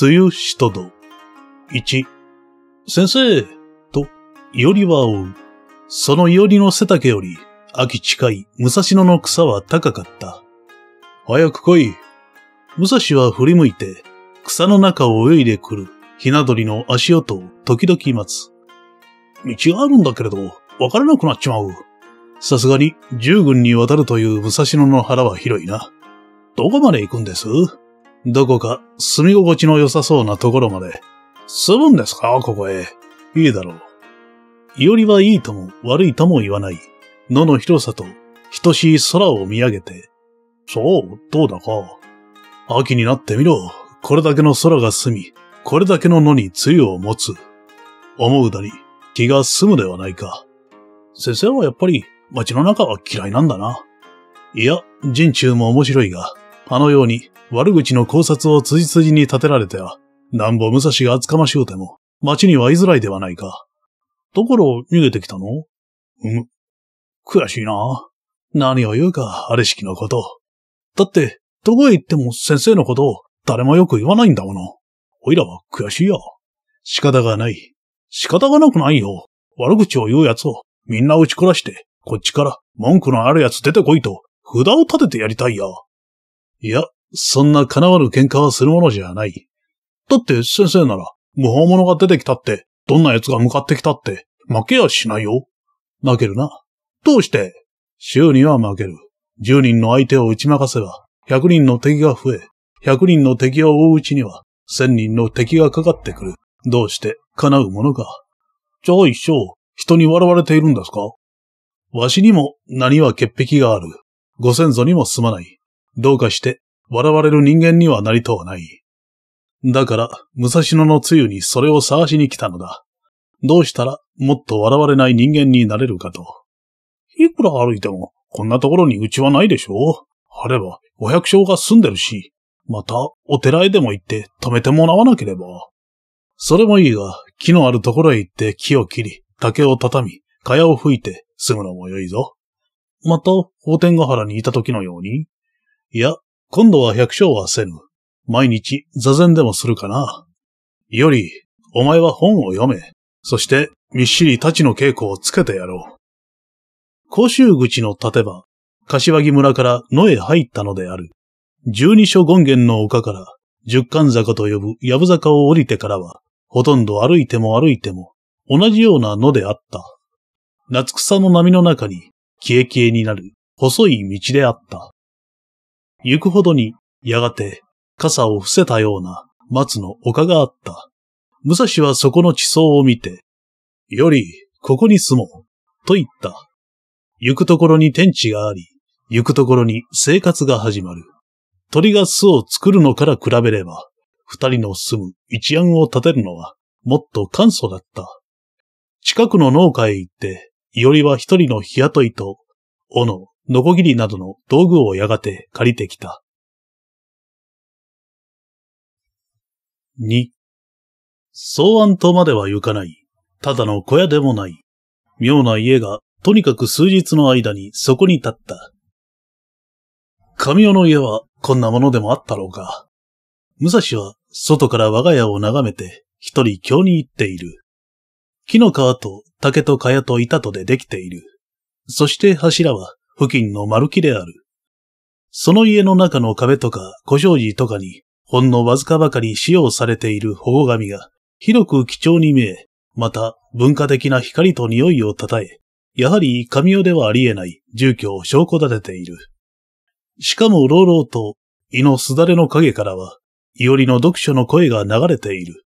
梅雨しとど。一、先生、と、いおりは追う。そのいおりの背丈より、秋近い武蔵野の草は高かった。早く来い。武蔵は振り向いて、草の中を泳いでくる、ひな鳥の足音を時々待つ。道があるんだけれど、わからなくなっちまう。さすがに、十軍に渡るという武蔵野の腹は広いな。どこまで行くんですどこか住み心地の良さそうなところまで。住むんですかここへ。いいだろう。いおりはいいとも悪いとも言わない。野の広さと等しい空を見上げて。そう、どうだか。秋になってみろ。これだけの空が住み、これだけの野に梅雨を持つ。思うだに気が済むではないか。先生はやっぱり街の中は嫌いなんだな。いや、人中も面白いが、あのように悪口の考察を辻々に立てられては、なんぼ武蔵が厚かましゅうても、町には居づらいではないか。ところ、逃げてきたのうむ。悔しいな。何を言うか、あれ式のこと。だって、どこへ行っても先生のことを誰もよく言わないんだもの。おいらは悔しいよ。仕方がない。仕方がなくないよ。悪口を言う奴をみんな打ち殺して、こっちから文句のある奴出てこいと札を立ててやりたいや。いや、そんな叶わぬ喧嘩はするものじゃない。だって先生なら、無法者が出てきたって、どんな奴が向かってきたって、負けやしないよ。負けるな。どうして週には負ける。十人の相手を打ち負かせば、百人の敵が増え、百人の敵を追ううちには、千人の敵がかかってくる。どうして叶うものか。じゃあ一生、人に笑われているんですかわしにも何は潔癖がある。ご先祖にもすまない。どうかして笑われる人間にはなりとうない。だから、武蔵野の露にそれを探しに来たのだ。どうしたらもっと笑われない人間になれるかと。いくら歩いても、こんなところにうちはないでしょあれば、お百姓が住んでるし、また、お寺へでも行って止めてもらわなければ。それもいいが、木のあるところへ行って木を切り、竹を畳み、蚊帳を吹いて住むのも良いぞ。また、法天ヶ原にいた時のように。いや、今度は百姓はせぬ。毎日座禅でもするかな。より、お前は本を読め。そして、みっしり立ちの稽古をつけてやろう。甲州口の立場、柏木村から野へ入ったのである。十二所権現の丘から、十貫坂と呼ぶ藪坂を降りてからは、ほとんど歩いても歩いても、同じような野であった。夏草の波の中に、消え消えになる、細い道であった。行くほどに、やがて、傘を伏せたような松の丘があった。武蔵はそこの地層を見て、より、ここに住もう、と言った。行くところに天地があり、行くところに生活が始まる。鳥が巣を作るのから比べれば、二人の住む一案を建てるのは、もっと簡素だった。近くの農家へ行って、いりは一人の日雇いと、斧、ノコギリなどの道具をやがて借りてきた。2. 草案とまでは行かない。ただの小屋でもない。妙な家がとにかく数日の間にそこに立った。神尾の家はこんなものでもあったろうか。武蔵は外から我が家を眺めて一人京に行っている。木の皮と竹と蚊帳と板とでできている。そして柱は付近の丸木である。その家の中の壁とか古障地とかに、ほんのわずかばかり使用されている保護紙が、広く貴重に見え、また文化的な光と匂いをたえ、やはり神代ではありえない住居を証拠立てている。しかも朗々と、胃のすだれの影からは、いおりの読書の声が流れている。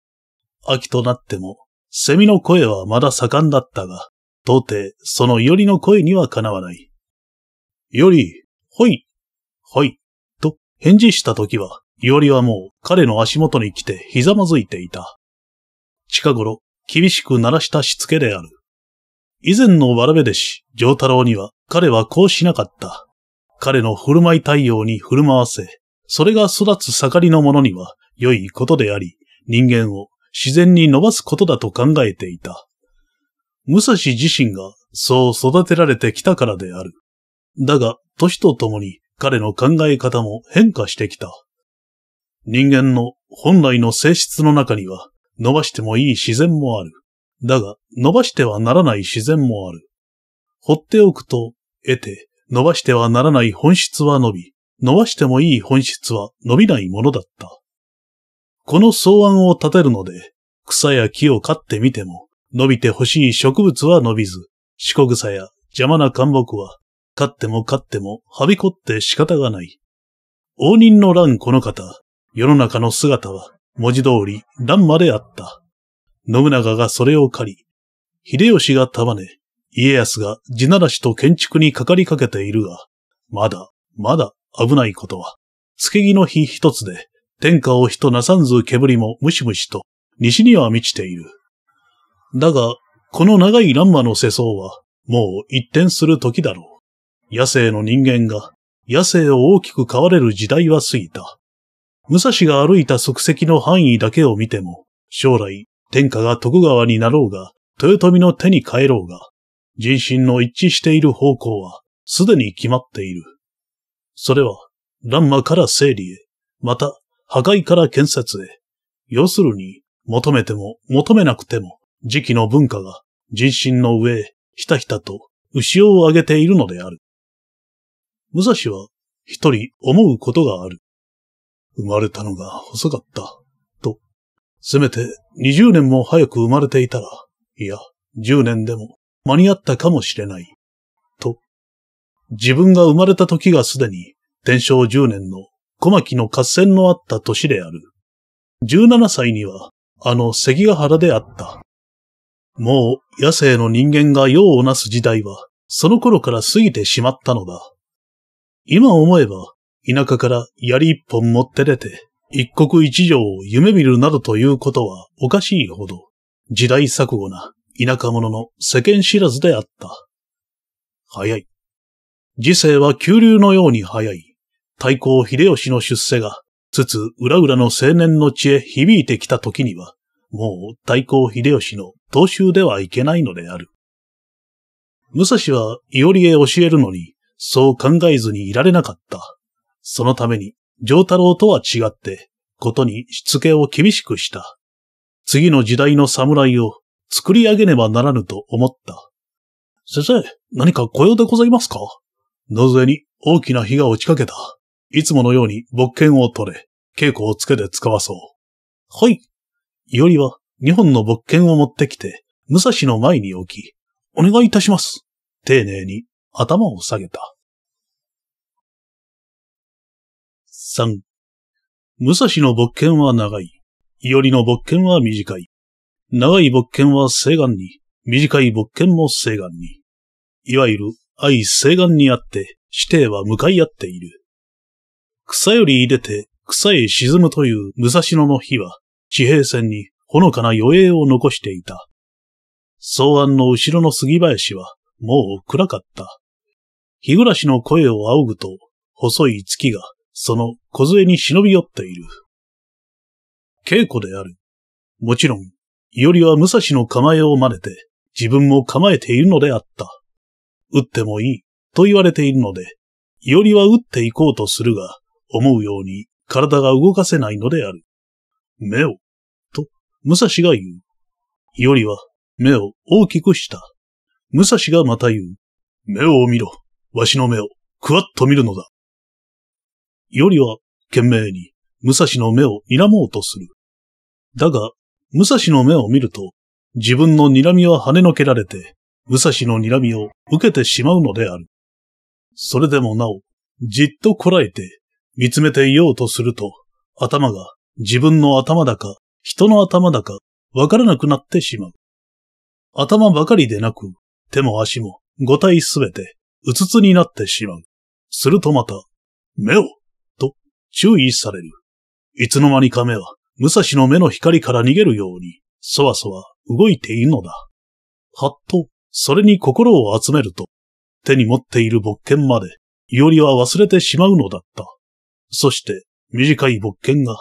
秋となっても、セミの声はまだ盛んだったが、到底そのいおりの声にはかなわない。より、ほい、ほい、と返事した時は、いおりはもう彼の足元に来てひざまずいていた。近頃、厳しく鳴らしたしつけである。以前のわらべ弟子、上太郎には彼はこうしなかった。彼の振る舞い対応に振る舞わせ、それが育つ盛りのものには良いことであり、人間を自然に伸ばすことだと考えていた。武蔵自身がそう育てられてきたからである。だが、年とともに彼の考え方も変化してきた。人間の本来の性質の中には、伸ばしてもいい自然もある。だが、伸ばしてはならない自然もある。放っておくと、得て、伸ばしてはならない本質は伸び、伸ばしてもいい本質は伸びないものだった。この草案を立てるので、草や木を刈ってみても、伸びてほしい植物は伸びず、四股草や邪魔な灌木は勝っても勝っても、はびこって仕方がない。応仁の乱この方、世の中の姿は、文字通り乱まであった。信長がそれを借り、秀吉が束ね、家康が地ならしと建築にかかりかけているが、まだ、まだ危ないことは、付け木の日一つで、天下を人なさんず煙もムシムシと、西には満ちている。だが、この長い乱馬の世相は、もう一転する時だろう。野生の人間が野生を大きく変われる時代は過ぎた。武蔵が歩いた足跡の範囲だけを見ても、将来、天下が徳川になろうが、豊臣の手に帰ろうが、人心の一致している方向は、すでに決まっている。それは、乱魔から整理へ、また、破壊から建設へ。要するに、求めても求めなくても、時期の文化が人心の上へ、ひたひたと、牛を上げているのである。武蔵は一人思うことがある。生まれたのが遅かった。と。せめて二十年も早く生まれていたら、いや、十年でも間に合ったかもしれない。と。自分が生まれた時がすでに、天正十年の小牧の合戦のあった年である。十七歳には、あの関ヶ原であった。もう野生の人間が用をなす時代は、その頃から過ぎてしまったのだ。今思えば、田舎から槍一本持って出て、一国一城を夢見るなどということはおかしいほど、時代錯誤な田舎者の世間知らずであった。早い。時世は急流のように早い。太閤秀吉の出世が、つつ裏々の青年の地へ響いてきた時には、もう太閤秀吉の踏襲ではいけないのである。武蔵は伊織へ教えるのに、そう考えずにいられなかった。そのために、上太郎とは違って、ことにしつけを厳しくした。次の時代の侍を作り上げねばならぬと思った。先生、何かご用でございますか野添に大きな火が落ちかけた。いつものように牧犬を取れ、稽古をつけて使わそう。はい。いりは、日本の牧犬を持ってきて、武蔵の前に置き、お願いいたします。丁寧に頭を下げた。三、武蔵の勃権は長い。伊織の勃権は短い。長い勃権は西岸に、短い勃権も西岸に。いわゆる愛西岸にあって、指定は向かい合っている。草より入れて、草へ沈むという武蔵野の火は、地平線にほのかな余影を残していた。草案の後ろの杉林は、もう暗かった。日暮らしの声を仰ぐと、細い月が、その小杖に忍び寄っている。稽古である。もちろん、いよりは武蔵の構えを真似て、自分も構えているのであった。打ってもいい、と言われているので、いよりは打っていこうとするが、思うように体が動かせないのである。目を、と、武蔵が言う。いよりは、目を大きくした。武蔵がまた言う。目を見ろ。わしの目を、くわっと見るのだ。よりは、懸命に、武蔵の目を睨もうとする。だが、武蔵の目を見ると、自分の睨みは跳ねのけられて、武蔵の睨みを受けてしまうのである。それでもなお、じっとこらえて、見つめていようとすると、頭が自分の頭だか、人の頭だか、わからなくなってしまう。頭ばかりでなく、手も足も五体すべてうつつになってしまう。するとまた、目をと注意される。いつの間にか目は武蔵の目の光から逃げるように、そわそわ動いているのだ。はっと、それに心を集めると、手に持っている木剣まで、いよりは忘れてしまうのだった。そして、短い木剣が、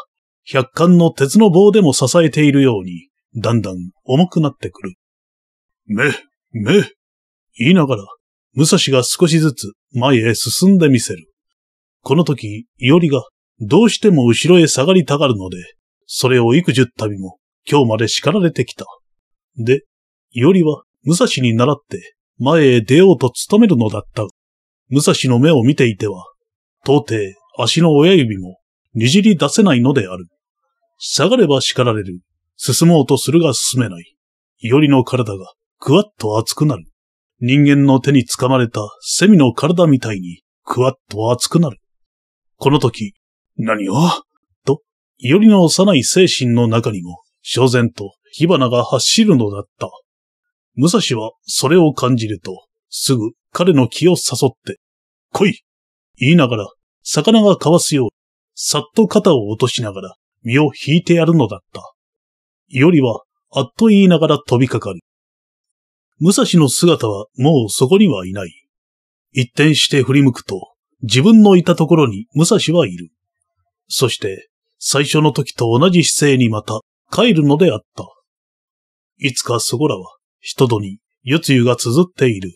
百貫の鉄の棒でも支えているように、だんだん重くなってくる。目、目、言いながら、武蔵が少しずつ前へ進んでみせる。この時、伊織がどうしても後ろへ下がりたがるので、それを幾十度も今日まで叱られてきた。で、伊織は武蔵に習って前へ出ようと努めるのだったが、武蔵の目を見ていては、到底足の親指もにじり出せないのである。下がれば叱られる。進もうとするが進めない。伊織の体がくわっと熱くなる。人間の手につかまれたセミの体みたいに、くわっと熱くなる。この時、何をと、よりの幼い精神の中にも、小然と火花が走るのだった。武蔵はそれを感じると、すぐ彼の気を誘って、来い言いながら、魚がかわすように、さっと肩を落としながら、身を引いてやるのだった。よりは、あっと言いながら飛びかかる。武蔵の姿はもうそこにはいない。一転して振り向くと、自分のいたところに武蔵はいる。そして、最初の時と同じ姿勢にまた帰るのであった。いつかそこらは、人とに、夜露が綴っている。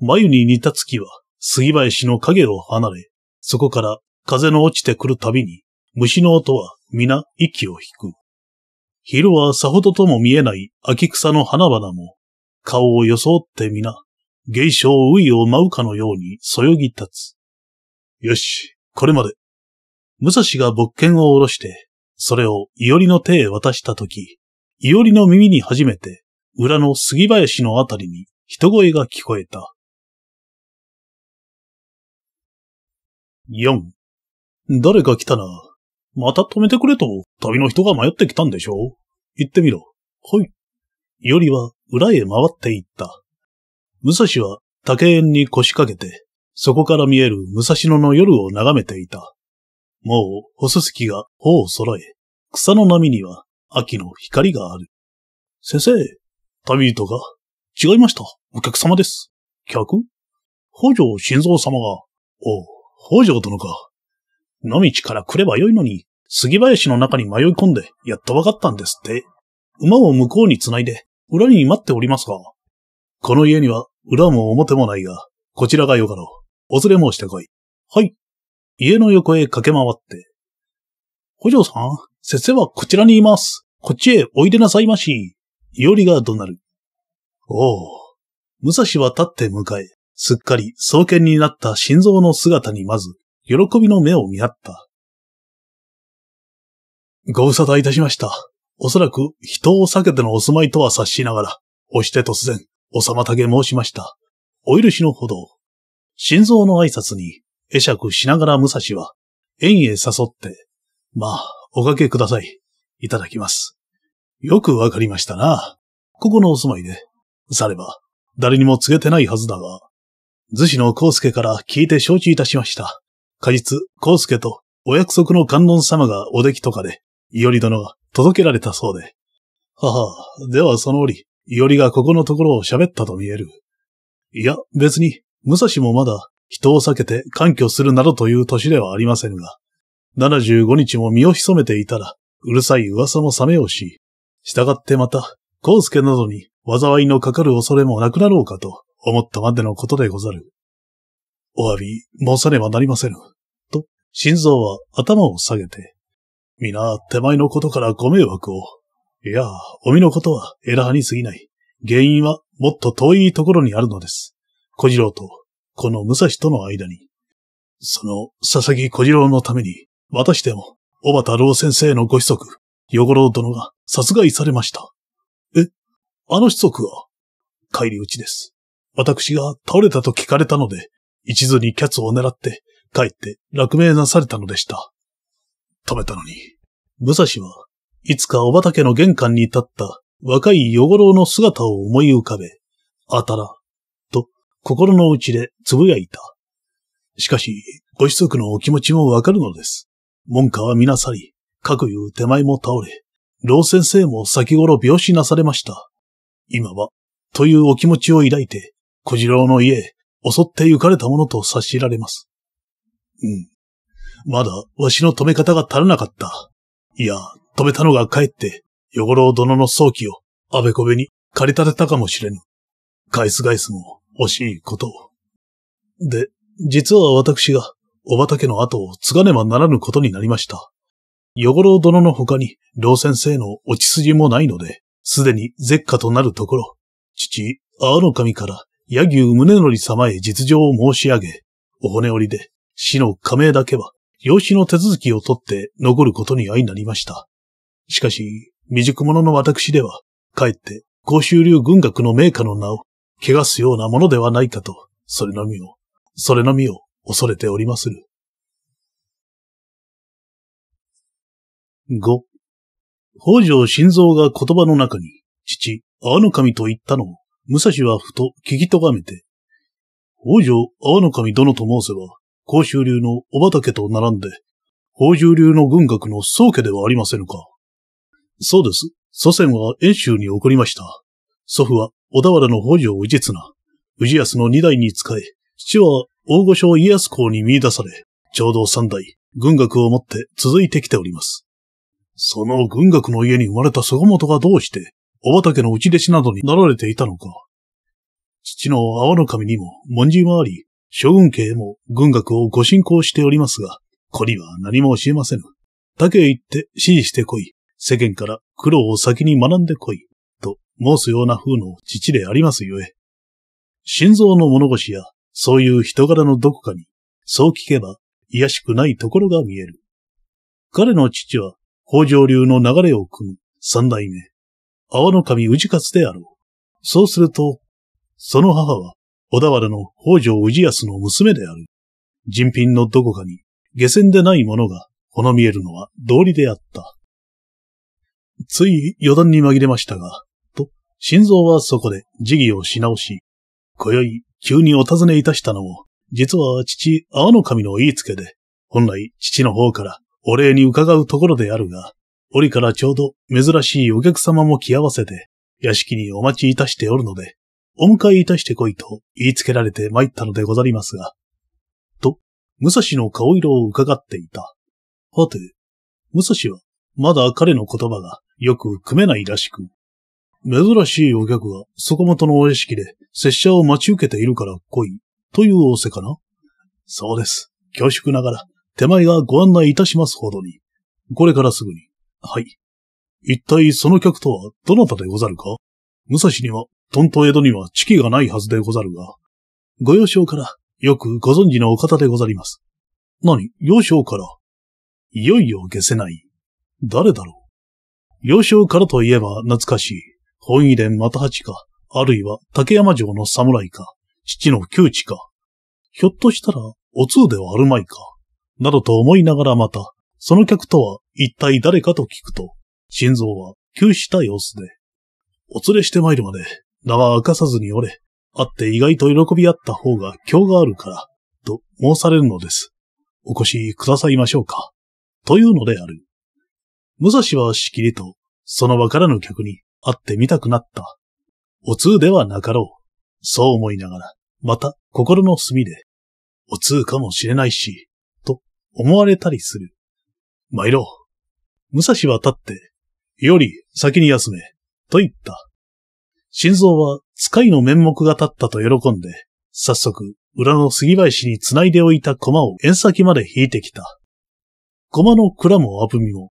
眉に似た月は、杉林の影を離れ、そこから風の落ちてくるたびに、虫の音は皆息を引く。昼はさほどとも見えない秋草の花々も、顔を装って皆、芸者をういを舞うかのようにそよぎ立つ。よし、これまで。武蔵が木剣を下ろして、それを伊織の手へ渡したとき、伊織の耳に初めて、裏の杉林のあたりに人声が聞こえた。四。誰か来たな。また止めてくれと、旅の人が迷ってきたんでしょ行ってみろ。はい。よりは裏へ回っていった。武蔵は竹園に腰掛けて、そこから見える武蔵野の夜を眺めていた。もう、ホススキが頬を揃え、草の波には秋の光がある。先生、旅人が、違いました。お客様です。客北条新造様が、おう、北条殿か。野道から来ればよいのに、杉林の中に迷い込んで、やっとわかったんですって。馬を向こうに繋いで、裏に待っておりますが。この家には裏も表もないが、こちらがよかろう。お連れ申してこい。はい。家の横へ駆け回って。補助さん、先生はこちらにいます。こっちへおいでなさいまし。いおりが怒鳴る。おお。武蔵は立って迎え、すっかり双剣になった心臓の姿にまず、喜びの目を見張った。ご無沙汰いたしました。おそらく人を避けてのお住まいとは察しながら、押して突然、お妨げ申しました。お許しのほど。心臓の挨拶に、会釈しながら武蔵は、縁へ誘って、まあ、おかけください。いただきます。よくわかりましたな。ここのお住まいで。されば、誰にも告げてないはずだが、図子の康介から聞いて承知いたしました。果実、康介とお約束の観音様がおできとかで、いおり殿が届けられたそうで。ははではその折、いおりがここのところを喋ったと見える。いや、別に、武蔵もまだ人を避けて環境するなどという年ではありませんが、75日も身を潜めていたら、うるさい噂も冷めよし、従ってまた、康介などに災いのかかる恐れもなくなろうかと思ったまでのことでござる。お詫び申さねばなりませぬ。と、心臓は頭を下げて、皆、手前のことからご迷惑を。いや、お身のことはラーに過ぎない。原因はもっと遠いところにあるのです。小次郎と、この武蔵との間に。その、佐々木小次郎のために、またしても、小畑老先生のご子息、与五郎殿が殺害されました。え、あの子息は帰り討ちです。私が倒れたと聞かれたので、一途にキャツを狙って、帰って落命なされたのでした。止めたのに。武蔵は、いつかお畑の玄関に立った若い与五郎の姿を思い浮かべ、あたら、と心の内でつぶやいた。しかし、ご子息のお気持ちもわかるのです。門下は皆去り、各いう手前も倒れ、老先生も先頃病死なされました。今は、というお気持ちを抱いて、小次郎の家へ襲って行かれたものと察しられます。うん。まだわしの止め方が足らなかった。いや、止めたのがかえって、汚郎殿の葬儀を、あべこべに借り立てたかもしれぬ。返す返すも惜しいことを。で、実は私が、お畑の後を継がねばならぬことになりました。汚郎殿の他に、老先生の落ち筋もないので、すでに絶下となるところ、父、青の神から、柳牛宗則様へ実情を申し上げ、お骨折りで、死の仮名だけは、養子の手続きを取って残ることに相なりました。しかし、未熟者の私では、かえって、公衆流軍学の名家の名を、汚すようなものではないかと、それのみを、それのみを恐れておりまする。五、北条新蔵が言葉の中に、父、阿の神と言ったのを、武蔵はふと聞きとがめて、北条阿の神殿と申せば、甲州流のお畑と並んで、宝珠流の軍学の宗家ではありませんか。そうです。祖先は遠州に送りました。祖父は小田原の北条氏綱、氏康の二代に仕え、父は大御所家康公に見出され、ちょうど三代、軍学をもって続いてきております。その軍学の家に生まれた祖本がどうして、お畑の内弟子などになられていたのか。父の阿波の神にも文人はあり、将軍家へも軍学をご進行しておりますが、子には何も教えませぬ。だけ言って指示してこい。世間から苦労を先に学んでこい。と申すような風の父でありますゆえ。心臓の物腰や、そういう人柄のどこかに、そう聞けば、癒しくないところが見える。彼の父は、北条流の流れを組む三代目、阿波の神氏勝であろう。そうすると、その母は小田原の北条氏康の娘である。人品のどこかに、下船でないものが、この見えるのは道理であった。つい余談に紛れましたが、と、心臓はそこで辞儀をし直し、今宵急にお尋ねいたしたのも、実は父、阿の神の言いつけで、本来父の方からお礼に伺うところであるが、折からちょうど珍しいお客様も来合わせて、屋敷にお待ちいたしておるので、お迎えいたしてこいと言いつけられて参ったのでござりますが、と、武蔵の顔色を伺っていた。はて、武蔵はまだ彼の言葉がよく組めないらしく、珍しいお客がそこのお屋敷で拙者を待ち受けているから来い、という仰せかなそうです。恐縮ながら、手前がご案内いたしますほどに。これからすぐに。はい。一体その客とはどなたでござるか武蔵にはトント江戸には地形がないはずでござるが、ご幼少からよくご存知のお方でござります。何、幼少からいよいよ消せない。誰だろう幼少からといえば懐かしい。本遺伝又八か、あるいは竹山城の侍か、父の旧地か。ひょっとしたら、お通ではあるまいか。などと思いながらまた、その客とは一体誰かと聞くと、心臓は急した様子で、お連れして参るまで、名は明かさずにおれ。会って意外と喜び合った方が今日があるから、と申されるのです。お越しくださいましょうか。というのである。武蔵はしきりと、その場からぬ客に会ってみたくなった。お通ではなかろう。そう思いながら、また心の隅で、お通かもしれないし、と思われたりする。参ろう。武蔵は立って、より先に休め、と言った。心臓は使いの面目が立ったと喜んで、早速、裏の杉林に繋いでおいた駒を縁先まで引いてきた。駒の蔵もあぶみも、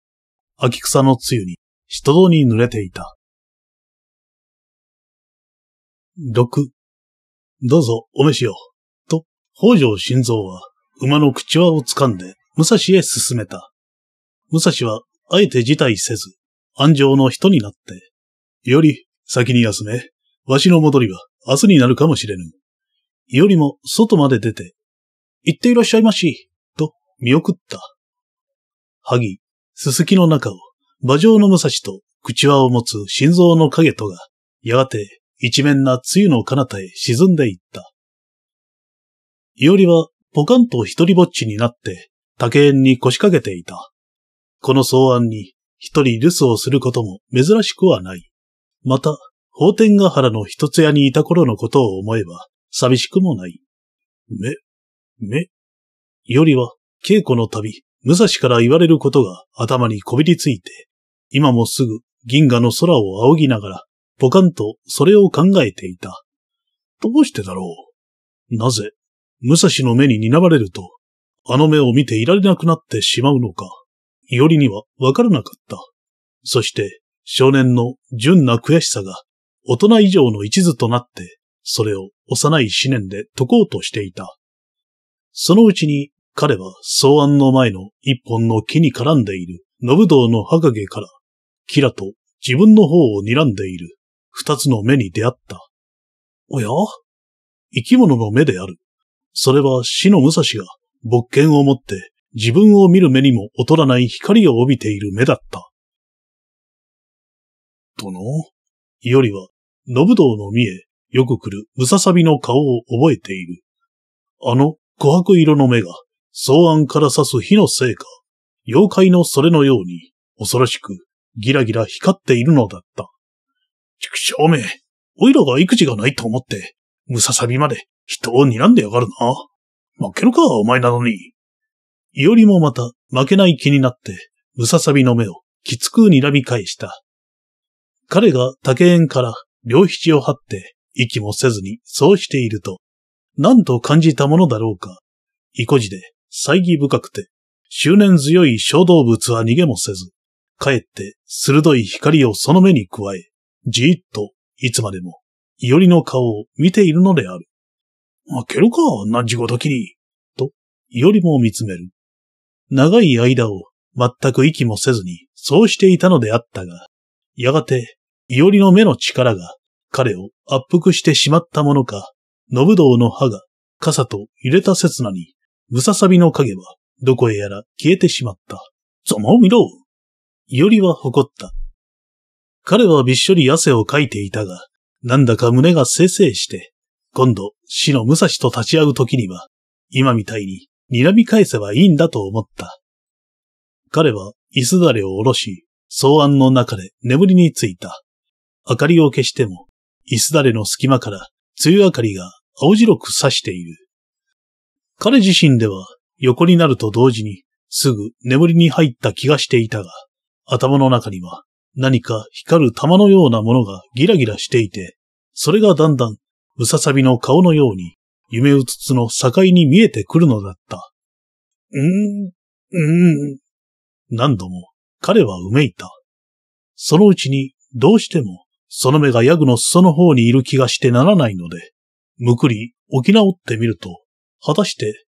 秋草の露に人通に濡れていた。六、どうぞお召しを、と、北条心臓は馬の口輪を掴んで武蔵へ進めた。武蔵はあえて辞退せず、安城の人になって、より先に休め。わしの戻りは明日になるかもしれぬ。よりも外まで出て、行っていらっしゃいまし、と見送った。萩、すすきの中を、馬上の武蔵と口輪を持つ心臓の影とが、やがて一面な梅雨の彼方へ沈んでいった。いおりはポカンと一人ぼっちになって竹園に腰掛けていた。この草案に一人留守をすることも珍しくはない。また、法天ヶ原の一つ屋にいた頃のことを思えば、寂しくもない。め、め、よりは、稽古のび、武蔵から言われることが頭にこびりついて、今もすぐ銀河の空を仰ぎながら、ポカンとそれを考えていた。どうしてだろうなぜ、武蔵の目に睨まれると、あの目を見ていられなくなってしまうのか、よりにはわからなかった。そして、少年の純な悔しさが、大人以上の一途となって、それを幼い思念で解こうとしていた。そのうちに彼は草案の前の一本の木に絡んでいる信道の墓毛から、キラと自分の方を睨んでいる二つの目に出会った。おや生き物の目である。それは死の武蔵が、勃剣を持って自分を見る目にも劣らない光を帯びている目だった。殿いよりは、信道の見え、よく来るムササビの顔を覚えている。あの琥珀色の目が、草案から刺す火のせいか、妖怪のそれのように、恐ろしく、ギラギラ光っているのだった。畜生め、おいらが育児がないと思って、ムササビまで人を睨んでやがるな。負けるか、お前なのに。いおりもまた負けない気になって、ムササビの目をきつく睨み返した。彼が竹園から両肘を張って息もせずにそうしていると、何と感じたものだろうか。意固地で、猜疑深くて、執念強い小動物は逃げもせず、かえって鋭い光をその目に加え、じーっといつまでも、いりの顔を見ているのである。負けるか、何時ごときに。と、いりも見つめる。長い間を全く息もせずに、そうしていたのであったが、やがていおりの目の力が彼を圧迫してしまったものか、信道の歯が傘と揺れた刹那に、ムササビの影はどこへやら消えてしまった。ざまを見ろいおりは誇った。彼はびっしょり汗をかいていたが、なんだか胸がせいせいして、今度死の武蔵と立ち会う時には、今みたいに睨み返せばいいんだと思った。彼は椅子だれを下ろし、草案の中で眠りについた。明かりを消しても、椅子だれの隙間から、梅雨明かりが青白く差している。彼自身では、横になると同時に、すぐ眠りに入った気がしていたが、頭の中には、何か光る玉のようなものがギラギラしていて、それがだんだん、うささびの顔のように、夢うつつの境に見えてくるのだった。んー、んー。何度も彼はうめいた。そのうちにどうしてもその目がヤグの裾の方にいる気がしてならないので、むくり起き直ってみると、果たして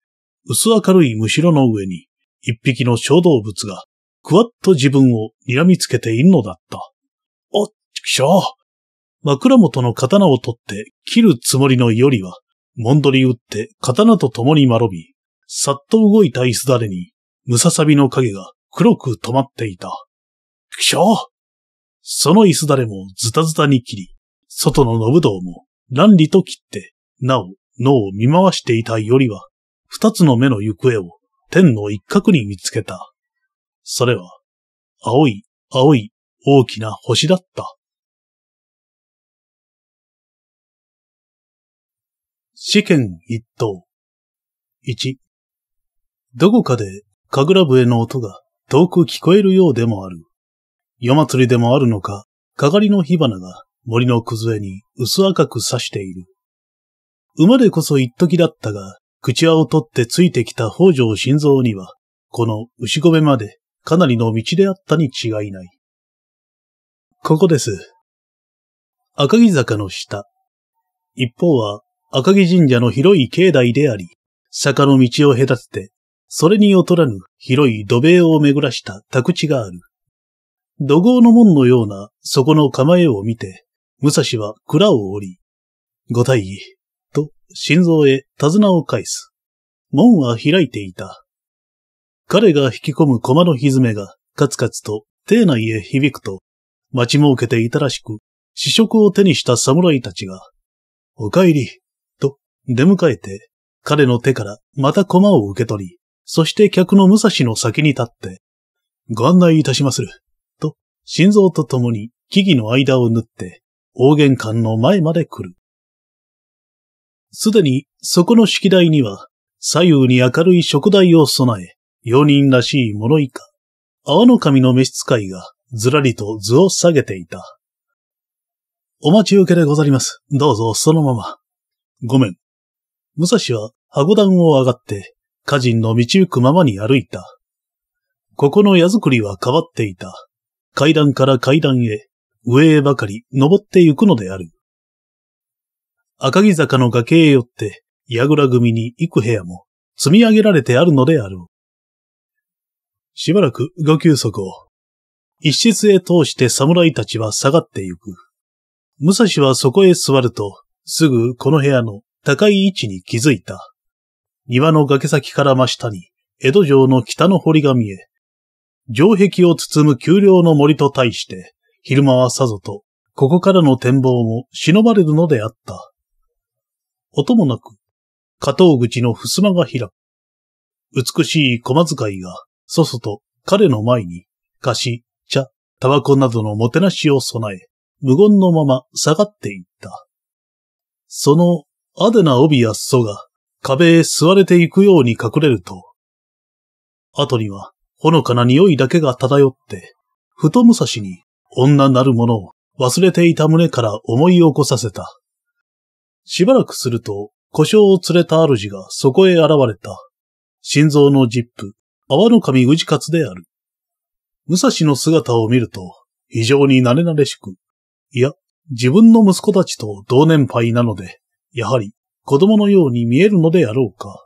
薄明るいむしろの上に一匹の小動物がくわっと自分を睨みつけているのだった。おっ、ちくしょう。枕元の刀を取って切るつもりのよりは、もんどり打って刀と共にまろび、さっと動いた椅子だれに、ムササビの影が黒く止まっていた。くしょうその椅子だれもズタズタに切り、外の信道も乱利と切って、なお脳を見回していたよりは、二つの目の行方を天の一角に見つけた。それは、青い、青い、大きな星だった。試験一等。一。どこかで、神楽笛の音が遠く聞こえるようでもある。夜祭りでもあるのか、かがりの火花が森の崩れに薄赤く刺している。馬でこそ一時だったが、口輪を取ってついてきた北条心臓には、この牛込までかなりの道であったに違いない。ここです。赤城坂の下。一方は赤城神社の広い境内であり、坂の道を隔てて、それに劣らぬ広い土塀を巡らした宅地がある。土豪の門のような、そこの構えを見て、武蔵は蔵を降り、ご大義、と、心臓へ手綱を返す。門は開いていた。彼が引き込む駒の蹄が、カツカツと邸内へ響くと、待ち儲けていたらしく、試食を手にした侍たちが、お帰り、と出迎えて、彼の手からまた駒を受け取り、そして客の武蔵の先に立って、ご案内いたしまする。心臓と共に木々の間を縫って、大玄関の前まで来る。すでに、そこの式台には、左右に明るい食台を備え、用人らしい物以下、泡の神の召使いが、ずらりと図を下げていた。お待ち受けでござります。どうぞ、そのまま。ごめん。武蔵は、箱段を上がって、家人の道行くままに歩いた。ここの矢作りは変わっていた。階段から階段へ、上へばかり登って行くのである。赤木坂の崖へ寄って、櫓組に行く部屋も積み上げられてあるのである。しばらくご休息を。一室へ通して侍たちは下がって行く。武蔵はそこへ座ると、すぐこの部屋の高い位置に気づいた。庭の崖先から真下に、江戸城の北の堀が見え、城壁を包む丘陵の森と対して、昼間はさぞと、ここからの展望も忍ばれるのであった。音もなく、加藤口の襖が開く。美しい駒遣いが、そそと彼の前に、菓子、茶、タバコなどのもてなしを備え、無言のまま下がっていった。その、アデな帯や裾が、壁へ吸われていくように隠れると、後にはほのかな匂いだけが漂って、ふと武蔵に女なるものを忘れていた胸から思い起こさせた。しばらくすると、故障を連れた主がそこへ現れた。心臓のジップ、泡の神治勝である。武蔵の姿を見ると、非常に慣れ慣れしく、いや、自分の息子たちと同年配なので、やはり子供のように見えるのであろうか。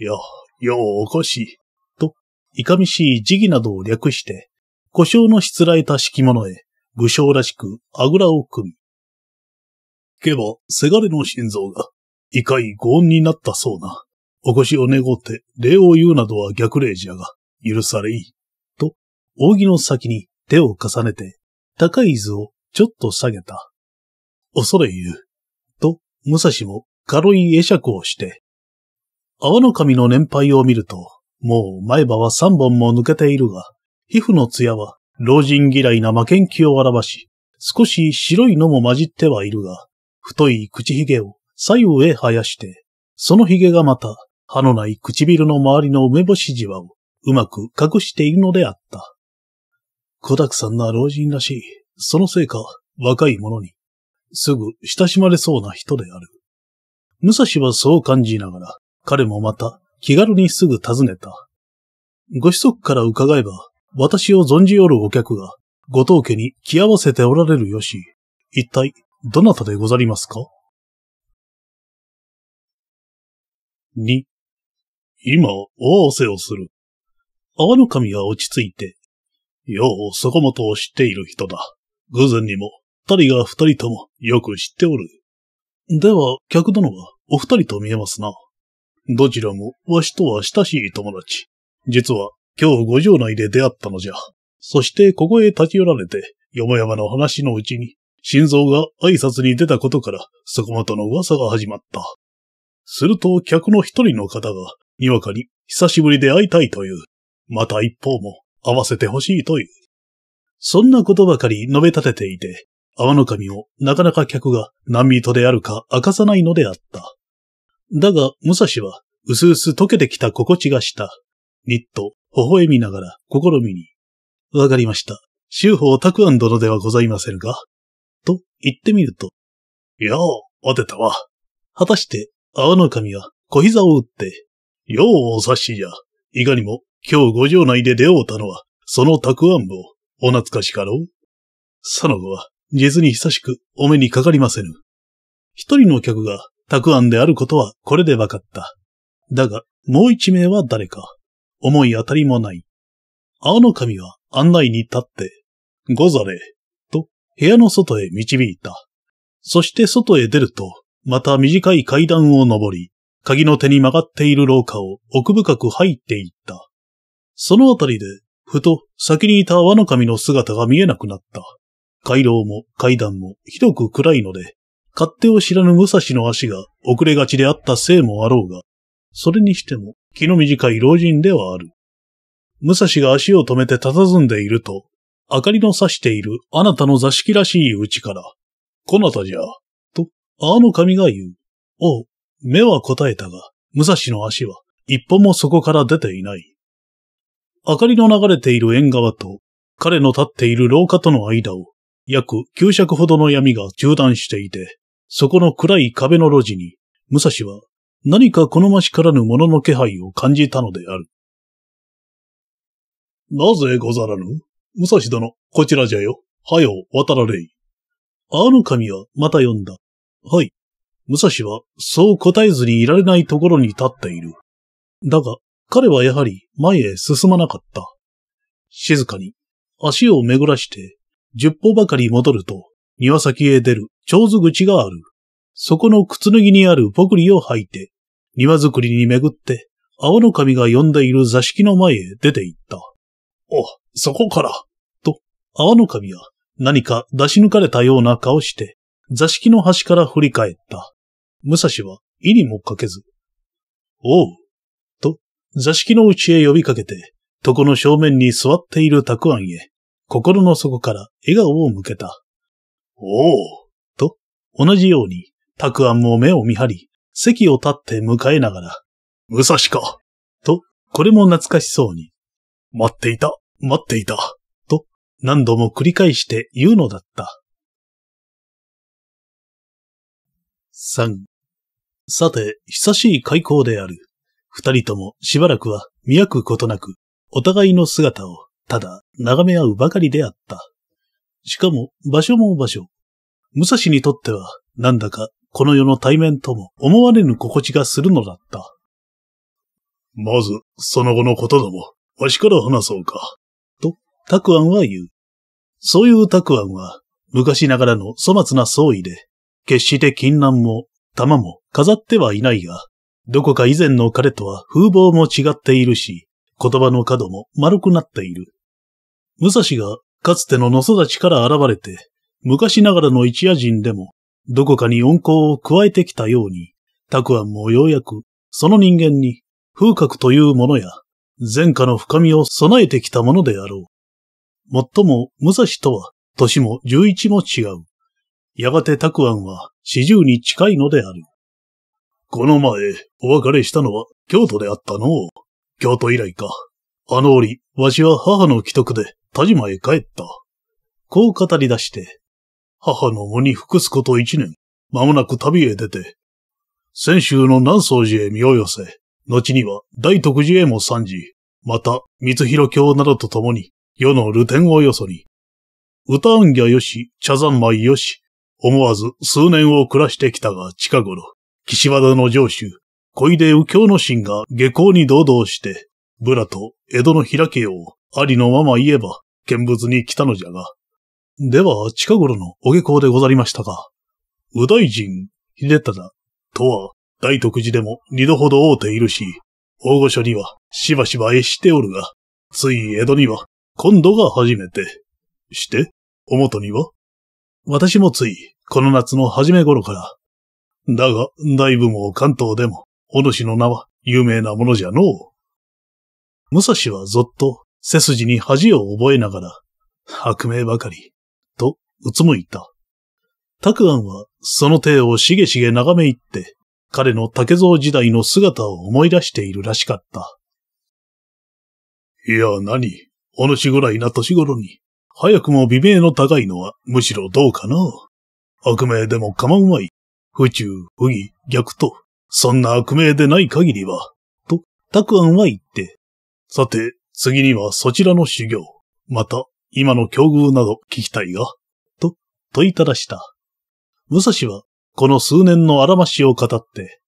いや、ようおこし。いかみしい辞儀などを略して、故障のしつらえた敷物へ、武将らしくあぐらを組み。けば、せがれの心臓が、いかいご恩になったそうな。お越しを願って礼を言うなどは逆礼じゃが、許されい。と、扇の先に手を重ねて、高い図をちょっと下げた。恐れ言う。と、武蔵も軽い会釈をして、泡の神の年配を見ると、もう前歯は三本も抜けているが、皮膚の艶は老人嫌いな負けん気を表し、少し白いのも混じってはいるが、太い口髭を左右へ生やして、その髭がまた歯のない唇の周りの梅干しじわをうまく隠しているのであった。小沢さんな老人らしい。そのせいか若い者に、すぐ親しまれそうな人である。武蔵はそう感じながら、彼もまた気軽にすぐ訪ねた。ご子息から伺えば、私を存じおるお客が、ご当家に気合わせておられるよし、一体、どなたでござりますか二、今、お合わせをする。阿波の神が落ち着いて、よう、そもとを知っている人だ。偶然にも、二人が二人ともよく知っておる。では、客殿は、お二人と見えますな。どちらもわしとは親しい友達。実は今日五条内で出会ったのじゃ。そしてここへ立ち寄られて、よもやまの話のうちに、心臓が挨拶に出たことから、そこまとの噂が始まった。すると客の一人の方が、にわかに久しぶりで会いたいという、また一方も会わせてほしいという。そんなことばかり述べ立てていて、阿の神をなかなか客が何人であるか明かさないのであった。だが、武蔵は、うすうす溶けてきた心地がした。ニッと、微笑みながら、試みに。わかりました。修法たくあん殿ではございませんが。と、言ってみると。やあ、当てたわ。果たして、泡の神は、小膝を打って、ようお察しじゃ。いかにも、今日五条内で出会うたのは、そのたくあんお懐かしかろう。その後は、実に久しくお目にかかりませぬ。一人の客がたくあんであることはこれで分かった。だが、もう一名は誰か。思い当たりもない。青の神は案内に立って、ござれ、と部屋の外へ導いた。そして外へ出ると、また短い階段を上り、鍵の手に曲がっている廊下を奥深く入っていった。そのあたりで、ふと先にいた和の神の姿が見えなくなった。回廊も階段もひどく暗いので、勝手を知らぬ武蔵の足が遅れがちであったせいもあろうが、それにしても気の短い老人ではある。武蔵が足を止めて佇んでいると、明かりの差しているあなたの座敷らしいうちから、こなたじゃ、と、あの神が言う。おう、目は答えたが、武蔵の足は一歩もそこから出ていない。明かりの流れている縁側と、彼の立っている廊下との間を、約9尺ほどの闇が中断していて、そこの暗い壁の路地に、武蔵は何か好ましからぬものの気配を感じたのである。なぜござらぬ武蔵殿、こちらじゃよ。はよ、渡られい。あの神はまた呼んだ。はい。武蔵はそう答えずにいられないところに立っている。だが、彼はやはり前へ進まなかった。静かに足を巡らして、十歩ばかり戻ると、庭先へ出る、蝶図口がある。そこの靴脱ぎにあるポクリを履いて、庭作りに巡って、青の神が呼んでいる座敷の前へ出て行った。お、そこから、と、青の神は何か出し抜かれたような顔して、座敷の端から振り返った。武蔵は意にもかけず、おう、と、座敷の内へ呼びかけて、床の正面に座っている拓庵へ、心の底から笑顔を向けた。おお、と、同じように、たくあんも目を見張り、席を立って迎えながら、武蔵か、と、これも懐かしそうに、待っていた、待っていた、と、何度も繰り返して言うのだった。三、さて、久しい開口である。二人ともしばらくは見飽くことなく、お互いの姿をただ眺め合うばかりであった。しかも場所も場所。武蔵にとっては、なんだかこの世の対面とも思われぬ心地がするのだった。まず、その後のことども、わしから話そうか。と、たくあんは言う。そういうたくあんは、昔ながらの粗末な装意で、決して禁断も、玉も飾ってはいないが、どこか以前の彼とは風貌も違っているし、言葉の角も丸くなっている。武蔵がかつての野育ちから現れて、昔ながらの一夜人でも、どこかに温厚を加えてきたように、たくあんもようやく、その人間に、風格というものや、前科の深みを備えてきたものであろう。もっとも、武蔵とは、年も十一も違う。やがてたくあんは、四十に近いのである。この前、お別れしたのは、京都であったのう。京都以来か。あの折、わしは母の既得で、田島へ帰った。こう語り出して、母の喪に服すこと一年、間もなく旅へ出て、先週の南宋寺へ身を寄せ、後には大徳寺へも参じ、また、光弘教などと共に、世の流天をよそに、歌うんぎゃよし、茶三昧よし、思わず数年を暮らしてきたが近頃、岸和田の上州、小出右京の神が下校に堂々して、ブラと江戸の開けよう、ありのまま言えば、見物に来たのじゃが。では、近頃のお下校でござりましたが、右大臣、秀忠とは、大徳寺でも二度ほど会うているし、大御所にはしばしば越しておるが、つい江戸には今度が初めて。して、おもとには私もつい、この夏の初め頃から。だが、大部も関東でも、お主の名は有名なものじゃのう。武蔵はぞっと背筋に恥を覚えながら、悪名ばかり、と、うつむいた。たくあんは、その手をしげしげ眺め入って、彼の竹蔵時代の姿を思い出しているらしかった。いや、何お主ぐらいな年頃に、早くも美名の高いのは、むしろどうかな。悪名でも構うまい。不中、不義、逆と、そんな悪名でない限りは、と、たくあんは言って、さて、次にはそちらの修行、また今の境遇など聞きたいが、と問いただした。武蔵はこの数年のあらましを語って、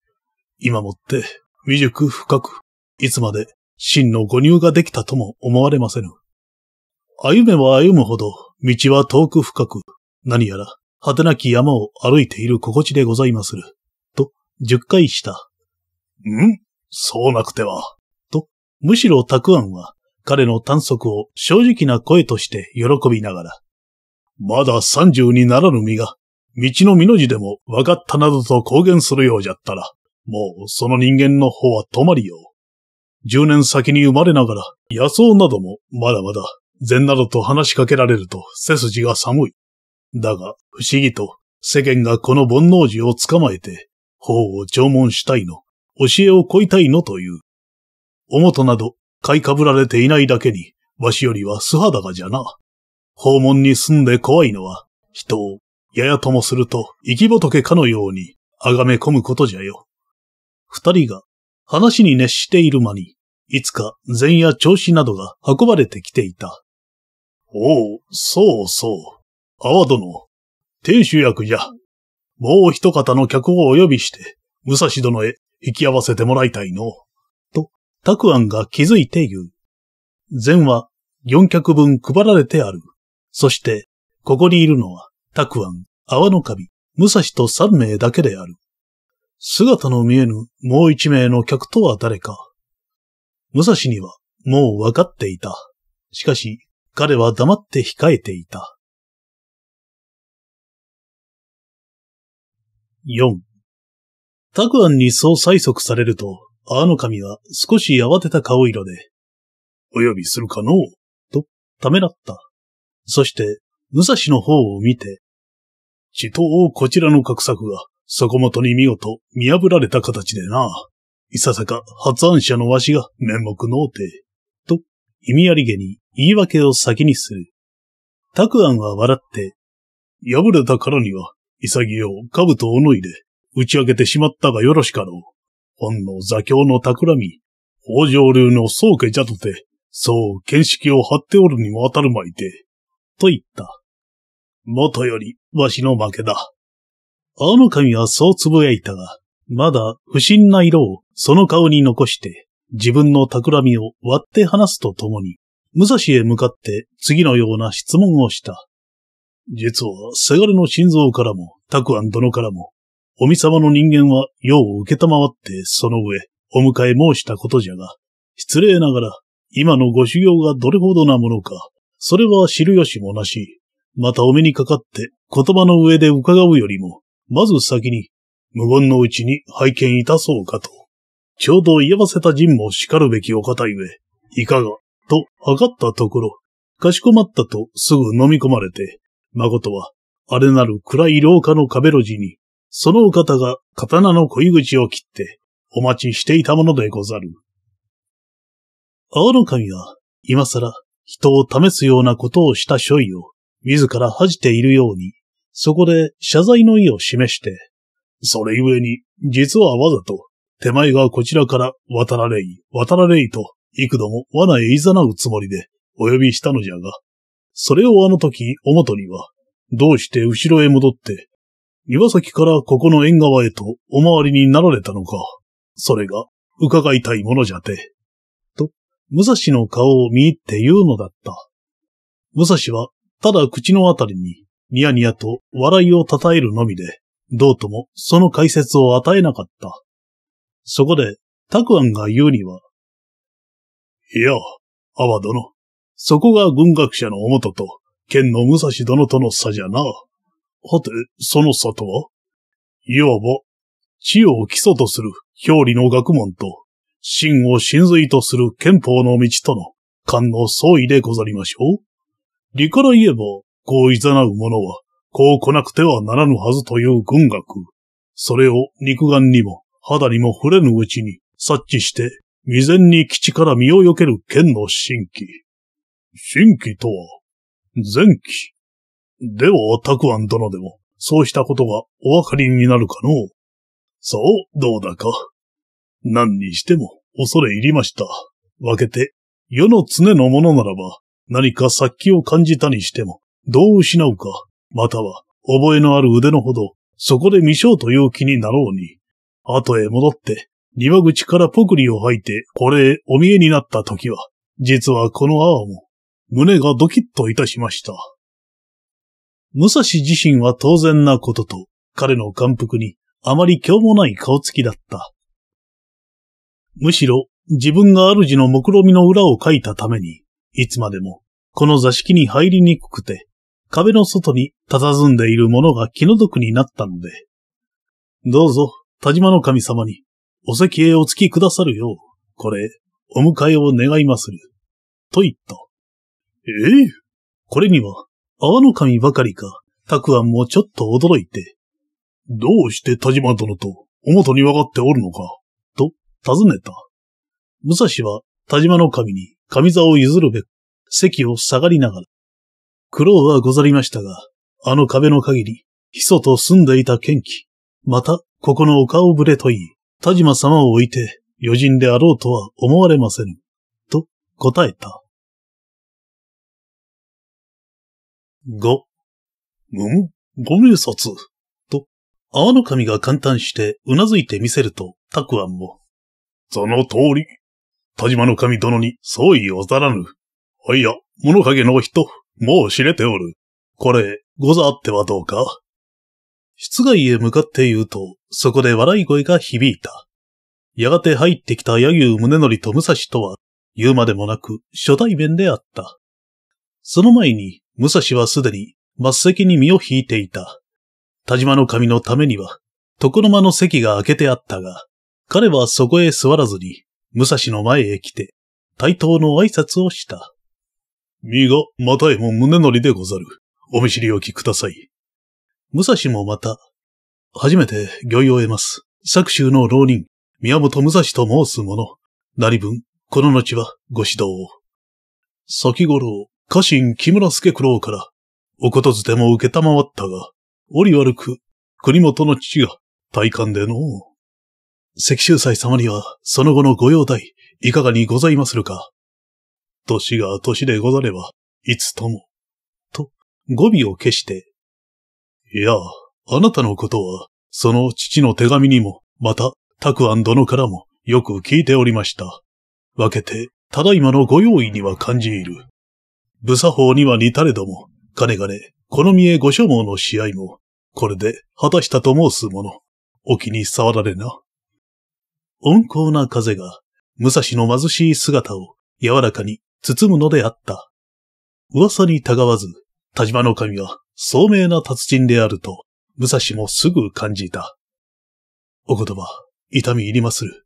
今もって未熟深く、いつまで真の誤入ができたとも思われませぬ。歩めば歩むほど道は遠く深く、何やら果てなき山を歩いている心地でございまする。と、十回した。んそうなくては。と、むしろたくあんは彼の短足を正直な声として喜びながら、まだ三十にならぬ身が、道の身の字でも分かったなどと公言するようじゃったら、もうその人間の方は止まりよう。十年先に生まれながら、野草などもまだまだ、禅などと話しかけられると背筋が寒い。だが、不思議と、世間がこの煩悩寺を捕まえて、法を弔問したいの、教えを乞いたいのという。おもとなど、買いかぶられていないだけに、わしよりは素肌がじゃな。訪問に住んで怖いのは、人を、ややともすると、生き仏かのように、あがめ込むことじゃよ。二人が、話に熱している間に、いつか禅や調子などが運ばれてきていた。おう、そうそう。阿波殿、天守役じゃ。もう一方の客をお呼びして、武蔵殿へ引き合わせてもらいたいの。たくあんが気づいて言う。禅は四脚分配られてある。そして、ここにいるのは、たくあん、泡の神、武蔵と三名だけである。姿の見えぬもう一名の客とは誰か。武蔵にはもう分かっていた。しかし、彼は黙って控えていた。4. たくあんにそう催促されると、あの神は少し慌てた顔色で、お呼びするかのう、と、ためらった。そして、武蔵の方を見て、地頭をこちらの格策が、そこもとに見事見破られた形でな。いささか発案者のわしが面目のうて、と、意味ありげに言い訳を先にする。たくあんは笑って、破れたからには、潔を兜を脱いで、打ち上げてしまったがよろしかろう。本の座教の企み、北条流の宗家じゃとて、そう見識を張っておるにも当たるまいて、と言った。もとより、わしの負けだ。青の神はそうつぶやいたが、まだ不審な色をその顔に残して、自分の企みを割って話すとともに、武蔵へ向かって次のような質問をした。実は、せがれの心臓からも、たくあん殿からも、おみさまの人間は用を受けたまわってその上、お迎え申したことじゃが、失礼ながら、今のご修行がどれほどなものか、それは知るよしもなし、またお目にかかって言葉の上で伺うよりも、まず先に、無言のうちに拝見いたそうかと。ちょうど居合わせた陣も叱るべきお方ゆえ、いかが、と測ったところ、かしこまったとすぐ飲み込まれて、誠は、あれなる暗い廊下の壁路地にそのお方が刀の恋口を切ってお待ちしていたものでござる。青の神は今更人を試すようなことをした諸位を自ら恥じているように、そこで謝罪の意を示して、それゆえに実はわざと手前がこちらから渡られい、渡られいと幾度も罠へ誘うつもりでお呼びしたのじゃが、それをあの時、おもとには、どうして後ろへ戻って、岩崎からここの縁側へとお回りになられたのか。それが、伺いたいものじゃて。と、武蔵の顔を見入って言うのだった。武蔵は、ただ口のあたりに、ニヤニヤと笑いをたえるのみで、どうともその解説を与えなかった。そこで、たくあんが言うには、いや、阿波殿、そこが軍学者のおもとと、剣の武蔵殿との差じゃな。はて、その差とはいわば、地を基礎とする表裏の学問と、真を真髄とする憲法の道との間の相違でござりましょう。理から言えば、こういざなう者は、こう来なくてはならぬはずという軍学。それを肉眼にも肌にも触れぬうちに察知して未然に基地から身を避ける剣の神器。神器とは、前期、では、たくあん殿でも、そうしたことがお分かりになるかのう。そう、どうだか。何にしても、恐れ入りました。分けて、世の常のものならば、何か殺気を感じたにしても、どう失うか、または、覚えのある腕のほど、そこで未生という気になろうに、後へ戻って、庭口からポクリを吐いて、これへお見えになった時は、実はこの泡も、胸がドキッといたしました。武蔵自身は当然なことと、彼の感服にあまり興もない顔つきだった。むしろ、自分が主の目論見の裏を書いたために、いつまでも、この座敷に入りにくくて、壁の外に佇んでいるものが気の毒になったので、どうぞ、田島の神様に、お席へお付きくださるよう、これ、お迎えを願いまする。と言った。ええこれには、泡の神ばかりか、たくあんもちょっと驚いて、どうして田島殿と、おもとに分かっておるのか、と尋ねた。武蔵は田島の神に神座を譲るべく、席を下がりながら。苦労はござりましたが、あの壁の限り、ひそと住んでいた剣気、また、ここのお顔ぶれといい、田島様を置いて、余人であろうとは思われませぬ。と、答えた。が、うん、ご名札。と、泡の神が簡単して頷いてみせると、たくあんも。その通り。田島の神殿に相違おざらぬ。あいや、物陰の人、もう知れておる。これ、ござあってはどうか室外へ向かって言うと、そこで笑い声が響いた。やがて入ってきた柳生宗則と武蔵とは、言うまでもなく初対面であった。その前に、武蔵はすでに末席に身を引いていた。田島の神のためには、床の間の席が開けてあったが、彼はそこへ座らずに、武蔵の前へ来て、対等の挨拶をした。身が、またえも胸のりでござる。お見知りおきください。武蔵もまた、初めて御用を得ます。作州の浪人、宮本武蔵と申す者。なり分。この後はご指導を。先頃、家臣木村助九郎から、おことずても受けたまわったが、折悪く、国元の父が、体感での。石州祭様には、その後のご用体、いかがにございまするか。年が年でござれば、いつとも。と、語尾を消して。いや、あなたのことは、その父の手紙にも、また、たくあん殿からも、よく聞いておりました。分けて、ただいまのご用意には感じいる。武作法には似たれども、かねがね、この見え御所望の試合も、これで果たしたと申すもの、お気に触られな。温厚な風が、武蔵の貧しい姿を柔らかに包むのであった。噂にたがわず、田島の神は聡明な達人であると、武蔵もすぐ感じた。お言葉、痛み入りまする。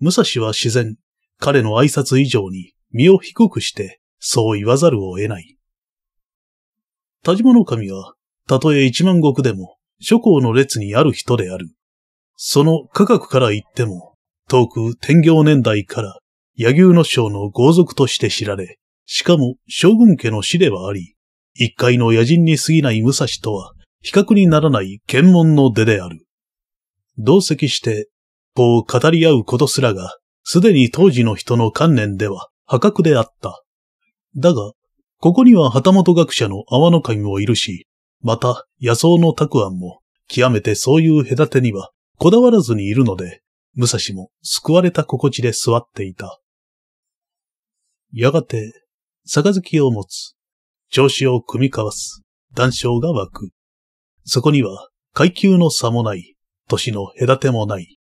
武蔵は自然、彼の挨拶以上に身を低くしてそう言わざるを得ない。田島の神は、たとえ一万石でも、諸侯の列にある人である。その科学から言っても、遠く天行年代から柳生の将の豪族として知られ、しかも将軍家の死ではあり、一介の野人に過ぎない武蔵とは比較にならない検問の出である。同席して、こう語り合うことすらが、すでに当時の人の観念では破格であった。だが、ここには旗本学者の阿波の神もいるし、また野草の拓庵も、極めてそういう隔てにはこだわらずにいるので、武蔵も救われた心地で座っていた。やがて、杯を持つ、調子を組み交わす、談笑が湧く。そこには階級の差もない、年の隔てもない。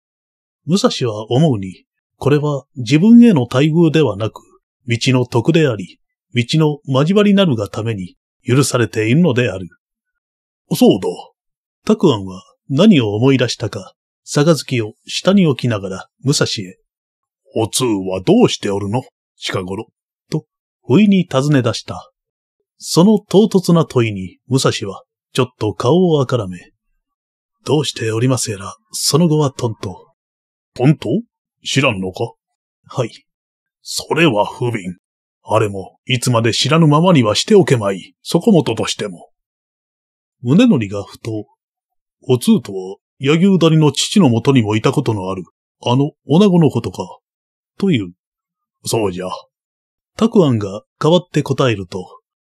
武蔵は思うに、これは自分への待遇ではなく、道の徳であり、道の交わりなるがために許されているのである。そうだ。たくあんは何を思い出したか、杯を下に置きながら武蔵へ。お通はどうしておるの近頃。と、不意に尋ね出した。その唐突な問いに武蔵はちょっと顔をあからめ。どうしておりますやら、その後はトントトント知らんのかはい。それは不憫。あれも、いつまで知らぬままにはしておけまい、そこもととしても。胸のりがふと、お通とは、柳生谷の父のもとにもいたことのある、あの、女子のことか、という。そうじゃ。たくあんが代わって答えると、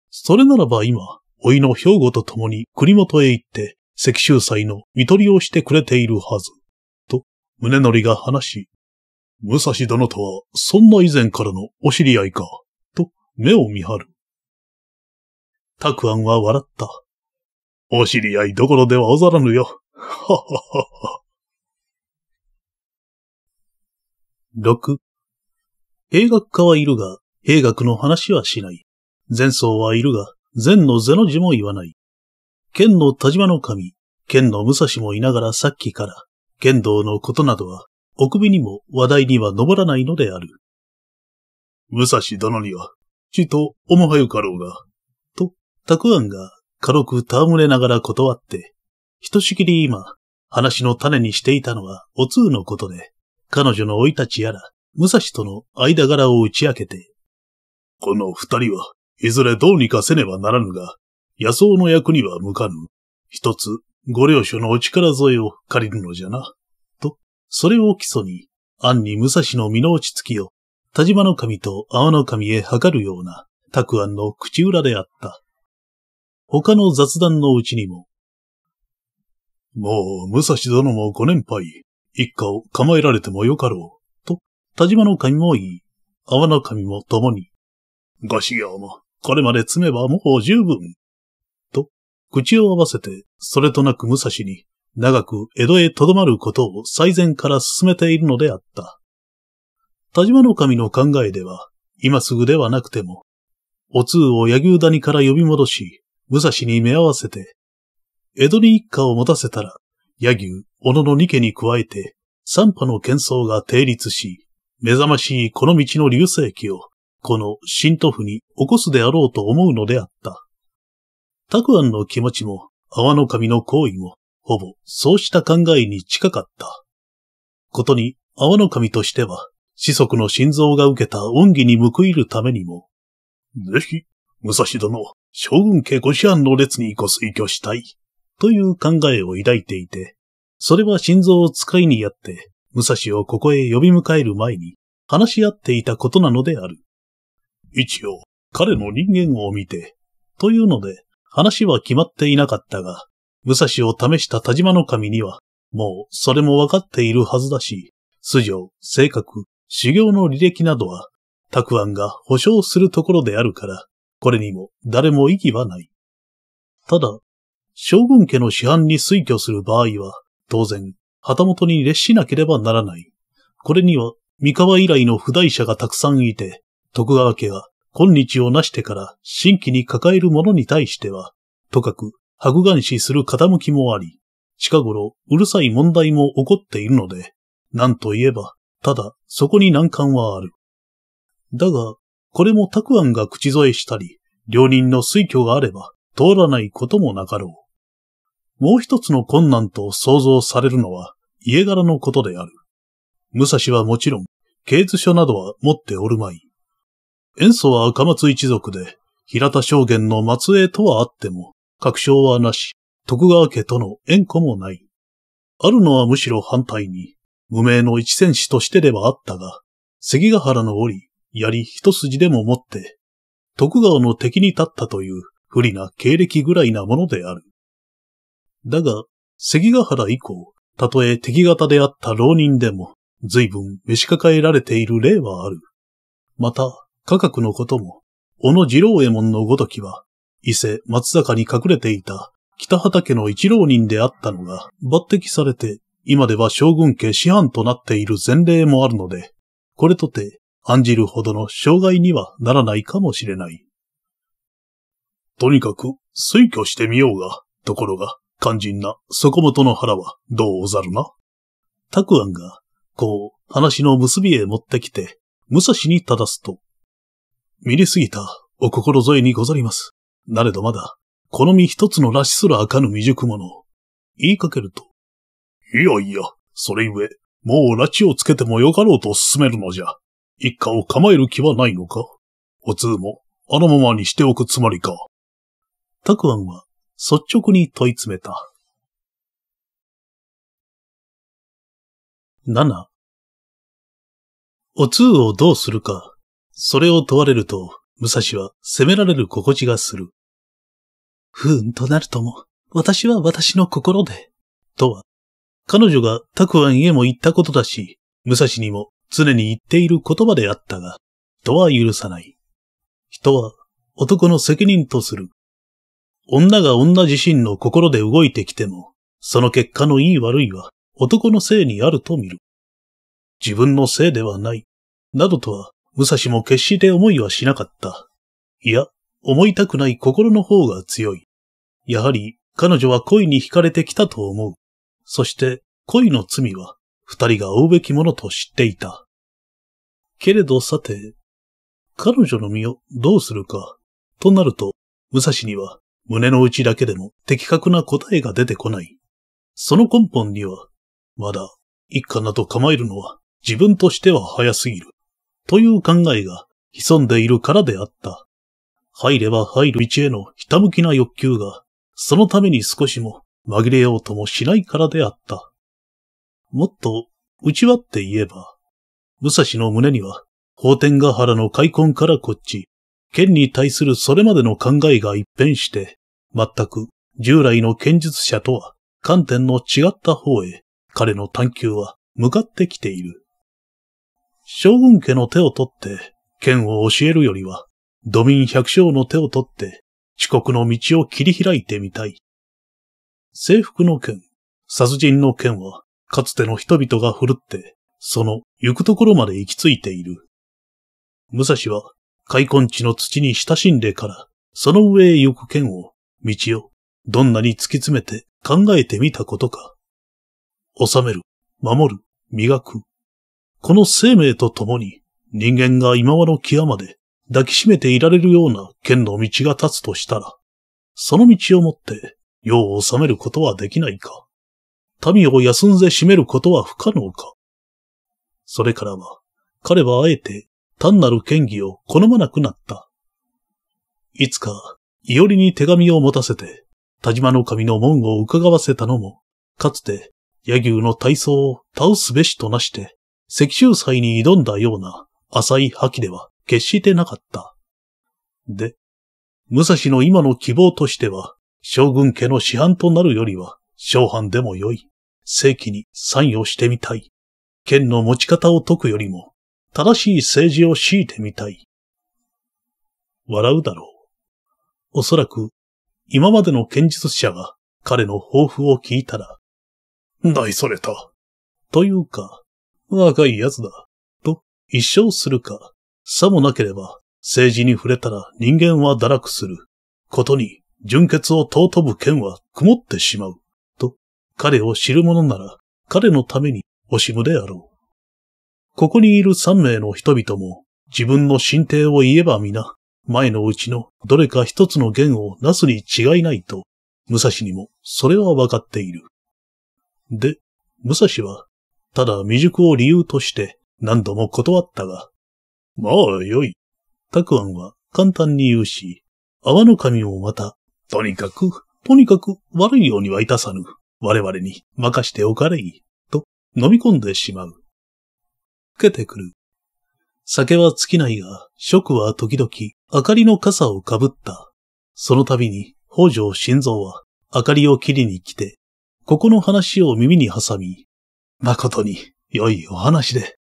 それならば今、おいの兵庫と共に栗本へ行って、石州祭の見取りをしてくれているはず。と、胸のりが話し、武蔵殿とは、そんな以前からのお知り合いか。目を見張る。たくあんは笑った。お知り合いどころではおざらぬよ。はははは。6. 兵学科はいるが、兵学の話はしない。前奏はいるが、前のゼの字も言わない。剣の田島の神、剣の武蔵もいながらさっきから、剣道のことなどは、お首にも話題には上らないのである。武蔵殿には、ちと、おもはよかろうが。と、たくあんが軽く戯れながら断って、ひとしきり今、話の種にしていたのはお通のことで、彼女の生い立ちやら、武蔵との間柄を打ち明けて、この二人はいずれどうにかせねばならぬが、野草の役には向かぬ。一つ、ご両所のお力添えを借りるのじゃな。と、それを基礎に、暗に武蔵の身の落ち着きを田島の神と泡の神へ測るような、た庵の口裏であった。他の雑談のうちにも、もう、武蔵殿もご年配、一家を構えられてもよかろう、と、田島の神も言い、泡の神も共に、ご修行も、これまで積めばもう十分、と、口を合わせて、それとなく武蔵に、長く江戸へ留まることを最善から進めているのであった。田島の神の考えでは、今すぐではなくても、お通を柳生谷から呼び戻し、武蔵に目合わせて、江戸に一家を持たせたら、柳生、小野の二家に加えて、三波の喧騒が定立し、目覚ましいこの道の流星期を、この新都府に起こすであろうと思うのであった。たくあんの気持ちも、阿波の神の行為も、ほぼそうした考えに近かった。ことに、阿波の神としては、子息の心臓が受けた恩義に報いるためにも、ぜひ、武蔵殿、将軍家ご思案の列にご推挙したい、という考えを抱いていて、それは心臓を使いにやって、武蔵をここへ呼び迎える前に、話し合っていたことなのである。一応、彼の人間を見て、というので、話は決まっていなかったが、武蔵を試した田島の神には、もうそれもわかっているはずだし、素性、性格、修行の履歴などは、た庵が保証するところであるから、これにも誰も意義はない。ただ、将軍家の市販に推挙する場合は、当然、旗本に列しなければならない。これには、三河以来の不代者がたくさんいて、徳川家が今日をなしてから新規に抱える者に対しては、とかく白眼視する傾きもあり、近頃うるさい問題も起こっているので、なんといえば、ただ、そこに難関はある。だが、これもたくあんが口添えしたり、両人の推挙があれば、通らないこともなかろう。もう一つの困難と想像されるのは、家柄のことである。武蔵はもちろん、刑図書などは持っておるまい。塩素は赤松一族で、平田将軍の末裔とはあっても、確証はなし、徳川家との縁故もない。あるのはむしろ反対に、無名の一戦士としてではあったが、関ヶ原の折、槍一筋でも持って、徳川の敵に立ったという不利な経歴ぐらいなものである。だが、関ヶ原以降、たとえ敵方であった浪人でも、随分召し抱えられている例はある。また、科学のことも、小野次郎右衛門のごときは、伊勢松坂に隠れていた北畑の一浪人であったのが抜擢されて今では将軍家師範となっている前例もあるので、これとて案じるほどの障害にはならないかもしれない。とにかく、推挙してみようが、ところが、肝心な、底本の腹は、どうおざるな。たくあんが、こう、話の結びへ持ってきて、武蔵に正すと、見れすぎた、お心添えにござります。なれどまだ、好み一つのらしすらあかぬ未熟者。言いかけると、いやいや、それゆえ、もう拉致をつけてもよかろうと進めるのじゃ。一家を構える気はないのかお通も、あのままにしておくつもりか。たくあんは、率直に問い詰めた。七。お通をどうするか、それを問われると、武蔵は責められる心地がする。不運となるとも、私は私の心で、とは彼女がタクへも行ったことだし、武蔵にも常に言っている言葉であったが、人は許さない。人は男の責任とする。女が女自身の心で動いてきても、その結果の良い悪いは男のせいにあると見る。自分のせいではない、などとは武蔵も決して思いはしなかった。いや、思いたくない心の方が強い。やはり彼女は恋に惹かれてきたと思う。そして恋の罪は二人が追うべきものと知っていた。けれどさて、彼女の身をどうするか、となると、武蔵には胸の内だけでも的確な答えが出てこない。その根本には、まだ一家など構えるのは自分としては早すぎる。という考えが潜んでいるからであった。入れば入る道へのひたむきな欲求が、そのために少しも紛れようともしないからであった。もっと、内輪って言えば、武蔵の胸には、法天ヶ原の開墾からこっち、剣に対するそれまでの考えが一変して、全く従来の剣術者とは観点の違った方へ、彼の探求は向かってきている。将軍家の手を取って剣を教えるよりは、土民百姓の手を取って、遅刻の道を切り開いてみたい。征服の剣、殺人の剣は、かつての人々が振るって、その行くところまで行き着いている。武蔵は、開墾地の土に親しんでから、その上へ行く剣を、道を、どんなに突き詰めて考えてみたことか。収める、守る、磨く。この生命と共に、人間が今はの際まで抱きしめていられるような剣の道が立つとしたら、その道をもって世を治めることはできないか民を休んで締めることは不可能かそれからは、彼はあえて単なる権威を好まなくなった。いつか、いおりに手紙を持たせて、田島の神の門を伺わせたのも、かつて、柳生の体操を倒すべしとなして、石州祭に挑んだような浅い覇気では決してなかった。で、武蔵の今の希望としては、将軍家の師範となるよりは、小藩でもよい。正規に参与してみたい。剣の持ち方を解くよりも、正しい政治を強いてみたい。笑うだろう。おそらく、今までの剣術者が彼の抱負を聞いたら、大それた。というか、若い奴だ。と、一生するか。さもなければ、政治に触れたら人間は堕落する。ことに純血を尊ぶ剣は曇ってしまう。と、彼を知る者なら、彼のために惜しむであろう。ここにいる三名の人々も、自分の心帝を言えば皆、前のうちのどれか一つの弦をなすに違いないと、武蔵にもそれはわかっている。で、武蔵は、ただ未熟を理由として何度も断ったが、まあよい。たくあんは簡単に言うし、泡の神もまたとにかく、とにかく悪いようにはいたさぬ。我々に任しておかれい。と飲み込んでしまう。老けてくる。酒は尽きないが、食は時々明かりの傘をかぶった。その度に北条心臓は明かりを切りに来て、ここの話を耳に挟み、誠に良いお話で、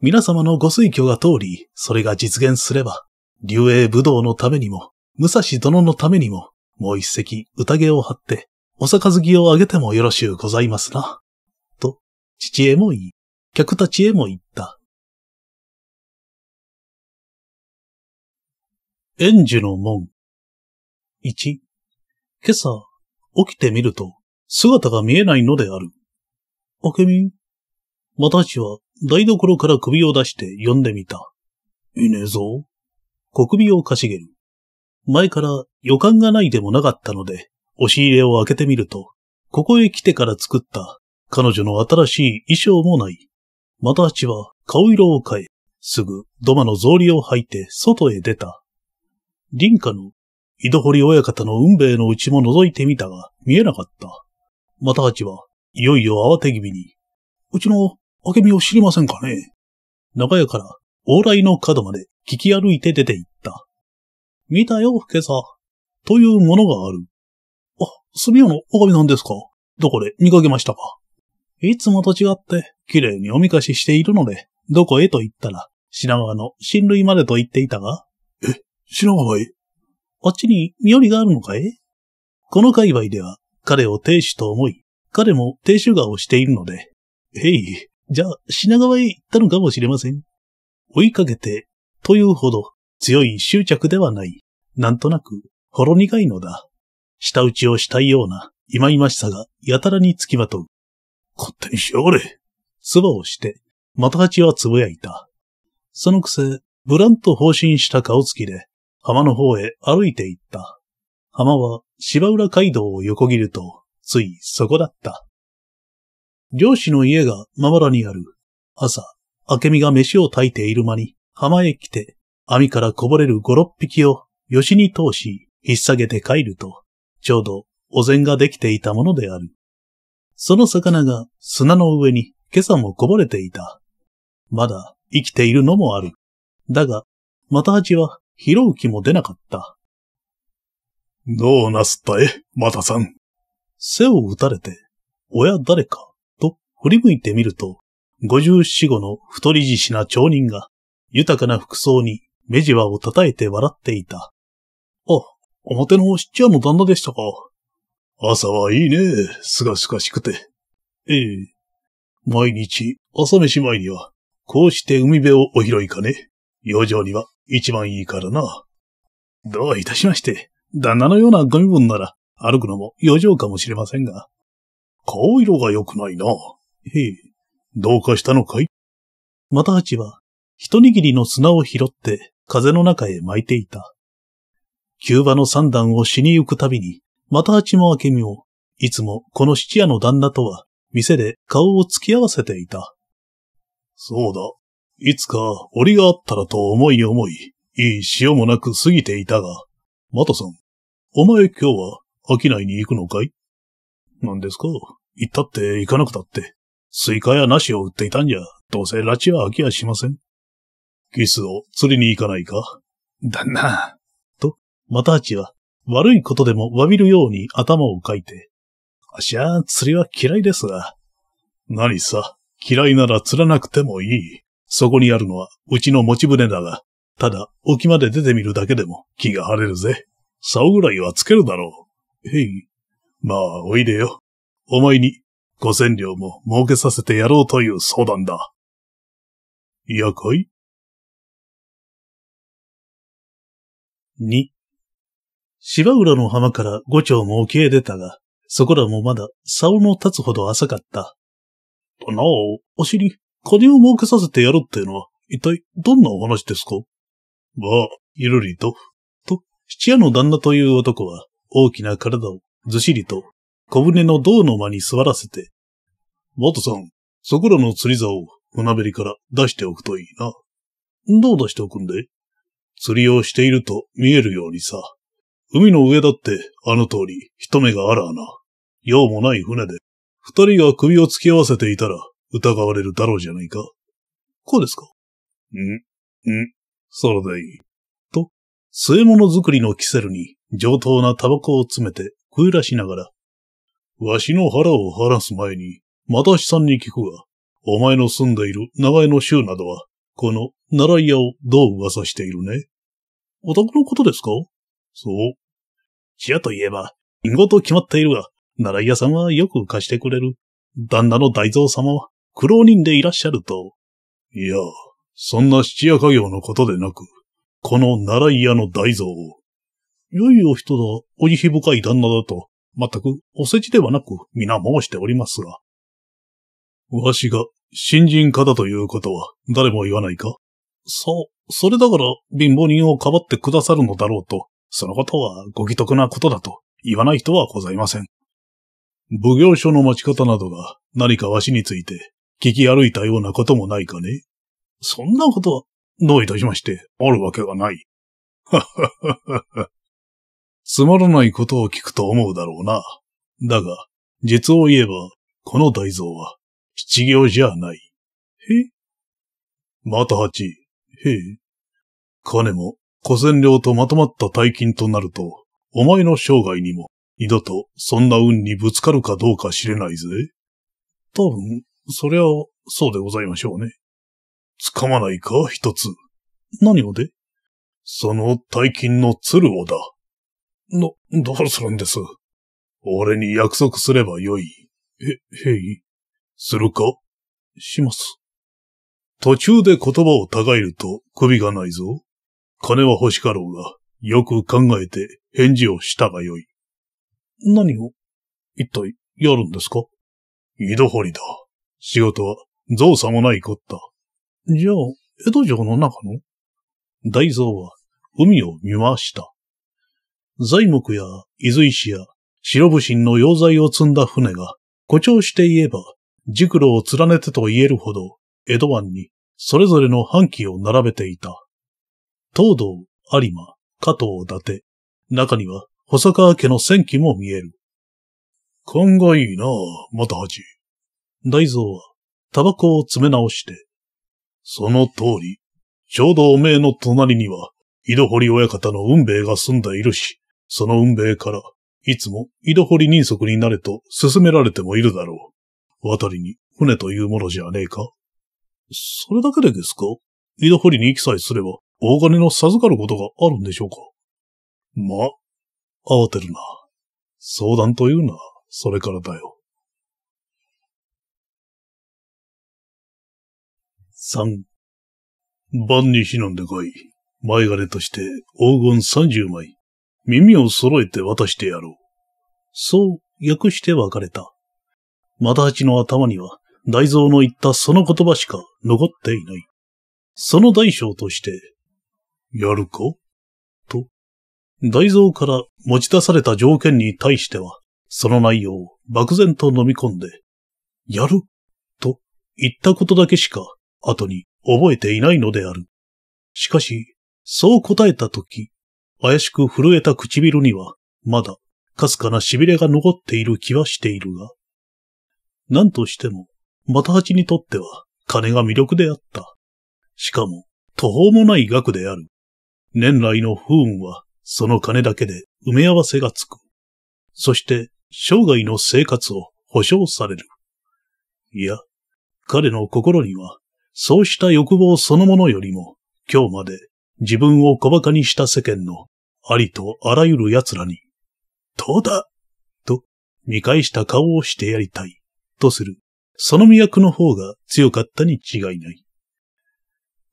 皆様のご推挙が通り、それが実現すれば、竜英武道のためにも、武蔵殿のためにも、もう一席宴を張って、お杯をあげてもよろしゅうございますな。と、父へも言い、客たちへも言った。園樹の門。一、今朝、起きてみると、姿が見えないのである。明けみ私は台所から首を出して呼んでみた。いねえぞ。小首をかしげる。前から予感がないでもなかったので、押し入れを開けてみると、ここへ来てから作った彼女の新しい衣装もない。また八は顔色を変え、すぐ土間の草履を履いて外へ出た。林家の井戸堀親方の運命のうちも覗いてみたが見えなかった。また八はいよいよ慌て気味に、うちの明美を知りませんかね長屋から往来の角まで聞き歩いて出て行った。見たよ、今朝。というものがある。あ、すみよの女将なんですかどこで見かけましたかいつもと違って、綺麗におみかししているので、どこへと言ったら、品川の親類までと言っていたが。え、品川へあっちに身寄りがあるのかいこの界隈では、彼を亭主と思い、彼も亭主がをしているので。へい、じゃあ、品川へ行ったのかもしれません。追いかけて、というほど、強い執着ではない。なんとなく、ほろ苦いのだ。舌打ちをしたいような、忌々しさがやたらにつきまとう。勝手にしやがれ。唾をして、た蜂はつぶやいた。そのくせ、ブランと放心した顔つきで、浜の方へ歩いて行った。浜は芝浦街道を横切ると、ついそこだった。漁師の家がまばらにある。朝、明美が飯を炊いている間に浜へ来て、網からこぼれる五六匹を吉に通し、引っ下げて帰ると、ちょうどお膳ができていたものである。その魚が砂の上に今朝もこぼれていた。まだ生きているのもある。だが、また蜂は拾う気も出なかった。どうなすったえ、またさん。背を打たれて、親誰か、と振り向いてみると、五十四五の太りじしな町人が、豊かな服装に目地はを叩いて笑っていた。あ、表のしっちゃの旦那でしたか。朝はいいね、すがすがしくて。ええ。毎日、朝飯前には、こうして海辺をお拾いかね。養生には一番いいからな。どういたしまして、旦那のようなゴミ分なら、歩くのも養生かもしれませんが。顔色が良くないな。へえ。どうかしたのかいまたハチは、一握りの砂を拾って、風の中へ巻いていた。急場の三段を死に行くたびに、また八間明美も、いつもこの七夜の旦那とは、店で顔を突き合わせていた。そうだ。いつか檻があったらと思い思い、いい潮もなく過ぎていたが、マタさん、お前今日は商いに行くのかい何ですか行ったって行かなくたって、スイカや梨を売っていたんじゃ、どうせ拉致は飽きやしません。キスを釣りに行かないか旦那。と、マタハチは悪いことでも詫びるように頭をかいて、あしゃ、釣りは嫌いですが。何さ、嫌いなら釣らなくてもいい。そこにあるのはうちの持ち船だが、ただ沖まで出てみるだけでも気が晴れるぜ。竿ぐらいはつけるだろう。へい。まあ、おいでよ。お前に五千両も儲けさせてやろうという相談だ。いやかい二。芝浦の浜から五丁も沖へ出たが、そこらもまだ竿の立つほど浅かった。なお、お尻、金を儲けさせてやるっていうのは、一体どんなお話ですかまあ、ゆるりと。と、七夜の旦那という男は、大きな体をずしりと小舟の胴の間に座らせて、マトさん、そこらの釣り竿を船べりから出しておくといいな。どう出しておくんで釣りをしていると見えるようにさ。海の上だってあの通り一目があらあな。用もない船で、二人が首を突き合わせていたら疑われるだろうじゃないか。こうですかん、ん、それでいい。と、末物作りのキセルに上等なタバコを詰めて食いらしながら、わしの腹を晴らす前に、またしさんに聞くが、お前の住んでいる長江の州などはこの、習い屋をどう噂しているね。お宅のことですかそう。ちやといえば、見事決まっているが、習い屋さんはよく貸してくれる。旦那の大蔵様は、苦労人でいらっしゃると。いや、そんな七夜家業のことでなく、この習い屋の大蔵を。良いお人だ、お慈悲深い旦那だと、全くお世辞ではなく皆申しておりますが。わしが新人家だということは誰も言わないかそ、それだから貧乏人をかばってくださるのだろうと、そのことはご既得なことだと言わない人はございません。奉行所の待ち方などが何かわしについて聞き歩いたようなこともないかねそんなことは、どういたしまして、あるわけがない。はははは。つまらないことを聞くと思うだろうな。だが、実を言えば、この大蔵は失行じゃない。へまた八。へえ。金も、古戦量とまとまった大金となると、お前の生涯にも、二度とそんな運にぶつかるかどうか知れないぜ。多分、そりゃ、そうでございましょうね。つかまないか、一つ。何をでその大金の鶴をだ。な、どうするんです俺に約束すればよい。へ、へいするかします。途中で言葉をたがえると首がないぞ。金は欲しかろうが、よく考えて返事をしたがよい。何を一体やるんですか井戸掘りだ。仕事は造作もないこった。じゃあ、江戸城の中の大蔵は海を見回した。材木や伊豆石や白武神の溶剤を積んだ船が誇張して言えば熟路を連ねてと言えるほど、江戸湾にそれぞれの半旗を並べていた。東道、有馬、加藤、伊達、中には細川家の戦旗も見える。勘がいいなあ、また八。大蔵は、タバコを詰め直して。その通り、ちょうどおめえの隣には、井戸堀親方の運兵が住んでいるし、その運兵から、いつも井戸堀人足になれと勧められてもいるだろう。渡りに、船というものじゃねえか。それだけでですか井戸掘りに行きさえすれば、大金の授かることがあるんでしょうかま、慌てるな。相談というな、それからだよ。三、晩に忍んでこい。前金として黄金三十枚。耳を揃えて渡してやろう。そう、訳して別れた。マタハチの頭には、大蔵の言ったその言葉しか残っていない。その大将として、やるかと、大蔵から持ち出された条件に対しては、その内容を漠然と飲み込んで、やると言ったことだけしか後に覚えていないのである。しかし、そう答えたとき、怪しく震えた唇には、まだ、かすかな痺れが残っている気はしているが、何としても、マタハチにとっては金が魅力であった。しかも、途方もない額である。年来の不運は、その金だけで埋め合わせがつく。そして、生涯の生活を保障される。いや、彼の心には、そうした欲望そのものよりも、今日まで自分を小馬鹿にした世間のありとあらゆる奴らに、どうだと見返した顔をしてやりたい。とする。その都の方が強かったに違いない。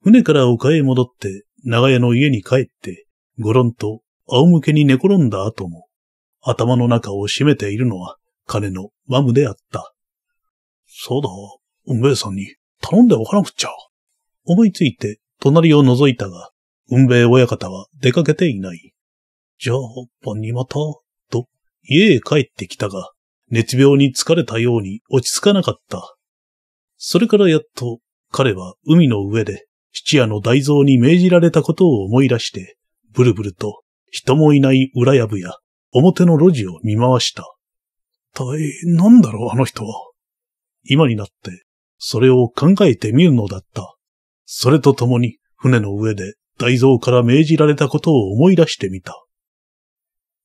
船から丘へ戻って、長屋の家に帰って、ごろんと仰向けに寝転んだ後も、頭の中を閉めているのは金のマムであった。そうだ、運命さんに頼んでおかなくっちゃ。思いついて隣を覗いたが、運命親方は出かけていない。じゃあ、晩にまた、と家へ帰ってきたが、熱病に疲れたように落ち着かなかった。それからやっと彼は海の上で質屋の大蔵に命じられたことを思い出して、ブルブルと人もいない裏やぶや表の路地を見回した。大、なんだろうあの人は。今になって、それを考えてみるのだった。それと共に船の上で大蔵から命じられたことを思い出してみた。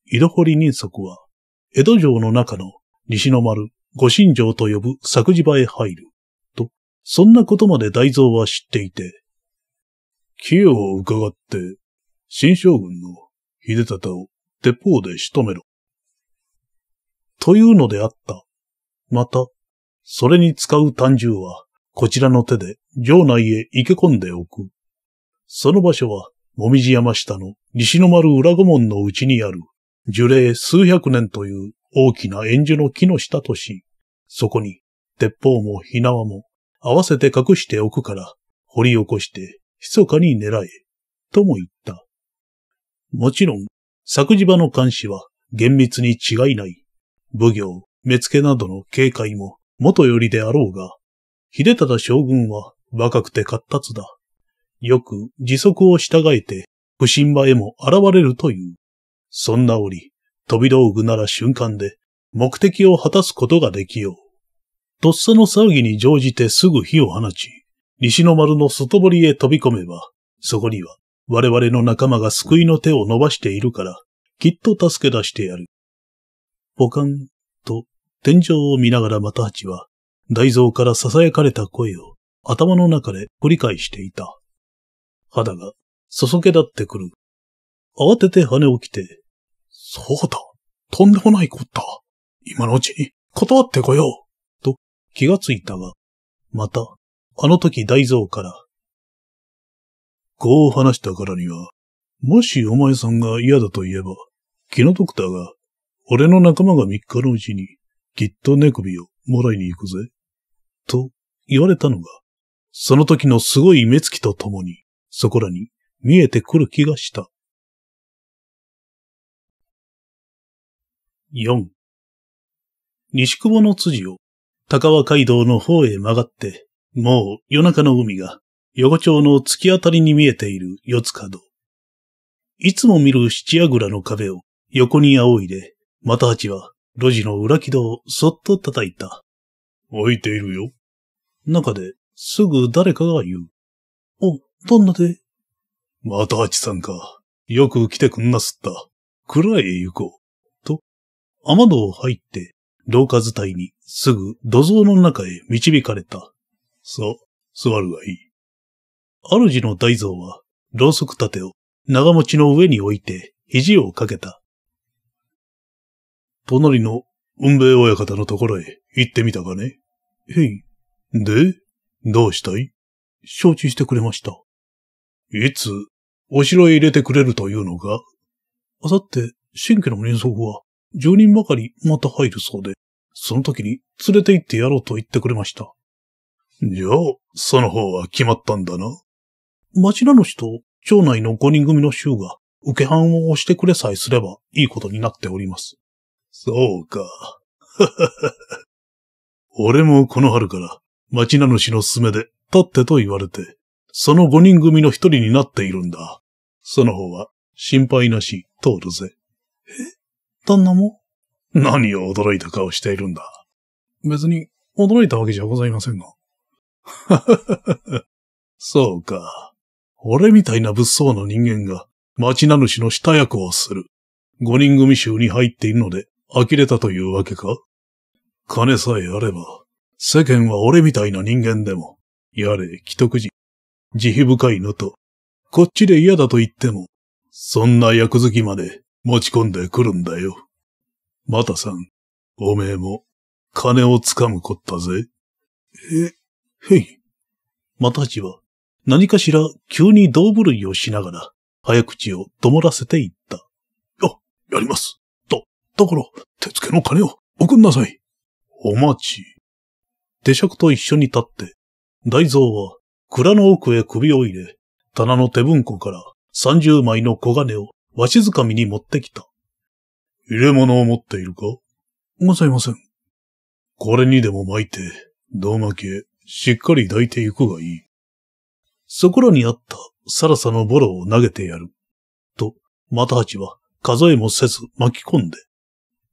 井戸堀人足は、江戸城の中の西の丸、御神城と呼ぶ作事場へ入る。と、そんなことまで大蔵は知っていて。清を伺って、新将軍の秀忠を鉄砲で仕留めろ。というのであった。また、それに使う単獣は、こちらの手で城内へ行け込んでおく。その場所は、もみじ山下の西の丸裏御門の内にある樹齢数百年という大きな円助の木の下とし、そこに、鉄砲も火縄も合わせて隠しておくから、掘り起こして、密かに狙え、とも言った。もちろん、作事場の監視は厳密に違いない。奉行、目付などの警戒も元よりであろうが、秀忠将軍は若くて活発だ。よく時速を従えて、不審場へも現れるという。そんな折、飛び道具なら瞬間で、目的を果たすことができよう。とっさの騒ぎに乗じてすぐ火を放ち、西の丸の外堀へ飛び込めば、そこには我々の仲間が救いの手を伸ばしているから、きっと助け出してやる。ポカンと天井を見ながら又八は、大蔵から囁かれた声を頭の中で繰り返していた。肌がそそけ立ってくる。慌てて跳ね起きて、そうだ。とんでもないこった。今のうちに断ってこよう。と気がついたが、また、あの時大蔵から。こう話したからには、もしお前さんが嫌だと言えば、気のドクターが、俺の仲間が3日のうちに、きっと寝首をもらいに行くぜ。と言われたのが、その時のすごい目つきとともに、そこらに見えてくる気がした。4西久保の辻を高輪街道の方へ曲がって、もう夜中の海が横丁の突き当たりに見えている四つ角。いつも見る七夜倉の壁を横に仰いで、又八は路地の裏木戸をそっと叩いた。開いているよ。中ですぐ誰かが言う。お、どんなで又八さんか。よく来てくんなすった。暗へ行こう。雨戸を入って、廊下伝いにすぐ土蔵の中へ導かれた。さあ、座るがいい。主の大蔵は、ろうそく立てを長持ちの上に置いて肘をかけた。隣の運命親方のところへ行ってみたがね。へい。で、どうしたい承知してくれました。いつ、お城へ入れてくれるというのかあさって、新規の人足は、1人ばかりまた入るそうで、その時に連れて行ってやろうと言ってくれました。じゃあ、その方は決まったんだな。町名の市と町内の五人組の衆が受け判を押してくれさえすればいいことになっております。そうか。俺もこの春から町名主の勧めで立ってと言われて、その五人組の一人になっているんだ。その方は心配なし通るぜ。え旦那も何を驚いた顔しているんだ。別に驚いたわけじゃございませんが。そうか。俺みたいな物騒な人間が町名主の下役をする。五人組衆に入っているので呆れたというわけか金さえあれば、世間は俺みたいな人間でも、やれ既得人、慈悲深いのと、こっちで嫌だと言っても、そんな役好きまで持ち込んでくるんだよ。またさん、おめえも、金をつかむこったぜ。え、へい。またちは、何かしら急に胴部いをしながら、早口をどもらせていった。あ、やります。と、だから、手付けの金を送んなさい。お待ち。手尺と一緒に立って、大蔵は蔵の奥へ首を入れ、棚の手文庫から三十枚の小金をわしづかみに持ってきた。入れ物を持っているかございません。これにでも巻いて、胴巻きへしっかり抱いていくがいい。そこらにあったサラサのボロを投げてやる。と、又八は数えもせず巻き込んで、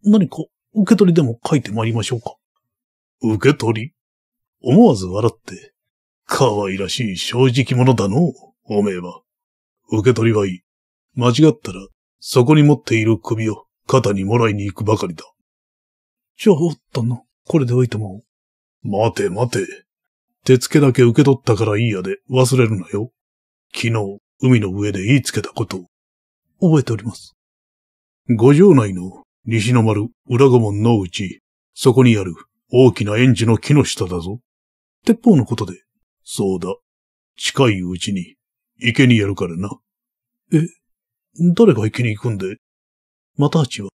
何か受け取りでも書いてまいりましょうか。受け取り思わず笑って、可愛らしい正直者だのう、おめえは。受け取りはいい。間違ったら、そこに持っている首を肩にもらいに行くばかりだ。じゃあ、おっとの、これでおいても。待て待て。手付けだけ受け取ったからいいやで忘れるなよ。昨日、海の上で言いつけたことを。覚えております。五条内の西の丸裏御門のうち、そこにある大きな園児の木の下だぞ。鉄砲のことで。そうだ。近いうちに、池にやるからな。え誰が池に行くんで。マタハチは、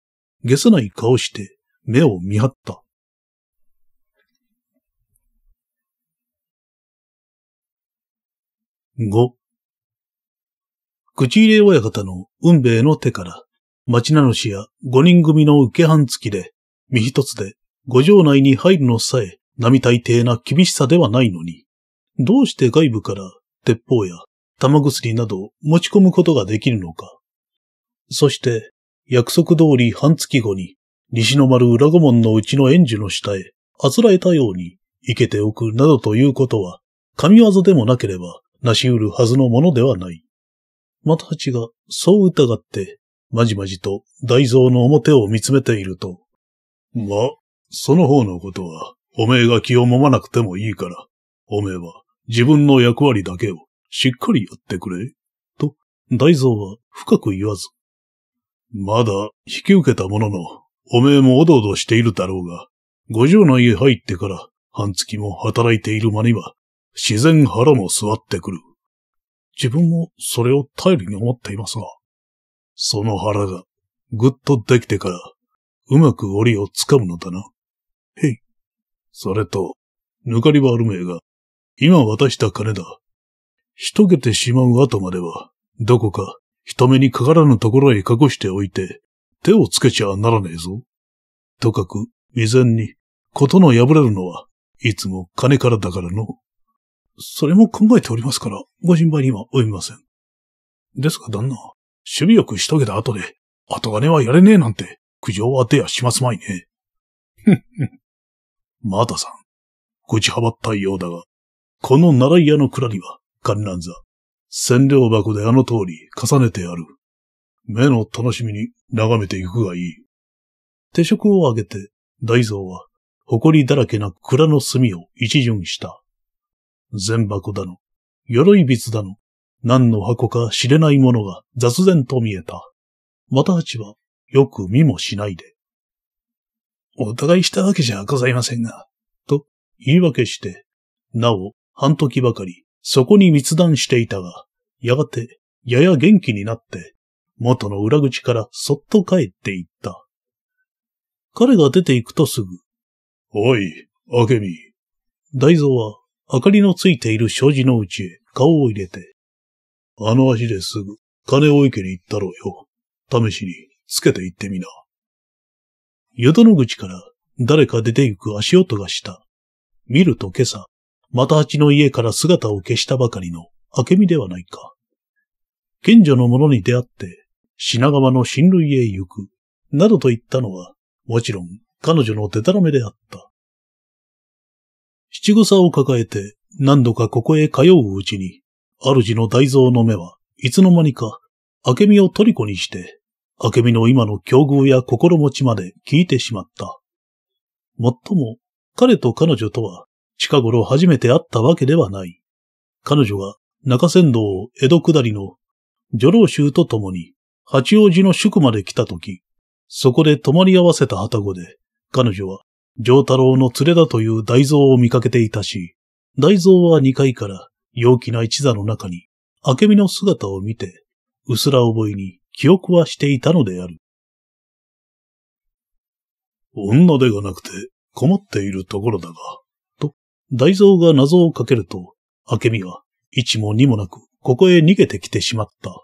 ゲスない顔して、目を見張った。5. 口入れ親方の運命の手から、町名主や五人組の受け半付きで、身一つで五条内に入るのさえ、並大抵な厳しさではないのに、どうして外部から鉄砲や玉薬など持ち込むことができるのか。そして、約束通り半月後に、西の丸裏御門のうちの園児の下へ、あつらえたように、生けておくなどということは、神業でもなければ、なし得るはずのものではない。又八が、そう疑って、まじまじと大蔵の表を見つめていると、ま、その方のことは、おめえが気を揉まなくてもいいから、おめえは自分の役割だけをしっかりやってくれ。と、大蔵は深く言わず、まだ引き受けたものの、おめえもおどおどしているだろうが、五条の家入ってから半月も働いている間には、自然腹も座ってくる。自分もそれを頼りに思っていますが、その腹がぐっとできてから、うまく檻をつかむのだな。へい。それと、ぬかりはあるめえが、今渡した金だ。しとけてしまう後までは、どこか人目にかからぬところへ隠しておいて、手をつけちゃならねえぞ。とかく、未然に、ことの破れるのは、いつも金からだからの。それも考えておりますから、ご心配には及びません。ですが旦那、守備よくしとけた後で、後金はやれねえなんて、苦情は手やしますまいね。ふんふん。またさん、ちはばったいようだが、この習い屋の蔵には、観覧座、千両箱であの通り重ねてある。目の楽しみに眺めていくがいい。手職をあげて、大蔵は、埃だらけな蔵の隅を一巡した。全箱だの、鎧筆だの、何の箱か知れないものが雑然と見えた。またちは、よく見もしないで。お互いしたわけじゃございませんが、と言い訳して、なお半時ばかりそこに密談していたが、やがて、やや元気になって、元の裏口からそっと帰っていった。彼が出て行くとすぐ、おい、明美。大蔵は、明かりのついている障子のうちへ顔を入れて、あの足ですぐ金を池に行ったろうよ。試しに、つけて行ってみな。淀の口から誰か出て行く足音がした。見ると今朝、また八の家から姿を消したばかりの明美ではないか。賢者の者に出会って、品川の親類へ行く、などと言ったのは、もちろん彼女のデタラメであった。七五三を抱えて何度かここへ通ううちに、主の大蔵の目はいつの間にか、明美を虜にして、明美の今の境遇や心持ちまで聞いてしまった。もっとも、彼と彼女とは近頃初めて会ったわけではない。彼女が中山道江戸下りの女郎衆と共に八王子の宿まで来た時、そこで泊まり合わせた旗子で、彼女は上太郎の連れだという大蔵を見かけていたし、大蔵は2階から陽気な一座の中に、明美の姿を見て、うすら覚えに記憶はしていたのである。女手がなくて困っているところだが、と、大蔵が謎をかけると、明美は一も二もなく、ここへ逃げてきてしまった。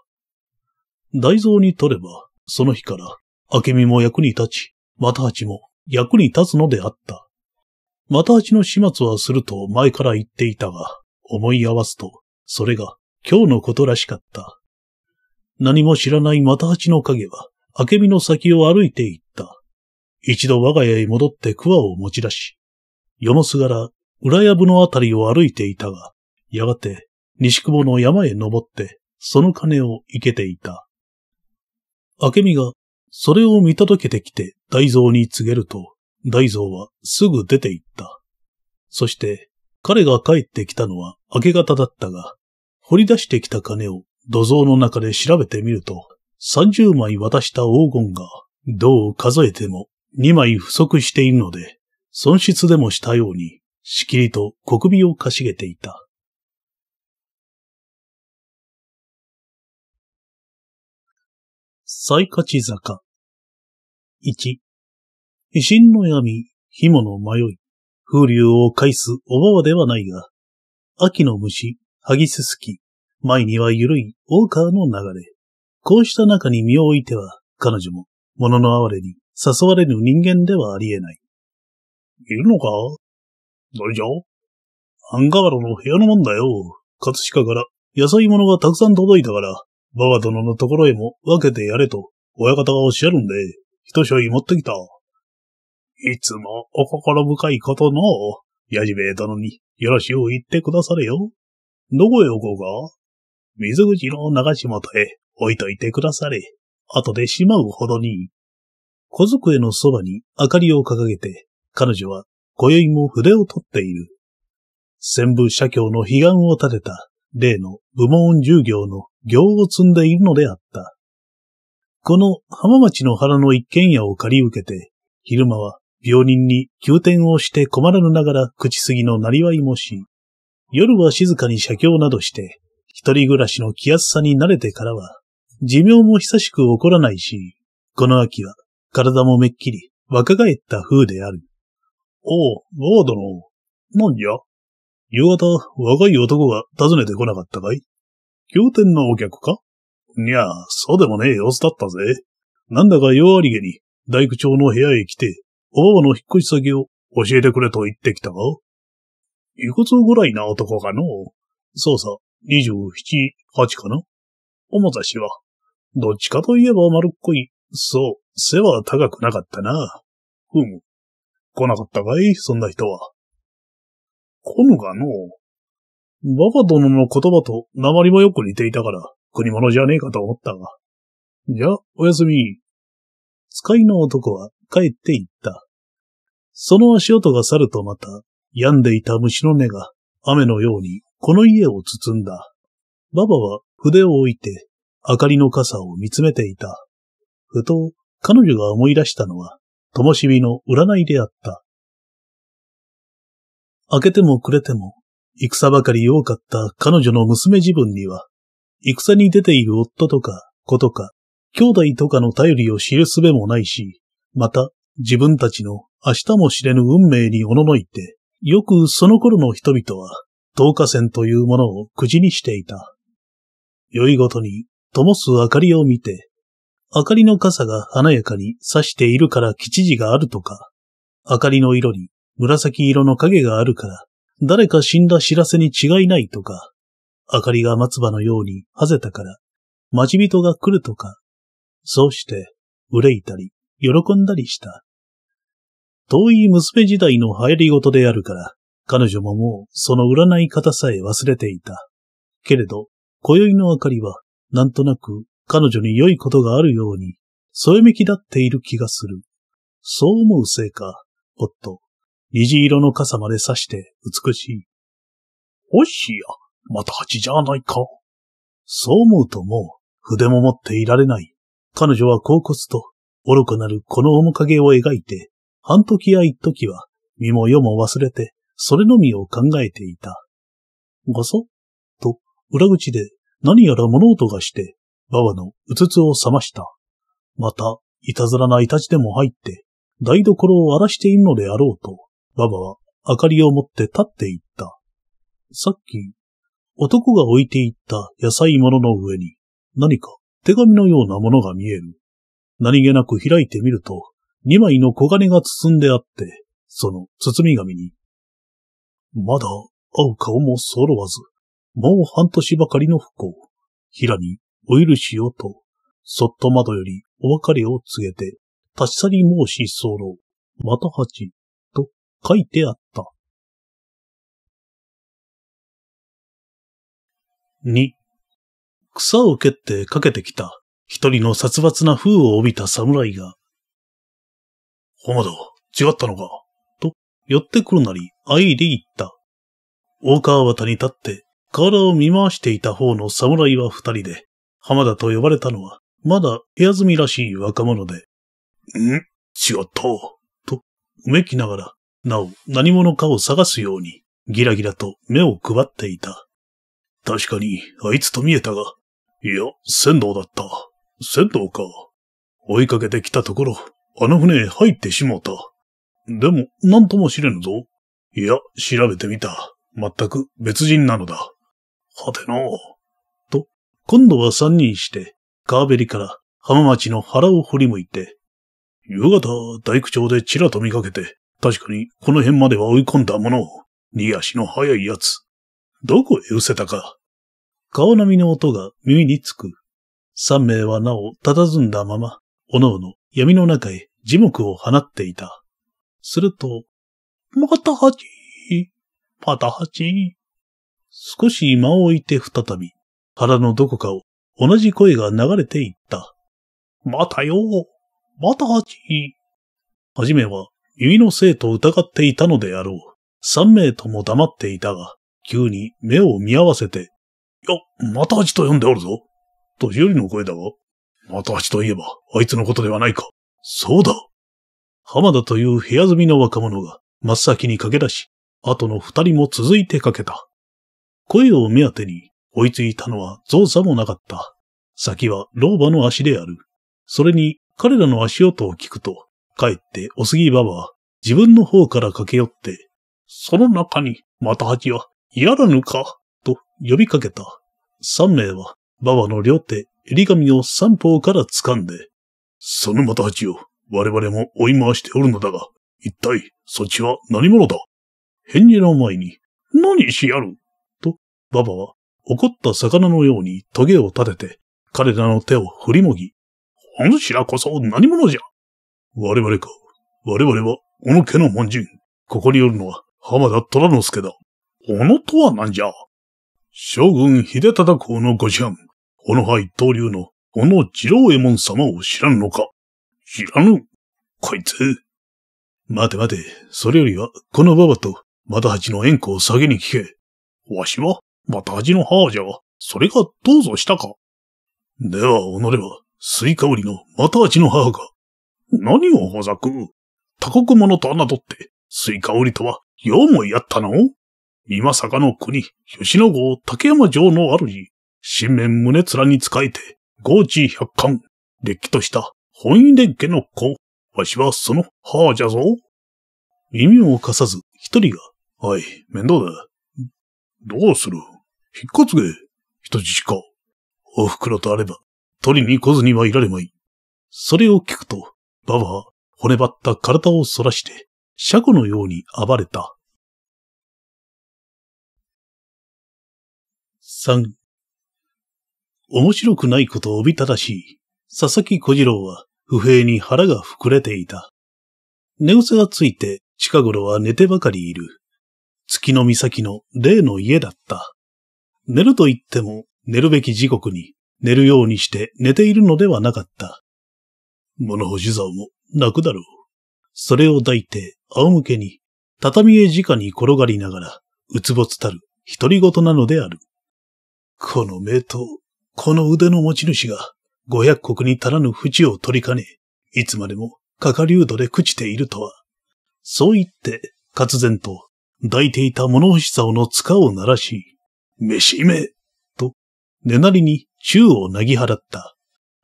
大蔵にとれば、その日から、明美も役に立ち、又八も役に立つのであった。又八の始末はすると前から言っていたが、思い合わすと、それが今日のことらしかった。何も知らない又八の影は、明美の先を歩いていった。一度我が家へ戻って桑を持ち出し、よもすがら、裏ぶのあたりを歩いていたが、やがて西久保の山へ登って、その金を生けていた。明美が、それを見届けてきて大蔵に告げると、大蔵はすぐ出て行った。そして、彼が帰ってきたのは明け方だったが、掘り出してきた金を土蔵の中で調べてみると、三十枚渡した黄金が、どう数えても二枚不足しているので、損失でもしたように、しきりと小首をかしげていた。最勝値坂。1、維新の闇、紐の迷い、風流を返すおばばではないが、秋の虫、ハギススキ、前には緩い大川の流れ。こうした中に身を置いては、彼女も、物の哀れに誘われる人間ではありえない。いるのか大丈夫アンガーロの部屋のもんだよ。葛飾から野菜物がたくさん届いたから、ババ殿のところへも分けてやれと、親方がおっしゃるんで、一ょい持ってきた。いつもお心深いことの、矢じべ殿によろしゅう言ってくだされよ。どこへ置こうか水口の長島とへ置いといてくだされ。後でしまうほどに。小机のそばに明かりを掲げて、彼女は今宵も筆を取っている。専部社協の悲願を立てた、例の部門従業の行を積んでいるのであった。この浜町の原の一軒家を借り受けて、昼間は病人に急転をして困らぬながら口すぎのなりわいもし、夜は静かに写経などして、一人暮らしの気安さに慣れてからは、寿命も久しく起こらないし、この秋は体もめっきり若返った風である。おう、おう殿。なんじゃ夕方、若い男が訪ねてこなかったかい仰天なお客かにゃあ、そうでもねえ様子だったぜ。なんだか弱りげに、大工町の部屋へ来て、おばばの引っ越し先を教えてくれと言ってきたが。いくつぐらいな男かのそうさ、十七、八かなおもざしは、どっちかといえば丸っこい。そう、背は高くなかったな。ふむ。来なかったかいそんな人は。来ぬがのババ殿の言葉と鉛もよく似ていたから、国物じゃねえかと思ったが。じゃおやすみ。使いの男は帰って行った。その足音が去るとまた、病んでいた虫の根が雨のようにこの家を包んだ。ババは筆を置いて、明かりの傘を見つめていた。ふと、彼女が思い出したのは、灯火の占いであった。明けても暮れても戦ばかり多かった彼女の娘自分には、戦に出ている夫とか、子とか、兄弟とかの頼りを知る術もないし、また、自分たちの明日も知れぬ運命におののいて、よくその頃の人々は、東火線というものをくじにしていた。酔いごとに、灯す明かりを見て、明かりの傘が華やかに差しているから吉時があるとか、明かりの色に紫色の影があるから誰か死んだ知らせに違いないとか、明かりが松葉のようにはぜたから、待ち人が来るとか、そうして憂いたり、喜んだりした。遠い娘時代の流行り事であるから、彼女ももうその占い方さえ忘れていた。けれど、今宵の明かりは、なんとなく彼女に良いことがあるように、添えめきだっている気がする。そう思うせいか、ほっと虹色の傘まで差して美しい。おしや、また蜂じゃないか。そう思うともう筆も持っていられない。彼女は高骨と愚かなるこの面影を描いて、半時や一時は身も世も忘れて、それのみを考えていた。がそと、裏口で何やら物音がして、馬場のうつつを覚ました。また、いたずらないたちでも入って、台所を荒らしているのであろうと、ババは明かりを持って立っていった。さっき、男が置いていった野菜物の上に何か手紙のようなものが見える。何気なく開いてみると、二枚の小金が包んであって、その包み紙に。まだ会う顔も揃わず、もう半年ばかりの不幸。平にお許しをと、そっと窓よりお別れを告げて、立ち去り申し候。また八。書いてあった。二、草を蹴ってかけてきた一人の殺伐な風を帯びた侍が、浜田、違ったのかと寄ってくるなり、あいで言った。大川端に立って体を見回していた方の侍は二人で、浜田と呼ばれたのは、まだ部屋住みらしい若者で、ん違った。と、うめきながらなお何者かを探すように、ギラギラと目を配っていた。確かに、あいつと見えたが、いや、仙道だった。仙道か。追いかけてきたところ、あの船へ入ってしもうた。でも、なんとも知れぬぞ。いや、調べてみた。全く別人なのだ。はてなと、今度は三人して、川べりから浜町の腹を振り向いて、夕方、大工町でちらと見かけて、確かに、この辺までは追い込んだものを、逃足の速いやつ。どこへ失せたか。顔並みの音が耳につく。三名はなお佇んだまま、おのおの闇の中へ樹木を放っていた。すると、また八、また八。少し間を置いて再び、腹のどこかを同じ声が流れていった。またよ、また八。はじめは弓のせいと疑っていたのであろう。三名とも黙っていたが、急に目を見合わせて、いや、またあちと呼んでおるぞ。とよりの声だが、またあちといえば、あいつのことではないか。そうだ。浜田という部屋住みの若者が、真っ先に駆け出し、後の二人も続いてかけた。声を目当てに、追いついたのは造作もなかった。先は老婆の足である。それに、彼らの足音を聞くと、帰っておすぎばばは自分の方から駆け寄って、その中に、また蜂は、やらぬか、と呼びかけた。三名は、ばばの両手、襟髪を三方から掴んで、そのまた蜂を、我々も追い回しておるのだが、一体、そちは何者だ返事の前に、何しやると、ばばは、怒った魚のように棘を立てて、彼らの手を振りもぎ、本主らこそ何者じゃ我々か。我々は、小野家の門人。ここにおるのは、浜田虎之助だ。小野とは何じゃ将軍秀忠公のご師範、小野派一刀流の小野次郎右衛門様を知らんのか知らぬ。こいつ。待て待て、それよりは、この馬場と、又八の縁故を下げに聞け。わしは、又八の母じゃそれがどうぞしたか。では、己は、スイカ織りの又八の母か、何をほざく他国者と侮って、スイカ売りとは、ようもやったの今坂の国、吉野郷竹山城の主、新面胸面に仕えて、豪地百貫、れっきとした本意連家の子、わしはその母じゃぞ。耳を貸さず、一人が、おい、面倒だ。どうする引っ越つげ、人質か。お袋とあれば、取りに来ずにはいられまい。それを聞くと、馬は骨張った体を反らして、車庫のように暴れた。3. 面白くないことおびただしい、佐々木小次郎は不平に腹が膨れていた。寝癖がついて近頃は寝てばかりいる。月の岬の例の家だった。寝ると言っても寝るべき時刻に寝るようにして寝ているのではなかった。物干し竿も泣くだろう。それを抱いて仰向けに、畳へ直に転がりながら、うつぼつたる独り言なのである。この名刀、この腕の持ち主が、五百国に足らぬ淵を取りかね、いつまでもかかりうどで朽ちているとは。そう言って、活然と、抱いていた物干し竿の塚を鳴らし、飯めと、寝なりに宙をなぎ払った。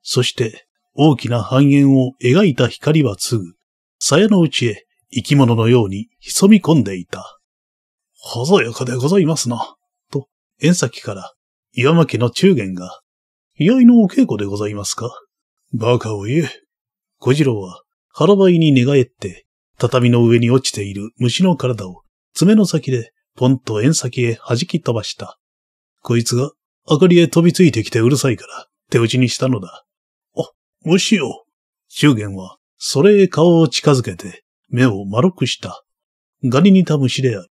そして、大きな半円を描いた光は継ぐ、鞘の内へ生き物のように潜み込んでいた。鮮やかでございますな、と、縁先から岩間家の中元が、居合のお稽古でございますかバカを言え。小次郎は腹ばいに寝返って、畳の上に落ちている虫の体を爪の先でポンと縁先へ弾き飛ばした。こいつが明かりへ飛びついてきてうるさいから手打ちにしたのだ。おしよ。祝言は、それへ顔を近づけて、目を丸くした。ガリにた虫である。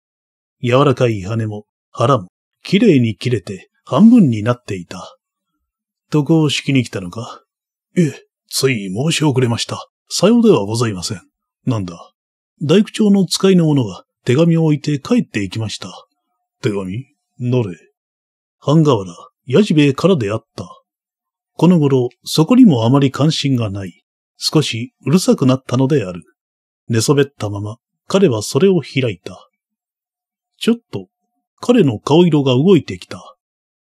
柔らかい羽も、腹も、綺麗に切れて、半分になっていた。こを敷きに来たのかええ、つい申し遅れました。さようではございません。なんだ。大工長の使いの者が手紙を置いて帰っていきました。手紙どれ半河原、矢じべからであった。この頃、そこにもあまり関心がない。少しうるさくなったのである。寝そべったまま、彼はそれを開いた。ちょっと、彼の顔色が動いてきた。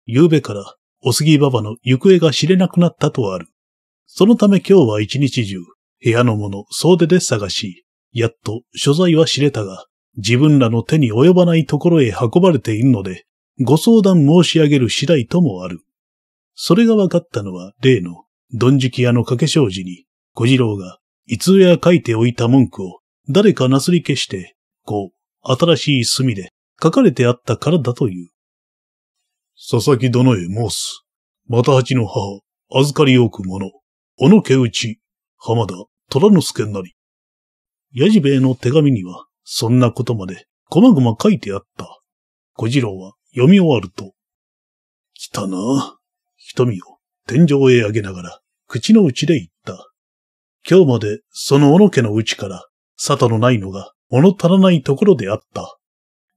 夕べから、お杉ばばの行方が知れなくなったとある。そのため今日は一日中、部屋のもの総出で探し、やっと所在は知れたが、自分らの手に及ばないところへ運ばれているので、ご相談申し上げる次第ともある。それが分かったのは例の、ドンジキ屋の掛け障子に、小次郎が、いつや書いておいた文句を、誰かなすり消して、こう、新しい墨で書かれてあったからだという。佐々木殿へ申す。また八の母、預かり置く者、小野家内、浜田、虎之助なり。矢じべえの手紙には、そんなことまで、こまごま書いてあった。小次郎は読み終わると、来たな。瞳を天井へ上げながら、口の内で言った。今日までその小野家の内から沙汰のないのが物足らないところであった。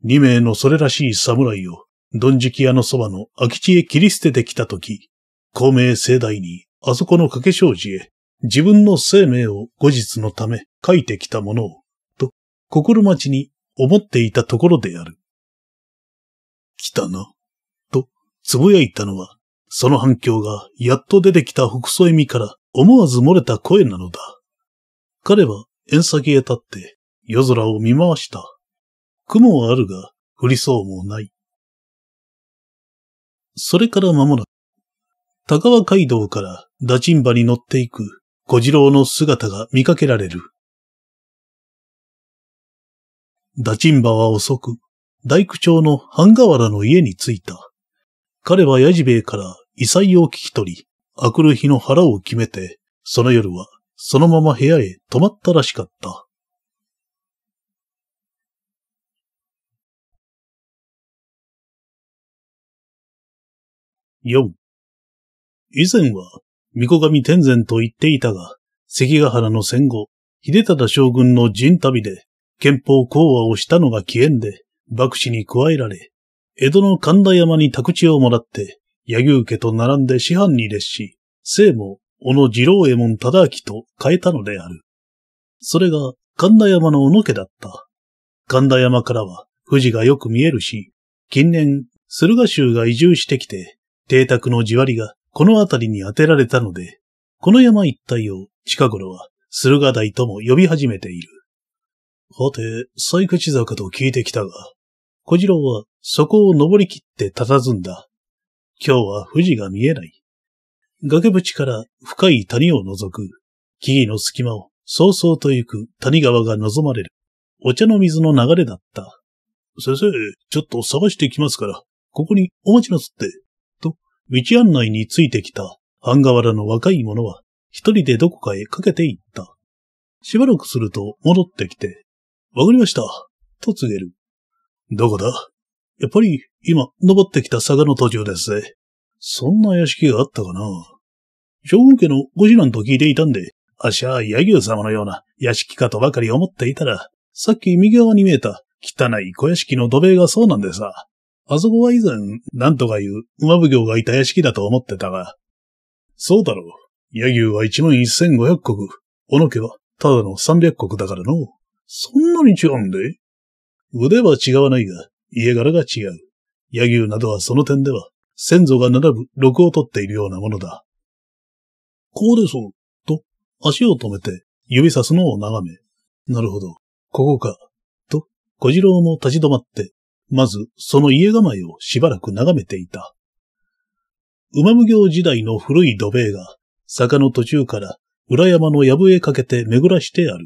二名のそれらしい侍を、どんじき屋のそばの空き地へ切り捨ててきたとき、公明盛大にあそこの掛け障子へ自分の生命を後日のため書いてきたものを、と心待ちに思っていたところである。来たな、と呟いたのはその反響がやっと出てきた細い身から思わず漏れた声なのだ。彼は縁先へ立って夜空を見回した。雲はあるが降りそうもない。それから間もなく、高輪街道からダチンバに乗っていく小次郎の姿が見かけられる。ダチンバは遅く、大工町の半河原の家に着いた。彼はヤジ兵衛から異彩を聞き取り、明くる日の腹を決めて、その夜はそのまま部屋へ泊まったらしかった。4. 以前は、御子神天然と言っていたが、関ヶ原の戦後、秀忠将軍の陣旅で、憲法講和をしたのが起源で、幕士に加えられ、江戸の神田山に宅地をもらって、柳生家と並んで師範に列し、生も小野二郎右衛門忠明と変えたのである。それが神田山の小野家だった。神田山からは富士がよく見えるし、近年、駿河州が移住してきて、邸宅の地割りがこの辺りに当てられたので、この山一帯を近頃は駿河台とも呼び始めている。はて、採口坂と聞いてきたが、小次郎はそこを登り切って佇んだ今日は富士が見えない。崖淵から深い谷を覗く。木々の隙間を早々と行く谷川が望まれる。お茶の水の流れだった。先生、ちょっと探してきますから、ここにお待ちなすって。と、道案内についてきた半河原の若い者は、一人でどこかへかけていった。しばらくすると戻ってきて、わかりました。と告げる。どこだやっぱり今登ってきた坂の途中ですぜ。そんな屋敷があったかな将軍家のご次男と聞いていたんで、あっしゃ、柳生様のような屋敷かとばかり思っていたら、さっき右側に見えた汚い小屋敷の土塀がそうなんでさ。あそこは以前、なんとかいう馬奉行がいた屋敷だと思ってたが。そうだろう。柳生は一万一千五百国。小野家はただの三百国だからの。そんなに違うんで腕は違わないが、家柄が違う。野牛などはその点では、先祖が並ぶ録を取っているようなものだ。こうでそう、と、足を止めて、指さすのを眺め、なるほど、ここか、と、小次郎も立ち止まって、まず、その家構えをしばらく眺めていた。馬奉行時代の古い土塀が、坂の途中から裏山の藪へかけて巡らしてある。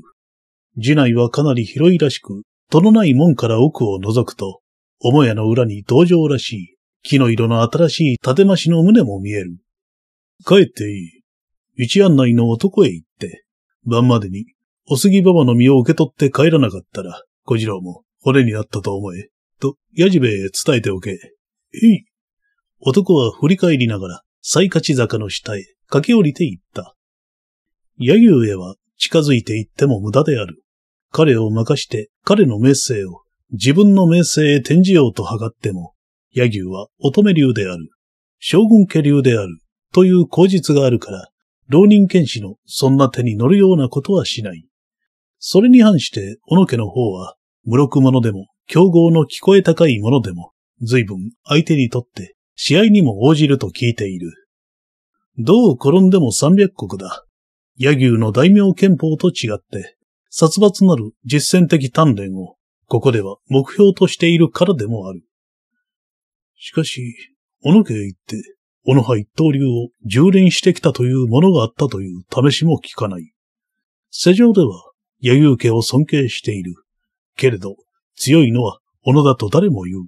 寺内はかなり広いらしく、戸のない門から奥を覗くと、母屋の裏に道場らしい、木の色の新しい建増しの胸も見える。帰っていい。一案内の男へ行って、晩までに、お杉ばばの身を受け取って帰らなかったら、小次郎も骨になったと思え、と、やじべへ伝えておけ。えい。男は振り返りながら、最勝坂の下へ駆け下りて行った。柳生へは近づいて行っても無駄である。彼を任して彼のメッセを自分の名声へ転じようと図っても、野牛は乙女流である、将軍家流である、という口実があるから、浪人剣士のそんな手に乗るようなことはしない。それに反して、小野家の方は、無力者でも、競合の聞こえ高い者でも、随分相手にとって試合にも応じると聞いている。どう転んでも三百国だ。野牛の大名憲法と違って、殺伐なる実践的鍛錬をここでは目標としているからでもある。しかし、小野家へ行って、小野派一刀流を従練してきたというものがあったという試しも聞かない。世上では、野生家を尊敬している。けれど、強いのは小野だと誰も言う。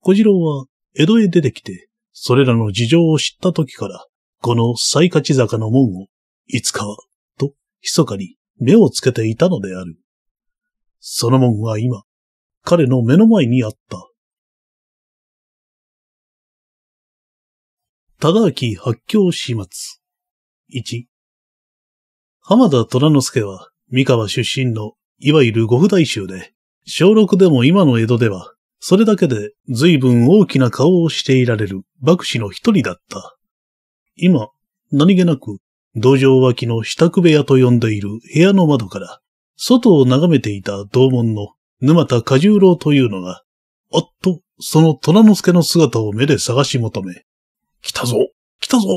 小次郎は江戸へ出てきて、それらの事情を知った時から、この最勝坂の門を、いつかは、と、密かに目をつけていたのである。その門は今、彼の目の前にあった。忠明発狂始末。1。浜田虎之助は、三河出身の、いわゆる五府大衆で、小6でも今の江戸では、それだけで随分大きな顔をしていられる幕士の一人だった。今、何気なく、道場脇の支度部屋と呼んでいる部屋の窓から、外を眺めていた同門の沼田果十郎というのが、おっと、その虎之助の姿を目で探し求め、来たぞ来たぞ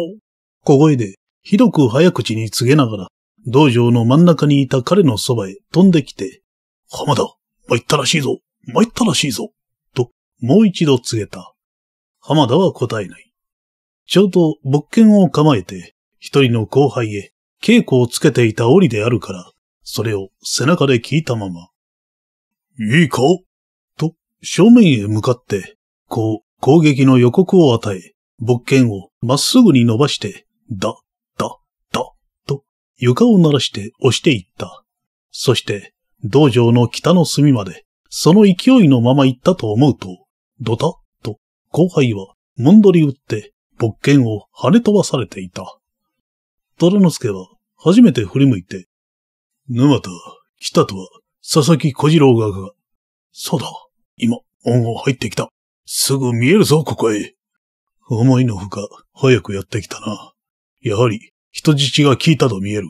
小声で、ひどく早口に告げながら、道場の真ん中にいた彼のそばへ飛んできて、浜田、参ったらしいぞ参ったらしいぞと、もう一度告げた。浜田は答えない。ちょうど、物件を構えて、一人の後輩へ、稽古をつけていた檻であるから、それを背中で聞いたまま。いいかと、正面へ向かって、こう、攻撃の予告を与え、木剣をまっすぐに伸ばして、だ、だ、だ、と、床を鳴らして押していった。そして、道場の北の隅まで、その勢いのまま行ったと思うと、ドタッと、後輩は、もんどり打って、木剣を跳ね飛ばされていた。虎之助は、初めて振り向いて、沼田、北とは、佐々木小次郎がが、そうだ、今、門を入ってきた。すぐ見えるぞ、ここへ。思いのほか、早くやってきたな。やはり、人質が聞いたと見える。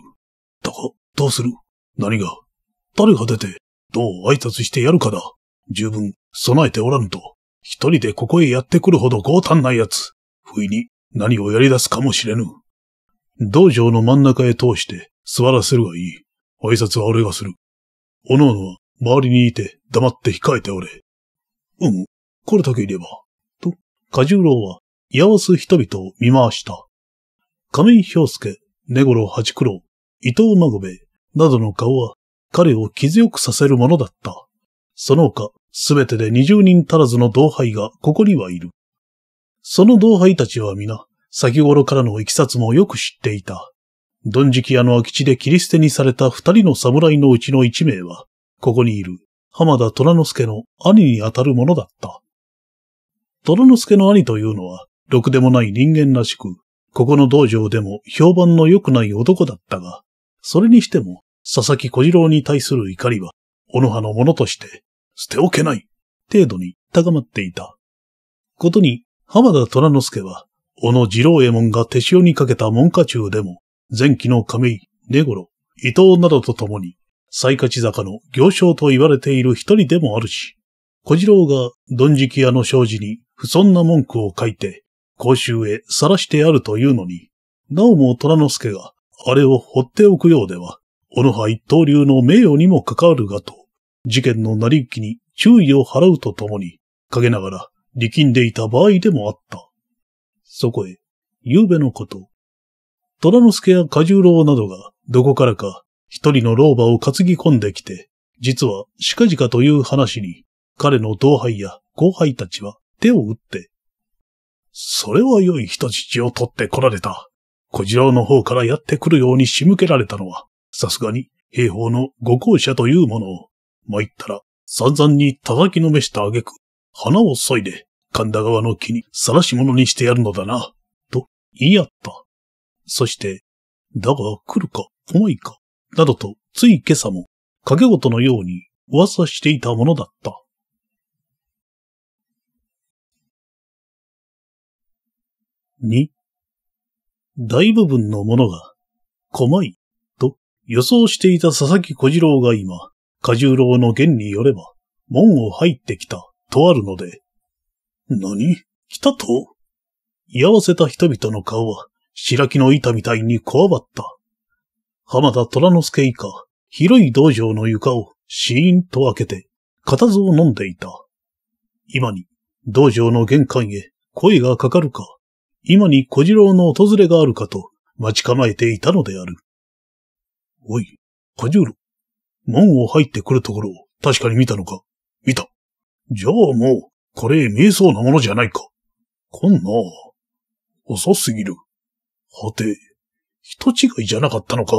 だが、どうする何が誰が出て、どう挨拶してやるかだ。十分、備えておらぬと。一人でここへやってくるほど強胆な奴。不意に、何をやり出すかもしれぬ。道場の真ん中へ通して、座らせるがいい。挨拶は俺がする。おのおのは周りにいて黙って控えておれ。うん、これだけいれば。と、過重郎は居合わす人々を見回した。亀井氷介、根郎八九郎、伊藤孫兵衛などの顔は彼を傷よくさせるものだった。その他、すべてで二十人足らずの同輩がここにはいる。その同輩たちは皆、先頃からの行きさつもよく知っていた。ジキ屋の空き地で切り捨てにされた二人の侍のうちの一名は、ここにいる浜田虎之助の兄にあたるものだった。虎之助の兄というのは、ろくでもない人間らしく、ここの道場でも評判の良くない男だったが、それにしても、佐々木小次郎に対する怒りは、小野葉のものとして、捨ておけない程度に高まっていた。ことに、浜田虎之助は、小野次郎右衛門が手塩にかけた門下中でも、前期の亀井、根頃、伊藤などと共に、最勝坂の行商と言われている一人でもあるし、小次郎がドンジキ屋の障子に不遜な文句を書いて、公衆へ晒してあるというのに、なおも虎之助があれを放っておくようでは、小野派一刀流の名誉にも関わるがと、事件の成り行きに注意を払うとともに、陰ながら力んでいた場合でもあった。そこへ、夕べのこと、虎之助や梶十郎などが、どこからか、一人の老婆を担ぎ込んできて、実は、近々という話に、彼の同輩や後輩たちは手を打って、それは良い人質を取って来られた。小次郎の方からやってくるように仕向けられたのは、さすがに兵法の御校舎というものを、参ったら散々に叩きのめした挙句、花を削いで神田川の木に晒し者にしてやるのだな、と言い合った。そして、だが来るか来ないか、などと、つい今朝も、掛け事のように噂していたものだった。二、大部分のものが、細い、と予想していた佐々木小次郎が今、過重郎の言によれば、門を入ってきた、とあるので、何来たと居合わせた人々の顔は、白木の板みたいにこわばった。浜田虎之助以下、広い道場の床をシーンと開けて、固唾を飲んでいた。今に、道場の玄関へ声がかかるか、今に小次郎の訪れがあるかと待ち構えていたのである。おい、小次郎。門を入ってくるところを確かに見たのか見た。じゃあもう、これ見えそうなものじゃないか。こんな、遅すぎる。はて、人違いじゃなかったのか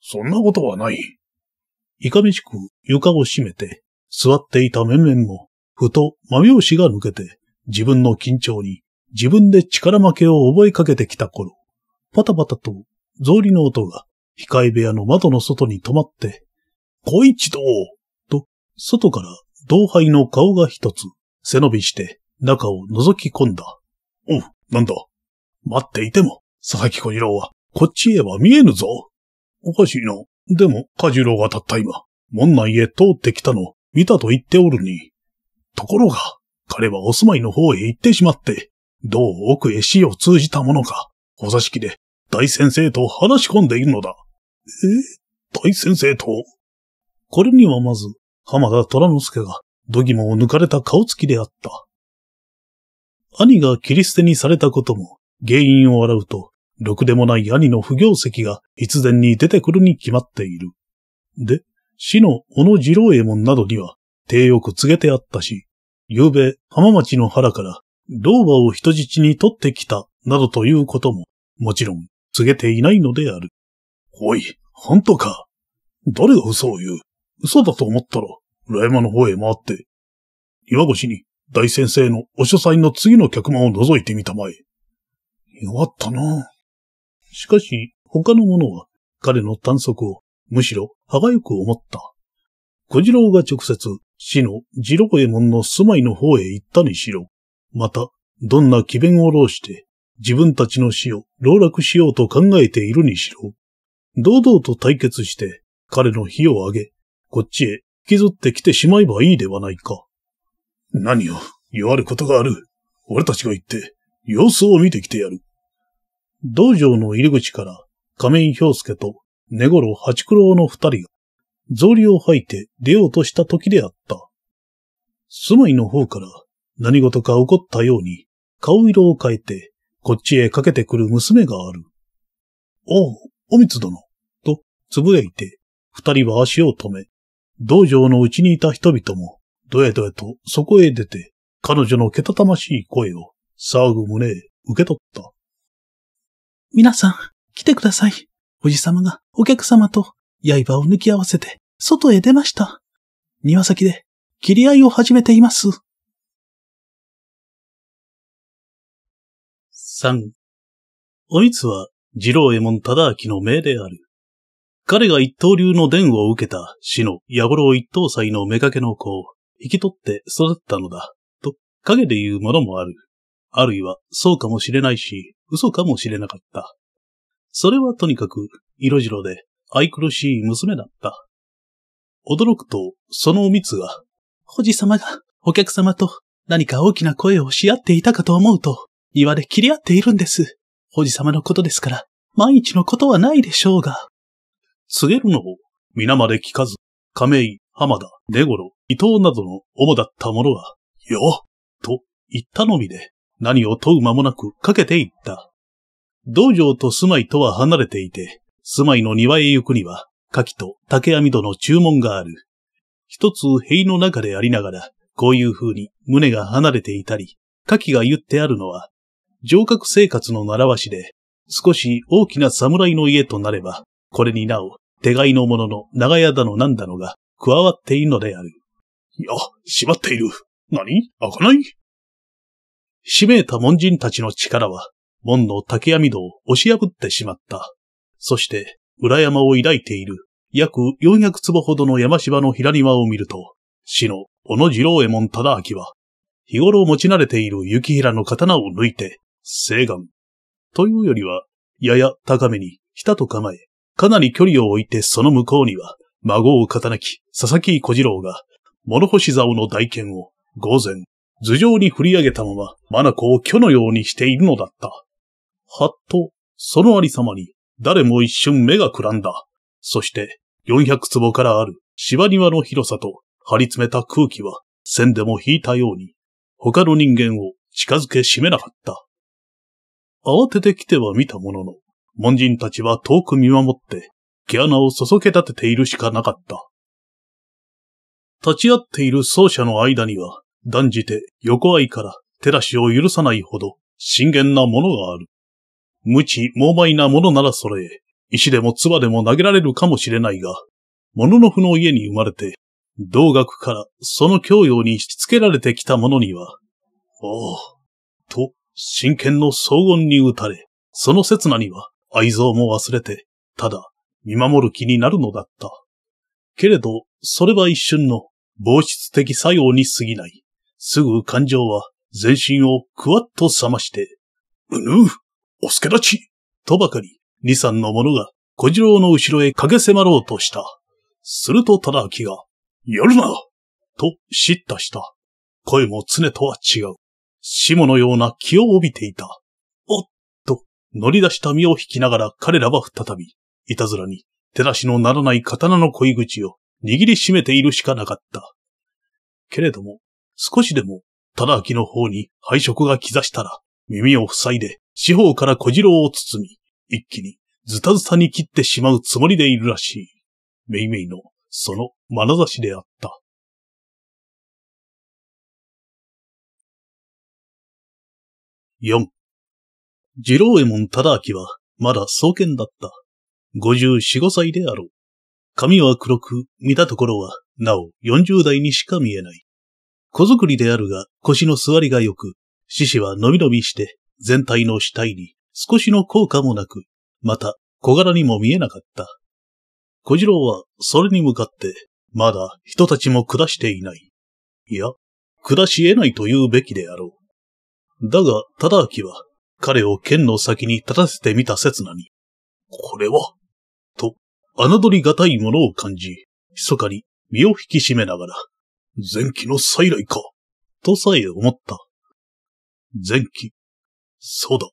そんなことはない。いかめしく床を閉めて、座っていた面々も、ふと真拍子が抜けて、自分の緊張に自分で力負けを覚えかけてきた頃、パタパタと草履の音が控え部屋の窓の外に止まって、小一郎と、外から同輩の顔が一つ、背伸びして中を覗き込んだ。おう、なんだ。待っていても佐々木小次郎は、こっちへは見えぬぞ。おかしいな。でも、カジロがたった今、門内へ通ってきたの、見たと言っておるに。ところが、彼はお住まいの方へ行ってしまって、どう奥へ死を通じたものか、お座敷で大先生と話し込んでいるのだ。え大先生とこれにはまず、浜田虎之助が、度肝を抜かれた顔つきであった。兄が切り捨てにされたことも、原因を洗うと、ろくでもない兄の不行石が必然に出てくるに決まっている。で、死の小野次郎右衛門などには、よく告げてあったし、夕べ浜町の原から、老婆を人質に取ってきた、などということも、もちろん、告げていないのである。おい、本当か。誰が嘘を言う嘘だと思ったら、裏山の方へ回って、岩越に大先生のお書斎の次の客間を覗いてみたまえ。弱ったなしかし、他の者は彼の探索をむしろ歯がゆく思った。小次郎が直接死の次郎右衛門の住まいの方へ行ったにしろ、また、どんな奇弁を弄して自分たちの死を牢絡しようと考えているにしろ、堂々と対決して彼の火を上げ、こっちへ引きずってきてしまえばいいではないか。何を言われることがある。俺たちが行って、様子を見てきてやる。道場の入り口から仮面氷介と根頃八九郎の二人が、草履を吐いて出ようとした時であった。住まいの方から何事か起こったように顔色を変えてこっちへかけてくる娘がある。おう、おみつ殿、とつぶやいて二人は足を止め、道場のうちにいた人々もどやどやとそこへ出て彼女のけたたましい声を騒ぐ胸へ受け取った。皆さん、来てください。おじさまがお客様と刃を抜き合わせて外へ出ました。庭先で切り合いを始めています。3. おいつは次郎右衛門忠明の命である。彼が一刀流の伝を受けた死の矢五郎一刀祭の妾の子を引き取って育ったのだ、と陰で言うものもある。あるいはそうかもしれないし、嘘かもしれなかった。それはとにかく、色白で愛くるしい娘だった。驚くと、その蜜が、おじ様がお客様と何か大きな声をし合っていたかと思うと、庭で切り合っているんです。おじ様のことですから、万一のことはないでしょうが。告げるのを、皆まで聞かず、亀井、浜田、根頃、伊藤などの主だった者は、よと言ったのみで、何を問う間もなくかけていった。道場と住まいとは離れていて、住まいの庭へ行くには、牡蠣と竹網戸の注文がある。一つ塀の中でありながら、こういう風に胸が離れていたり、牡蠣が言ってあるのは、上格生活の習わしで、少し大きな侍の家となれば、これになお、手飼いの者の長屋だのなんだのが加わっているのである。いや、閉まっている。何開かないしめいた門人たちの力は、門の竹網戸を押し破ってしまった。そして、裏山を抱いている、約400坪ほどの山芝の平庭を見ると、死の小野次郎右衛門忠明は、日頃持ち慣れている雪平の刀を抜いて、西岸。というよりは、やや高めに、ひたと構え、かなり距離を置いてその向こうには、孫を傾き、佐々木小次郎が、物干し竿の大剣を、午前、頭上に振り上げたまま、マナコを巨のようにしているのだった。はっと、そのありさまに、誰も一瞬目がくらんだ。そして、四百坪からある芝庭の広さと張り詰めた空気は、線でも引いたように、他の人間を近づけしめなかった。慌てて来ては見たものの、門人たちは遠く見守って、毛穴をそそけ立てているしかなかった。立ち会っている奏者の間には、断じて横愛から手出しを許さないほど、真剣なものがある。無知、猛昧なものならそれ、石でも唾でも投げられるかもしれないが、物のノの家に生まれて、同学からその教養にしつけられてきた者には、おお、と、真剣の荘厳に打たれ、その刹那には愛憎も忘れて、ただ、見守る気になるのだった。けれど、それは一瞬の、防湿的作用に過ぎない。すぐ感情は全身をくわっと冷まして、うぬう、お助立ちとばかり、二三の者が小次郎の後ろへ駆け迫ろうとした。すると忠明が、やるなと叱咤した。声も常とは違う。下のような気を帯びていた。おっと、乗り出した身を引きながら彼らは再び、いたずらに手出しのならない刀の恋口を握りしめているしかなかった。けれども、少しでも、忠明の方に配色が刻したら、耳を塞いで、四方から小次郎を包み、一気にズタズタに切ってしまうつもりでいるらしい。めいめいの、その眼差しであった。四。次郎右衛門忠明は、まだ創建だった。五十四五歳であろう。髪は黒く、見たところは、なお四十代にしか見えない。小作りであるが腰の座りが良く、獅子は伸び伸びして全体の死体に少しの効果もなく、また小柄にも見えなかった。小次郎はそれに向かって、まだ人たちも下していない。いや、下し得ないと言うべきであろう。だが、忠明は彼を剣の先に立たせてみた刹那に、これは、と、侮りがたいものを感じ、密かに身を引き締めながら、前期の再来か、とさえ思った。前期。そうだ。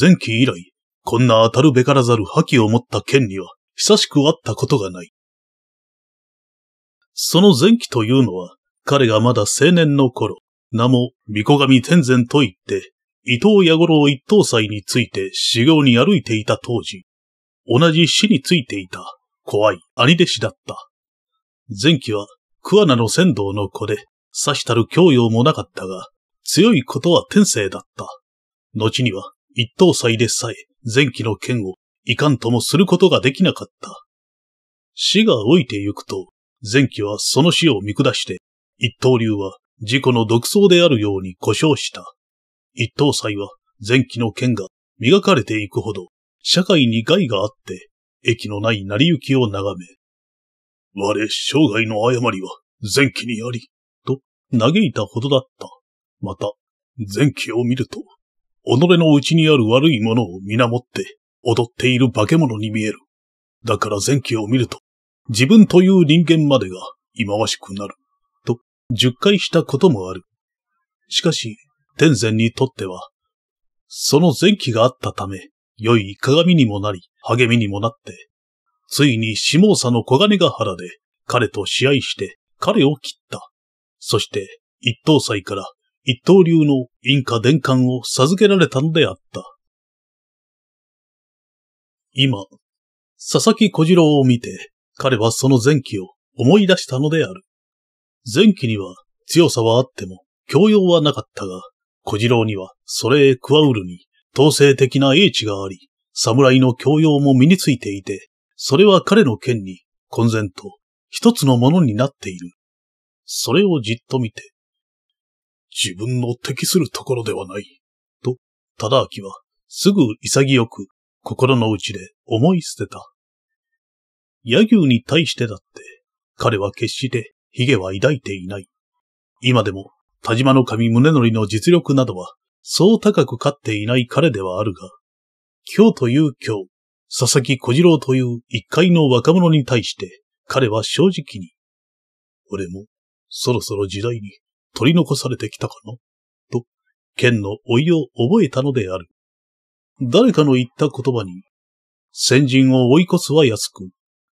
前期以来、こんな当たるべからざる覇気を持った剣には、久しく会ったことがない。その前期というのは、彼がまだ青年の頃、名も、御子神天然と言って、伊藤八五郎一等祭について修行に歩いていた当時、同じ死についていた、怖い兄弟子だった。前期は桑名の仙道の子で、さしたる教養もなかったが、強いことは天性だった。後には、一等祭でさえ、前期の剣を、いかんともすることができなかった。死が老いてゆくと、前期はその死を見下して、一刀流は自己の独創であるように故障した。一等祭は前期の剣が磨かれていくほど、社会に害があって、益のない成り行きを眺め、我生涯の誤りは前期にあり、と嘆いたほどだった。また、前期を見ると、己の内にある悪いものを皆持って踊っている化け物に見える。だから前期を見ると、自分という人間までが忌まわしくなる。と、十回したこともある。しかし、天然にとっては、その前期があったため、良い鏡にもなり、励みにもなって、ついに下総の小金ヶ原で彼と試合して彼を切った。そして一等祭から一刀流の陰下伝官を授けられたのであった。今、佐々木小次郎を見て、彼はその前期を思い出したのである。前期には強さはあっても教養はなかったが、小次郎にはそれへ加うるに統制的な英知があり、侍の教養も身についていて、それは彼の剣に、混然と、一つのものになっている。それをじっと見て、自分の適するところではない、と、忠明は、すぐ潔く、心の内で思い捨てた。野牛に対してだって、彼は決して、髭は抱いていない。今でも、田島の神宗則の実力などは、そう高く勝っていない彼ではあるが、今日という今日、佐々木小次郎という一介の若者に対して彼は正直に、俺もそろそろ時代に取り残されてきたかな、と剣の老いを覚えたのである。誰かの言った言葉に、先人を追い越すは安く、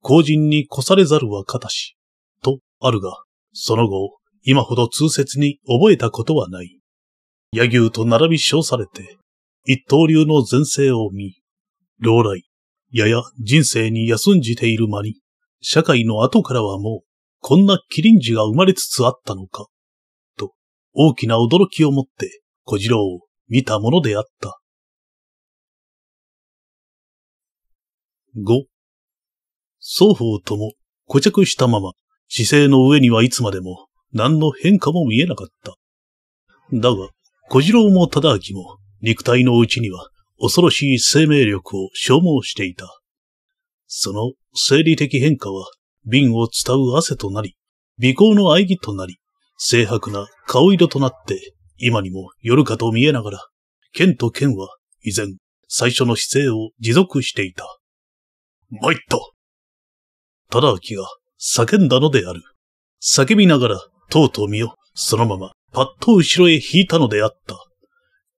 後人に越されざるは堅し、とあるが、その後、今ほど通説に覚えたことはない。野牛と並び称されて、一刀流の前世を見、老来、やや人生に休んじている間に、社会の後からはもう、こんなキリンジが生まれつつあったのか、と、大きな驚きを持って、小次郎を見たものであった。五、双方とも、固着したまま、姿勢の上にはいつまでも、何の変化も見えなかった。だが、小次郎も忠明も、肉体のうちには、恐ろしい生命力を消耗していた。その生理的変化は瓶を伝う汗となり、微光の喘ぎとなり、清白な顔色となって、今にも夜かと見えながら、剣と剣は依然最初の姿勢を持続していた。参った忠明が叫んだのである。叫びながら、とうとう身をそのままパッと後ろへ引いたのであった。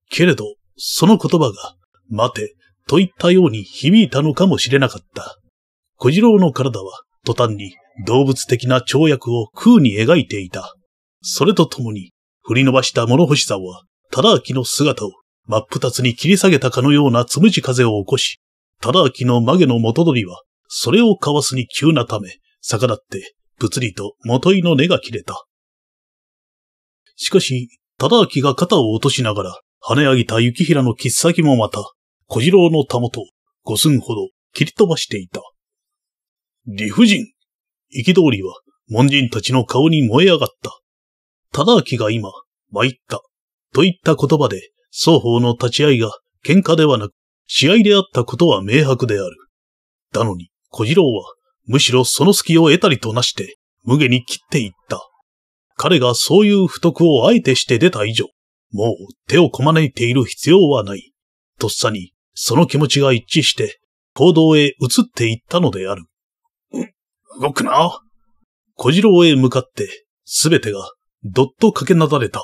けれど、その言葉が待て、といったように響いたのかもしれなかった。小次郎の体は、途端に動物的な跳躍を空に描いていた。それとともに、振り伸ばした物欲しさは、忠明の姿を真っ二つに切り下げたかのようなつむじ風を起こし、忠明の曲げの元取りは、それをかわすに急なため、逆らって、ぷつりと元井の根が切れた。しかし、忠明が肩を落としながら、跳ね上げた雪平の切っ先もまた、小次郎のたもと、五寸ほど切り飛ばしていた。理不尽憤りは門人たちの顔に燃え上がった。忠明が今、参った、といった言葉で、双方の立ち合いが喧嘩ではなく、試合であったことは明白である。だのに、小次郎は、むしろその隙を得たりとなして、無下に切っていった。彼がそういう不徳をあえてして出た以上、もう手をこまねいている必要はない。とっさにその気持ちが一致して、行動へ移っていったのである。動くな。小次郎へ向かって、すべてが、どっと駆けなだれた。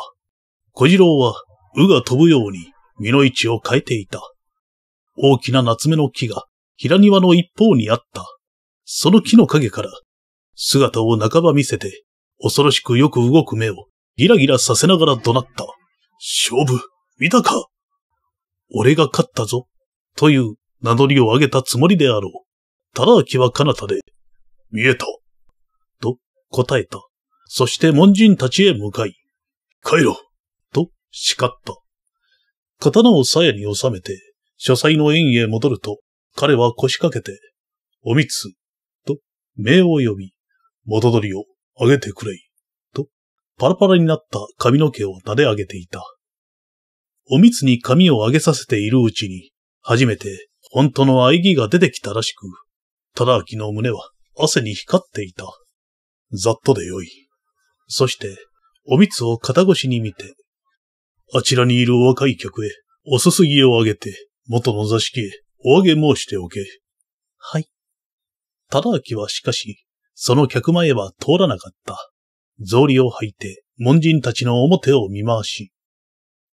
小次郎は、うが飛ぶように、身の位置を変えていた。大きな夏目の木が、平庭の一方にあった。その木の影から、姿を半ば見せて、恐ろしくよく動く目を、ギラギラさせながら怒鳴った。勝負、見たか俺が勝ったぞ。という名乗りを上げたつもりであろう。たらあきは彼方で、見えた。と答えた。そして門人たちへ向かい、帰ろと叱った。刀を鞘に収めて、書斎の縁へ戻ると、彼は腰掛けて、おみつ、と、名を呼び、元取りをあげてくれい、と、パラパラになった髪の毛を撫で上げていた。おみつに髪を上げさせているうちに、初めて本当の愛義が出てきたらしく、忠明の胸は汗に光っていた。ざっとでよい。そして、おみつを肩越しに見て、あちらにいる若い客へ、おすすぎをあげて、元の座敷へおあげ申しておけ。はい。忠明はしかし、その客前は通らなかった。草履を履いて、門人たちの表を見回し、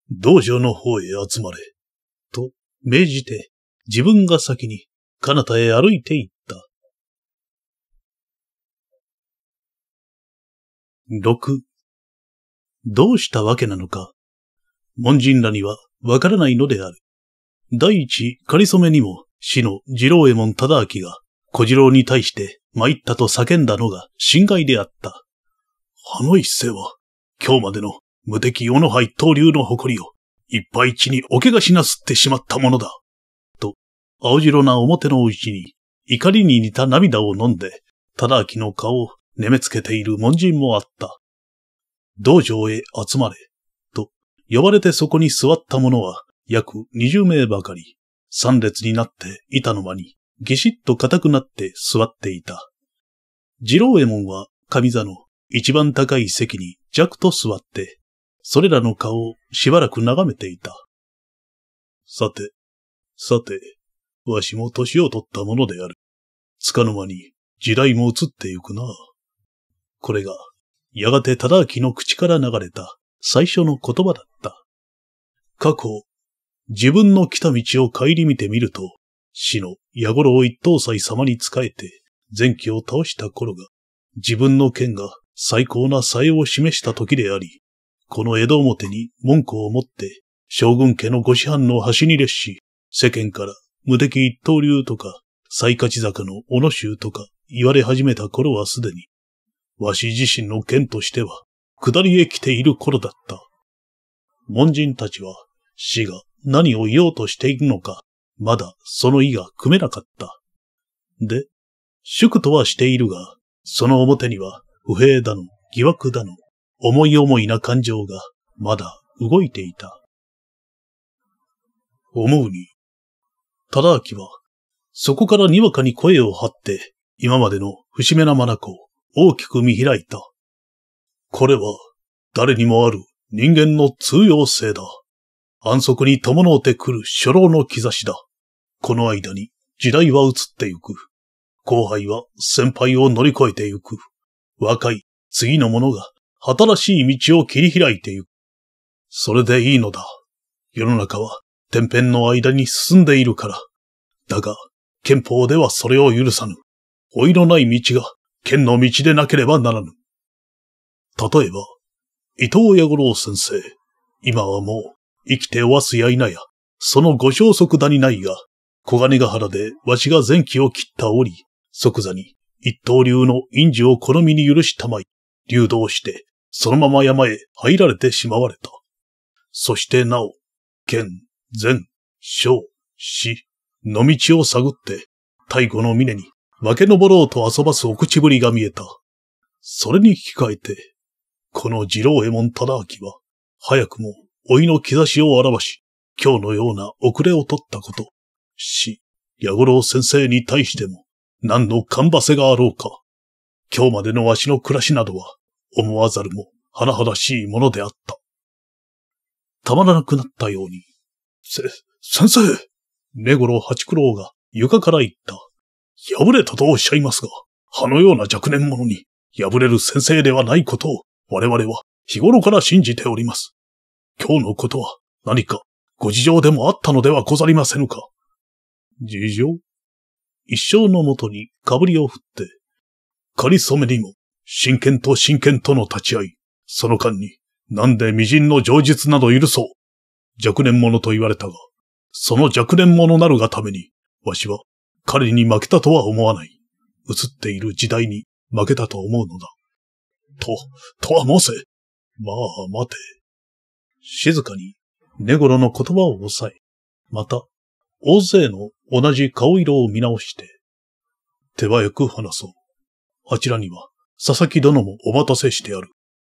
道場の方へ集まれ、と命じて自分が先に彼方へ歩いて行った。六、どうしたわけなのか門人らにはわからないのである。第一、仮初めにも死の二郎右衛門忠明が小次郎に対して参ったと叫んだのが侵害であった。あの一世は、今日までの無敵小野杯刀流の誇りをいっぱい血におけがしなすってしまったものだ。と、青白な表のうちに、怒りに似た涙を飲んで、忠明の顔をねめつけている門人もあった。道場へ集まれ、と、呼ばれてそこに座った者は、約二十名ばかり、三列になっていたの間に、ぎしっと固くなって座っていた。二郎右衛門は、上座の一番高い席に弱と座って、それらの顔をしばらく眺めていた。さて、さて、わしも年を取ったものである。つかの間に時代も移ってゆくな。これが、やがて忠明の口から流れた最初の言葉だった。過去、自分の来た道を顧みてみると、死の矢五郎一等祭様に仕えて、前期を倒した頃が、自分の剣が最高な才を示した時であり、この江戸表に文句を持って、将軍家のご師範の端に列し、世間から無敵一刀流とか、最勝坂の小野衆とか言われ始めた頃はすでに、わし自身の剣としては、下りへ来ている頃だった。門人たちは、死が何を言おうとしているのか、まだその意が組めなかった。で、祝とはしているが、その表には、不平だの、疑惑だの、思い思いな感情がまだ動いていた。思うに、忠明は、そこからにわかに声を張って、今までの節目な眼を大きく見開いた。これは、誰にもある人間の通用性だ。安息に伴うてくる初老の兆しだ。この間に時代は移ってゆく。後輩は先輩を乗り越えてゆく。若い次の者が新しい道を切り開いてゆく。それでいいのだ。世の中は天変の間に進んでいるから。だが、憲法ではそれを許さぬ。老いのない道が、剣の道でなければならぬ。例えば、伊藤弥五郎先生。今はもう、生きておわすや否や、そのご消息だにないが、小金ヶ原でわしが前期を切った折、即座に一刀流の陰樹を好みに許したまい、流動してそのまま山へ入られてしまわれた。そしてなお、剣、前、小、死、の道を探って、太古の峰に分け登ろうと遊ばすお口ぶりが見えた。それに引き換えて、この二郎右衛門忠明は、早くも老いの兆しを表し、今日のような遅れを取ったこと、し、矢五郎先生に対しても、何の勘んばせがあろうか。今日までのわしの暮らしなどは、思わざるも、甚だしいものであった。たまらなくなったように、せ、先生目頃八九郎が床から言った。破れたとおっしゃいますが、葉のような若年者に破れる先生ではないことを我々は日頃から信じております。今日のことは何かご事情でもあったのではござりませぬか。事情一生のもとにかぶりを振って、仮染めにも真剣と真剣との立ち合い。その間に、なんで微塵の情実など許そう。若年者と言われたが、その若年者なるがために、わしは彼に負けたとは思わない。映っている時代に負けたと思うのだ。と、とは申せ。まあ待て。静かに、ネゴロの言葉を抑え、また、大勢の同じ顔色を見直して、手早く話そう。あちらには、佐々木殿もお待たせしてある。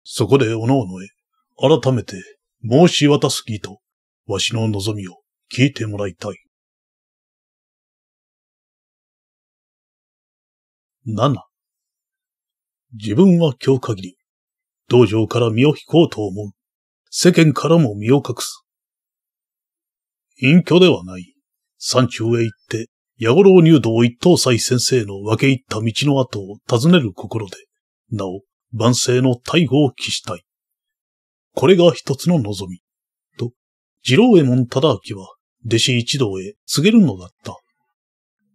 そこでおのおのへ、改めて申し渡す義と、わしの望みを聞いてもらいたい。七。自分は今日限り、道場から身を引こうと思う。世間からも身を隠す。隠居ではない。山中へ行って、矢五郎入道一等斎先生の分け入った道の跡を尋ねる心で、なお、万世の大捕を期したい。これが一つの望み。と、次郎右衛門忠明は、弟子一同へ告げるのだった。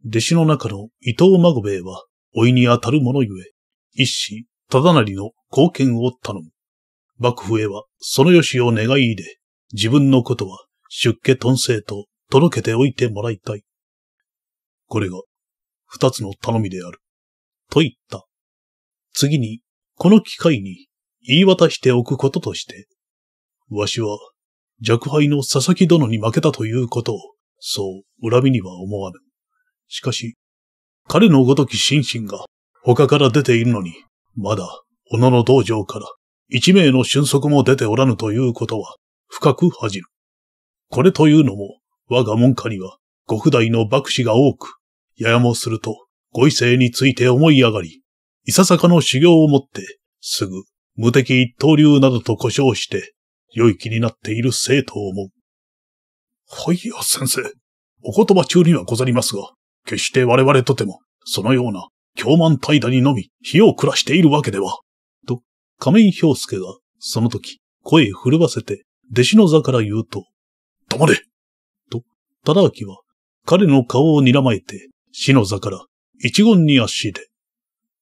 弟子の中の伊藤孫兵衛は、老いにあたる者ゆえ、一子、忠成の貢献を頼む。幕府へは、そのよしを願い入れ、自分のことは、出家頓世と届けておいてもらいたい。これが、二つの頼みである。と言った。次に、この機会に言い渡しておくこととして、わしは若輩の佐々木殿に負けたということを、そう恨みには思わぬ。しかし、彼のごとき心身が他から出ているのに、まだ、おのの道場から一名の俊足も出ておらぬということは深く恥じる。これというのも、我が門下には、ご不代の幕士が多く、ややもすると、ご異性について思い上がり、いささかの修行をもって、すぐ、無敵一刀流などと呼称して、良い気になっている生徒を思う。はいや、先生。お言葉中にはござりますが、決して我々とても、そのような、凶慢怠惰にのみ、火を暮らしているわけでは。と、仮面氷介が、その時、声震わせて、弟子の座から言うと、黙れと、忠明は、彼の顔を睨まえて、死の座から、一言に足で、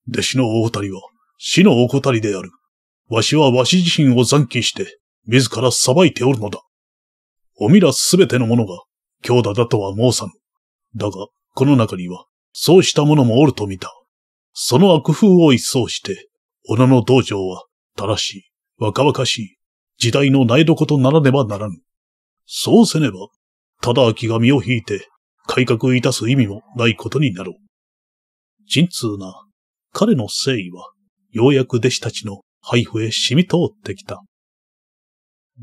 弟子の大谷は、死の怠りである。わしはわし自身を残機して、自ら裁いておるのだ。おみらすべての者が、兄弟だとは申さぬ。だが、この中には、そうした者もおると見た。その悪風を一掃して、女の道場は、正しい、若々しい、時代の苗床とならねばならぬ。そうせねば、忠明が身を引いて、改革いたす意味もないことになろう。沈痛な彼の誠意は、ようやく弟子たちの配布へ染み通ってきた。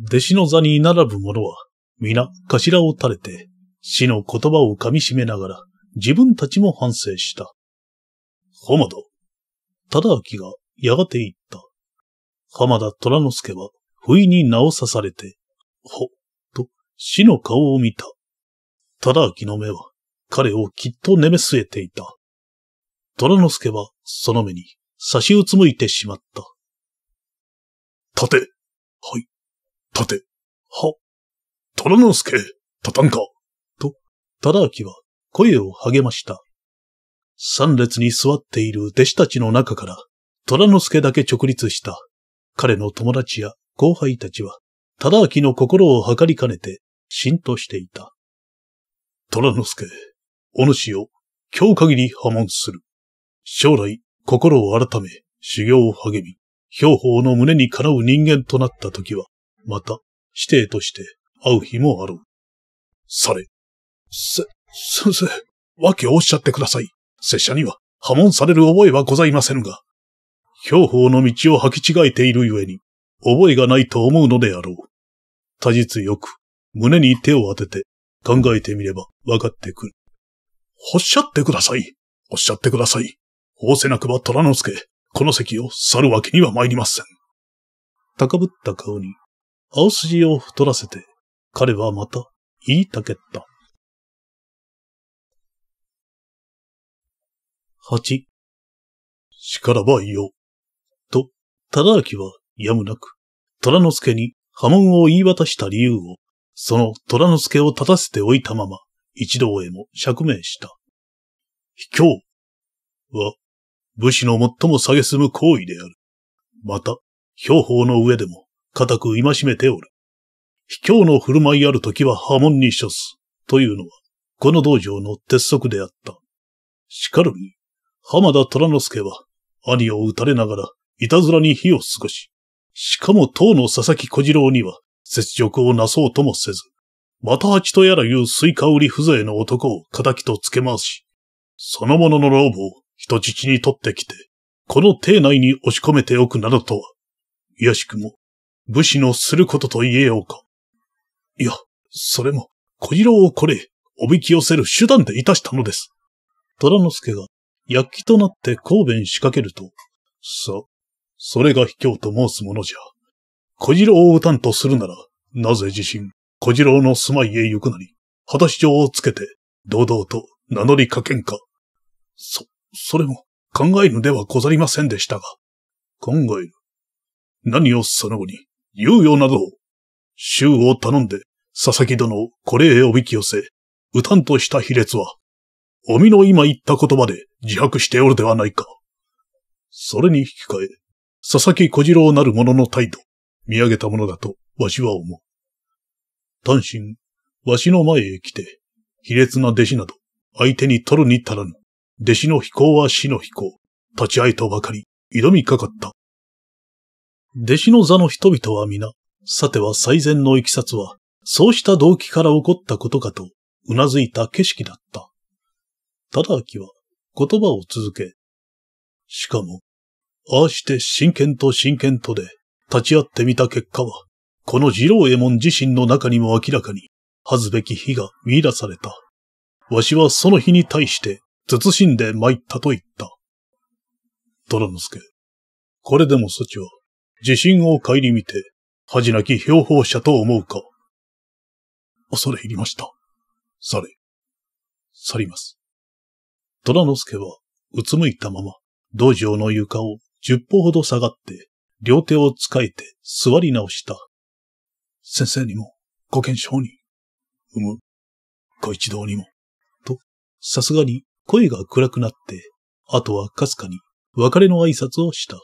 弟子の座に並ぶ者は、皆頭を垂れて、死の言葉を噛み締めながら、自分たちも反省した。浜田。忠明がやがて言った。浜田虎之助は、不意に名を刺されて、ほ、と、死の顔を見た。忠明の目は、彼をきっと眠据えていた。虎之助はその目に差しうつむいてしまった。立てはい。立ては虎之助立たんかと、忠明は声を励ました。三列に座っている弟子たちの中から、虎之助だけ直立した。彼の友達や後輩たちは、忠明の心を測りかねて、浸透していた。虎之助、お主を今日限り破門する。将来、心を改め、修行を励み、兵法の胸にかなう人間となった時は、また、師弟として会う日もあろう。され。せ、先生、訳をおっしゃってください。拙者には破門される覚えはございませぬが、兵法の道を履き違えているゆえに、覚えがないと思うのであろう。他日よく、胸に手を当てて、考えてみればわかってくる。おっしゃってください。おっしゃってください。仰せなくば虎之助、この席を去るわけには参りません。高ぶった顔に、青筋を太らせて、彼はまた言いたけった。八。しからばいよ。と、忠明はやむなく、虎之助に波紋を言い渡した理由を、その虎之助を立たせておいたまま、一同へも釈明した。卑怯は、武士の最も蔑む行為である。また、兵法の上でも、固く戒めておる。卑怯の振る舞いある時は波紋に処す。というのは、この道場の鉄則であった。しかるに、浜田虎之助は、兄を撃たれながら、いたずらに火を過ごし、しかも当の佐々木小次郎には、雪辱をなそうともせず、また八とやらいうスイカ売り風情の男を仇とつけ回し、その者の老母を人質に取ってきて、この邸内に押し込めておくなどとは、いやしくも、武士のすることと言えようか。いや、それも、小次郎をこれ、おびき寄せる手段でいたしたのです。虎之助が、躍起となって神弁仕掛けると、さ、それが卑怯と申すものじゃ。小次郎を撃たんとするなら、なぜ自身、小次郎の住まいへ行くなり、果たし状をつけて、堂々と名乗りかけんか。そ、それも考えぬではござりませんでしたが、考える。何をその後に、猶予などを、衆を頼んで、佐々木殿をこれへおびき寄せ、うたんとした卑劣は、おみの今言った言葉で自白しておるではないか。それに引き換え、佐々木小次郎なる者の態度、見上げたものだと、わしは思う。単身、わしの前へ来て、卑劣な弟子など、相手に取るに足らぬ。弟子の飛行は死の飛行。立ち会えとばかり、挑みかかった。弟子の座の人々は皆、さては最善の行きさつは、そうした動機から起こったことかと、うなずいた景色だった。忠明は言葉を続け、しかも、ああして真剣と真剣とで立ち会ってみた結果は、この二郎右衛門自身の中にも明らかに、恥ずべき日が見出された。わしはその日に対して慎んで参ったと言った。虎之助。これでもそちは、自信を顧みて、恥なき標法者と思うか。恐れ入りました。され。去ります。虎之助は、うつむいたまま、道場の床を十歩ほど下がって、両手を使えて座り直した。先生にも、ご検証に、うむ、ご一同にも、と、さすがに声が暗くなって、あとはかすかに別れの挨拶をした。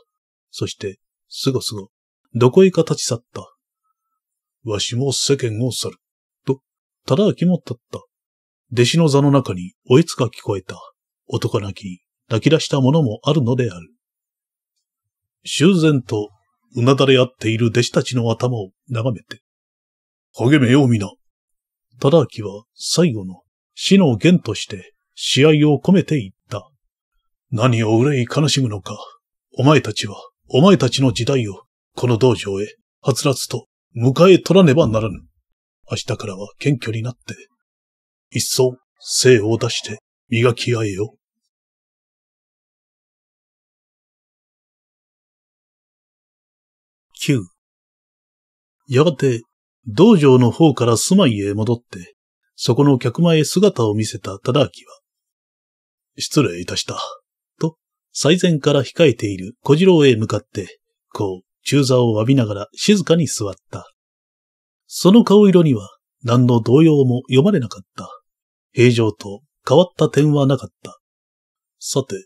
そして、すごすご、どこへか立ち去った。わしも世間を去る。と、ただきも立った。弟子の座の中におえつが聞こえた。男泣き、泣き出したものもあるのである。修然と、うなだれ合っている弟子たちの頭を眺めて。励めよう皆。忠明は最後の死の弦として試合を込めて言った。何を憂い悲しむのか。お前たちは、お前たちの時代を、この道場へ、はつらつと、迎え取らねばならぬ。明日からは謙虚になって、一層、精を出して、磨き合えよ。9やがて、道場の方から住まいへ戻って、そこの客前姿を見せた忠明は、失礼いたした。と、最前から控えている小次郎へ向かって、こう、中座を浴びながら静かに座った。その顔色には何の動揺も読まれなかった。平常と変わった点はなかった。さて、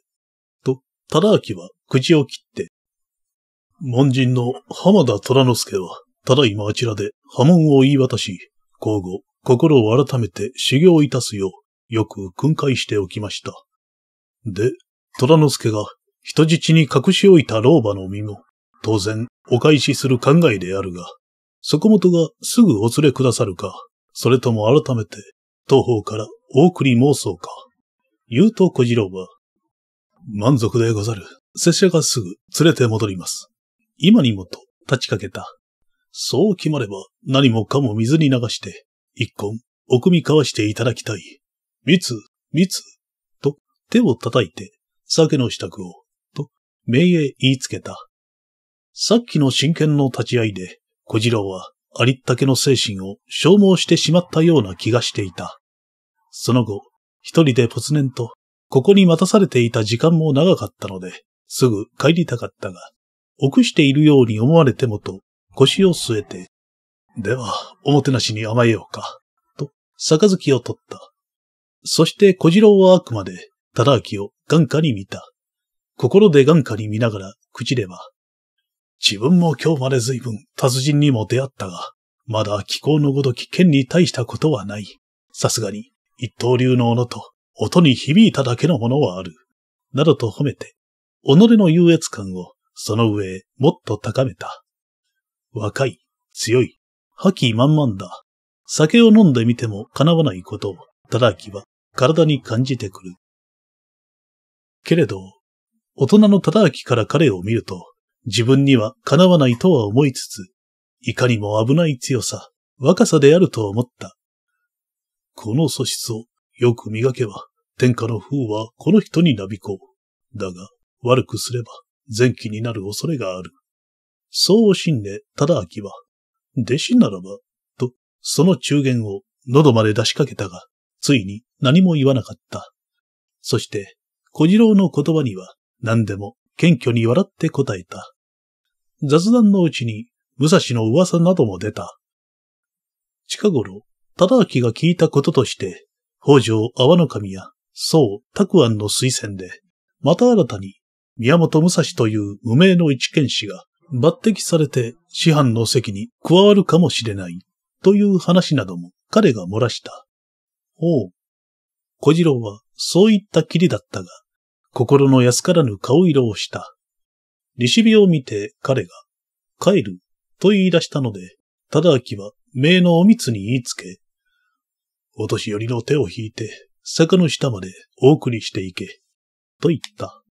と、忠明は口を切って、門人の浜田虎之助は、ただいまあちらで波紋を言い渡し、交互、心を改めて修行いたすよう、よく訓戒しておきました。で、虎之助が人質に隠し置いた老婆の身も、当然お返しする考えであるが、そこもとがすぐお連れくださるか、それとも改めて、東方からお送り申そうか。言うと小次郎は、満足でござる。拙者がすぐ連れて戻ります。今にもと立ちかけた。そう決まれば何もかも水に流して、一根、お組み交わしていただきたい。密、密、手を叩いて、酒の支度を、と、名へ言いつけた。さっきの真剣の立ち合いで、小次郎はありったけの精神を消耗してしまったような気がしていた。その後、一人でぽつねんと、ここに待たされていた時間も長かったので、すぐ帰りたかったが、臆しているように思われてもと、腰を据えて、では、おもてなしに甘えようか、と、杯を取った。そして小次郎はあくまで忠明を眼下に見た。心で眼下に見ながら、口では、自分も今日まで随分達人にも出会ったが、まだ気候のごとき剣に大したことはない。さすがに、一刀流の斧と音に響いただけのものはある。などと褒めて、己の優越感をその上もっと高めた。若い、強い、覇気満々だ。酒を飲んでみても叶わないことを、忠明は体に感じてくる。けれど、大人の忠明から彼を見ると、自分にはかなわないとは思いつつ、いかにも危ない強さ、若さであると思った。この素質をよく磨けば、天下の風はこの人になびこう。だが、悪くすれば、前期になる恐れがある。そう信ね、忠明は、弟子ならば、と、その中言を喉まで出しかけたが、ついに何も言わなかった。そして、小次郎の言葉には何でも謙虚に笑って答えた。雑談のうちに武蔵の噂なども出た。近頃、忠明が聞いたこととして、北条阿波の神や宋拓安の推薦で、また新たに宮本武蔵という無名の一剣士が抜擢されて師範の席に加わるかもしれないという話なども彼が漏らした。おう。小次郎はそういったきりだったが、心の安からぬ顔色をした。西日を見て彼が、帰る、と言い出したので、忠明は、名のお蜜に言いつけ、お年寄りの手を引いて、坂の下までお送りしていけ、と言った。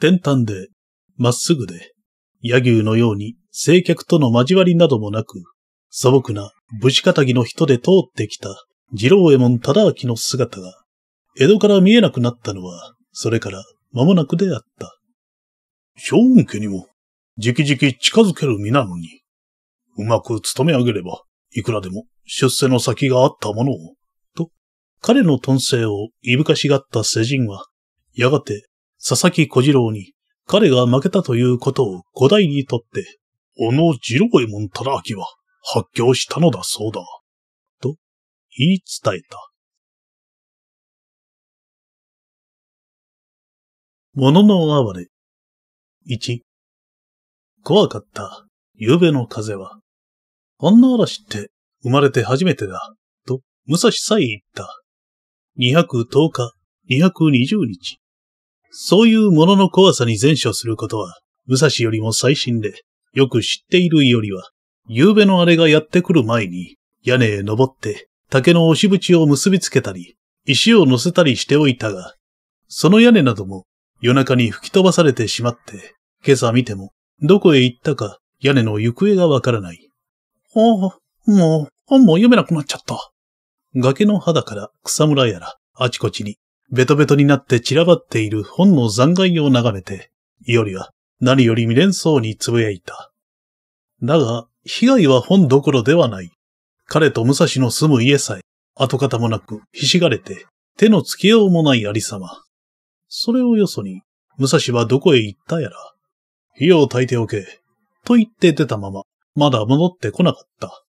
天端で、まっすぐで、野牛のように静客との交わりなどもなく、素朴な武士仇の人で通ってきた次郎右衛門忠明の姿が、江戸から見えなくなったのは、それから間もなくであった。将軍家にも、じきじき近づける身なのに、うまく務め上げれば、いくらでも出世の先があったものを、と、彼の頓性をいぶかしがった世人は、やがて佐々木小次郎に彼が負けたということを古代にとって、小野次郎右衛門忠明は発狂したのだそうだ。言い伝えた。ものの哀れ。1。怖かった。夕べの風は。あんな嵐って生まれて初めてだ。と、武蔵さえ言った。210日、220日。そういうものの怖さに前処することは、武蔵よりも最新で、よく知っているよりは、夕べのあれがやってくる前に、屋根へ登って、竹の押し縁を結びつけたり、石を乗せたりしておいたが、その屋根なども夜中に吹き飛ばされてしまって、今朝見ても、どこへ行ったか屋根の行方がわからない。ああ、もう、本も読めなくなっちゃった。崖の肌から草むらやら、あちこちに、ベトベトになって散らばっている本の残骸を眺めて、いおりは何より未練そうにつぶやいた。だが、被害は本どころではない。彼と武蔵の住む家さえ、跡形もなく、ひしがれて、手のつけようもないありさま。それをよそに、武蔵はどこへ行ったやら、火を焚いておけ、と言って出たまま、まだ戻ってこなかった。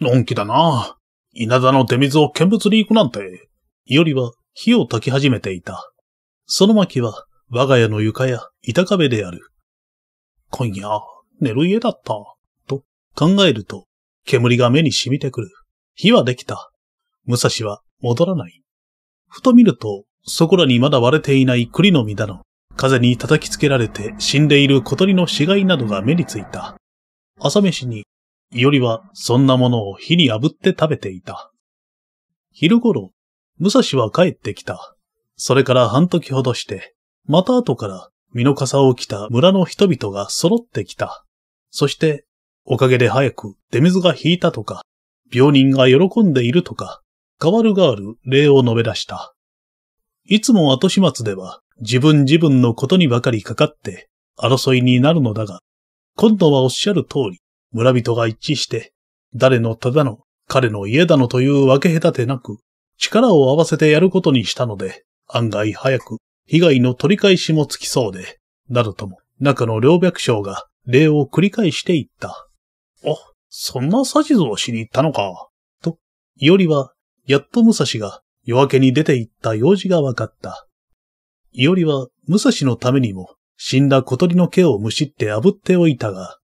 のんきだな。稲田の出水を見物に行くなんて。よりは火を焚き始めていた。その薪は我が家の床や板壁である。今夜、寝る家だった、と考えると、煙が目に染みてくる。火はできた。武蔵は戻らない。ふと見ると、そこらにまだ割れていない栗の実だの、風に叩きつけられて死んでいる小鳥の死骸などが目についた。朝飯に、よりはそんなものを火に炙って食べていた。昼頃、武蔵は帰ってきた。それから半時ほどして、また後から身の傘を着た村の人々が揃ってきた。そしておかげで早く出水が引いたとか、病人が喜んでいるとか、変わるがわる礼を述べ出した。いつも後始末では自分自分のことにばかりかかって争いになるのだが、今度はおっしゃる通り、村人が一致して、誰のただの、彼の家だのという分け隔てなく、力を合わせてやることにしたので、案外早く、被害の取り返しもつきそうで、などとも、中の両百姓が礼を繰り返していった。あ、そんな指図をしに行ったのか。と、いおりは、やっと武蔵が夜明けに出て行った用事が分かった。いおりは武蔵のためにも死んだ小鳥の毛をむしって炙っておいたが、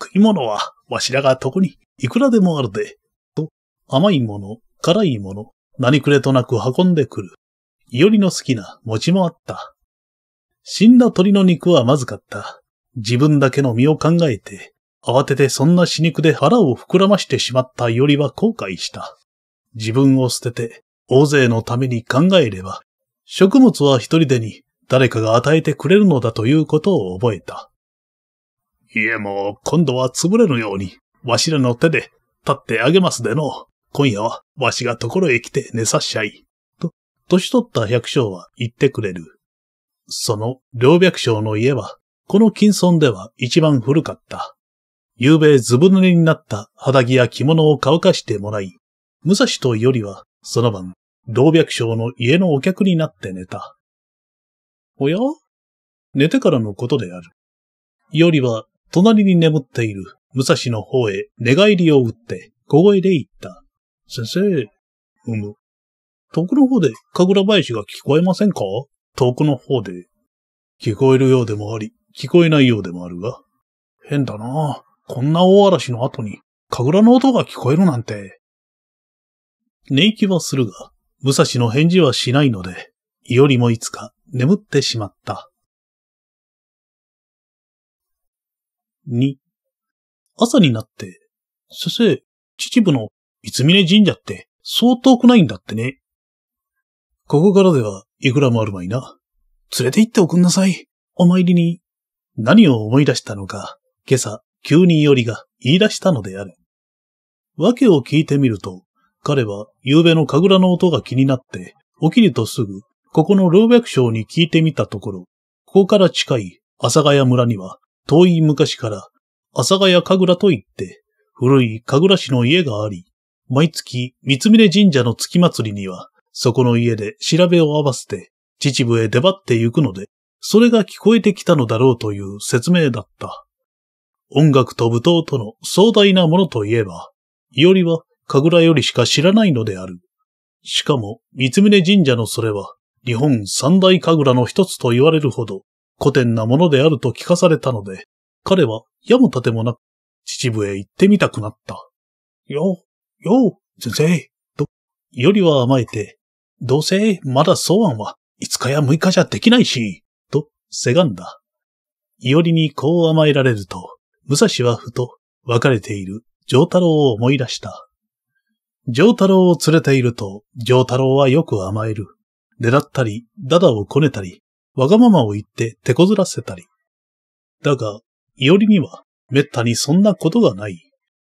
食い物はわしらがとこにいくらでもあるで、と甘いもの、辛いもの、何くれとなく運んでくる。いおりの好きな餅もあった。死んだ鳥の肉はまずかった。自分だけの身を考えて、慌ててそんな死肉で腹を膨らましてしまったよりは後悔した。自分を捨てて、大勢のために考えれば、食物は一人でに誰かが与えてくれるのだということを覚えた。家も今度は潰れぬように、わしらの手で立ってあげますでの。今夜はわしがところへ来て寝さっしゃい。と、年取った百姓は言ってくれる。その両百姓の家は、この金村では一番古かった。夕べずぶ濡れになった肌着や着物を乾かしてもらい、武蔵とよりは、その晩、老百姓の家のお客になって寝た。おや寝てからのことである。よりは、隣に眠っている武蔵の方へ寝返りを打って、小声で言った。先生、うむ。遠くの方で神楽林が聞こえませんか遠くの方で。聞こえるようでもあり、聞こえないようでもあるが。変だなこんな大嵐の後に、神楽の音が聞こえるなんて。寝息はするが、武蔵の返事はしないので、いよりもいつか眠ってしまった。2. 朝になって、先生、秩父の三峰神社ってそう遠くないんだってね。ここからではいくらもあるまいな。連れて行っておくんなさい。お参りに。何を思い出したのか、今朝急によりが言い出したのである。訳を聞いてみると、彼は夕べの神楽の音が気になって、起きるとすぐ、ここの老百姓に聞いてみたところ、ここから近い阿佐ヶ谷村には、遠い昔から、阿佐ヶ谷神楽といって、古い神楽市の家があり、毎月三峰神社の月祭りには、そこの家で調べを合わせて、秩父へ出張って行くので、それが聞こえてきたのだろうという説明だった。音楽と舞踏との壮大なものといえば、いおりは神楽よりしか知らないのである。しかも、三峰神社のそれは、日本三大神楽の一つと言われるほど、古典なものであると聞かされたので、彼はやもたてもなく、秩父へ行ってみたくなった。よ、よ、先生、と、いおりは甘えて、どうせ、まだ草案は、5日や6日じゃできないし、と、せがんだ。いりにこう甘えられると、武蔵はふと別れている上太郎を思い出した。上太郎を連れていると、上太郎はよく甘える。狙ったり、ダダをこねたり、わがままを言って手こずらせたり。だが、いおりには、めったにそんなことがない。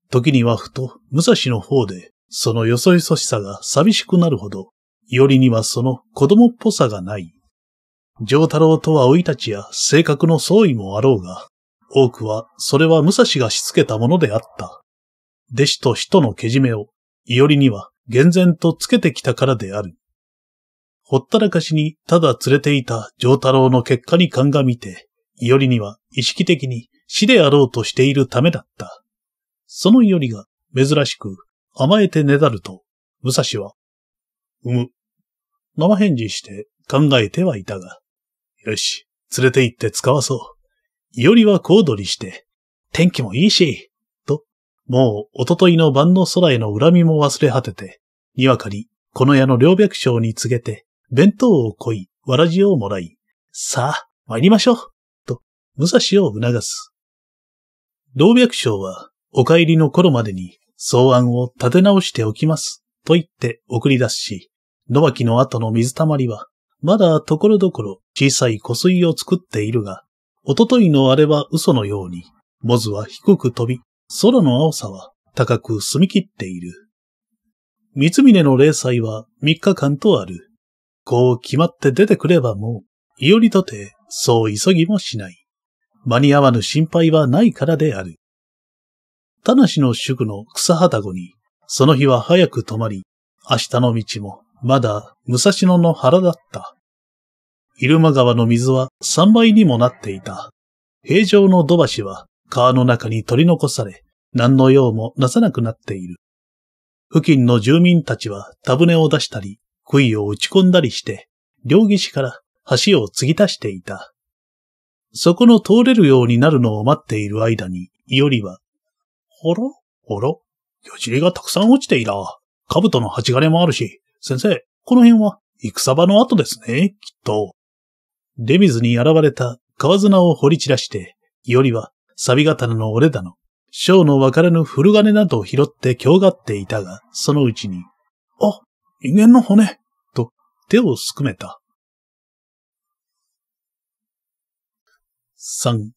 時にはふと、武蔵の方で、そのよそよそしさが寂しくなるほど、いおりにはその子供っぽさがない。上太郎とは老いたちや性格の相違もあろうが、多くは、それは武蔵がしつけたものであった。弟子と使徒のけじめを、いよりには、厳然とつけてきたからである。ほったらかしに、ただ連れていた上太郎の結果に鑑みて、いよりには意識的に死であろうとしているためだった。そのいよりが、珍しく、甘えてねだると、武蔵は、うむ。生返事して考えてはいたが、よし、連れて行って使わそう。いりは小躍りして、天気もいいし、と、もうおとといの晩の空への恨みも忘れ果てて、にわかり、この家の両百姓に告げて、弁当をこい、わらじをもらい、さあ、参りましょう、と、武蔵を促す。両百姓は、お帰りの頃までに、草案を立て直しておきます、と言って送り出すし、野巻の後の水たまりは、まだところどころ小さい湖水を作っているが、おとといのあれは嘘のように、モズは低く飛び、空の青さは高く澄み切っている。三峰の霊祭は三日間とある。こう決まって出てくればもう、いよりとて、そう急ぎもしない。間に合わぬ心配はないからである。田無の宿の草畑子に、その日は早く泊まり、明日の道も、まだ武蔵野の原だった。入間川の水は三倍にもなっていた。平常の土橋は川の中に取り残され、何の用もなさなくなっている。付近の住民たちは田船を出したり、杭を打ち込んだりして、両岸から橋を継ぎ足していた。そこの通れるようになるのを待っている間に、いよりは、ほら、ほら、よじりがたくさん落ちていら。兜の鉢金もあるし、先生、この辺は戦場の跡ですね、きっと。出水ズに現れた川綱を掘り散らして、よりは、錆刀の俺だの、章の分からぬ古金などを拾って強がっていたが、そのうちに、あ、人間の骨、と手をすくめた。三、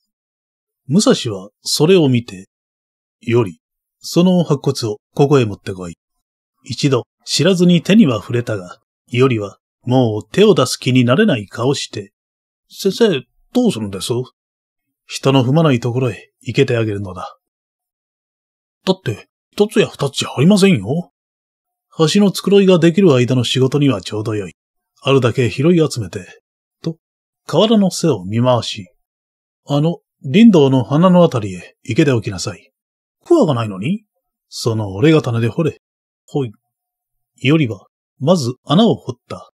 武蔵はそれを見て、より、その白骨をここへ持ってこい。一度知らずに手には触れたが、よりはもう手を出す気になれない顔して、先生、どうするんです人の踏まないところへ行けてあげるのだ。だって、一つや二つじゃありませんよ。橋の繕いができる間の仕事にはちょうどよい。あるだけ拾い集めて、と、河原の背を見回し、あの、林道の花のあたりへ行けておきなさい。クワがないのにその俺が種で掘れ。ほい。よりは、まず穴を掘った。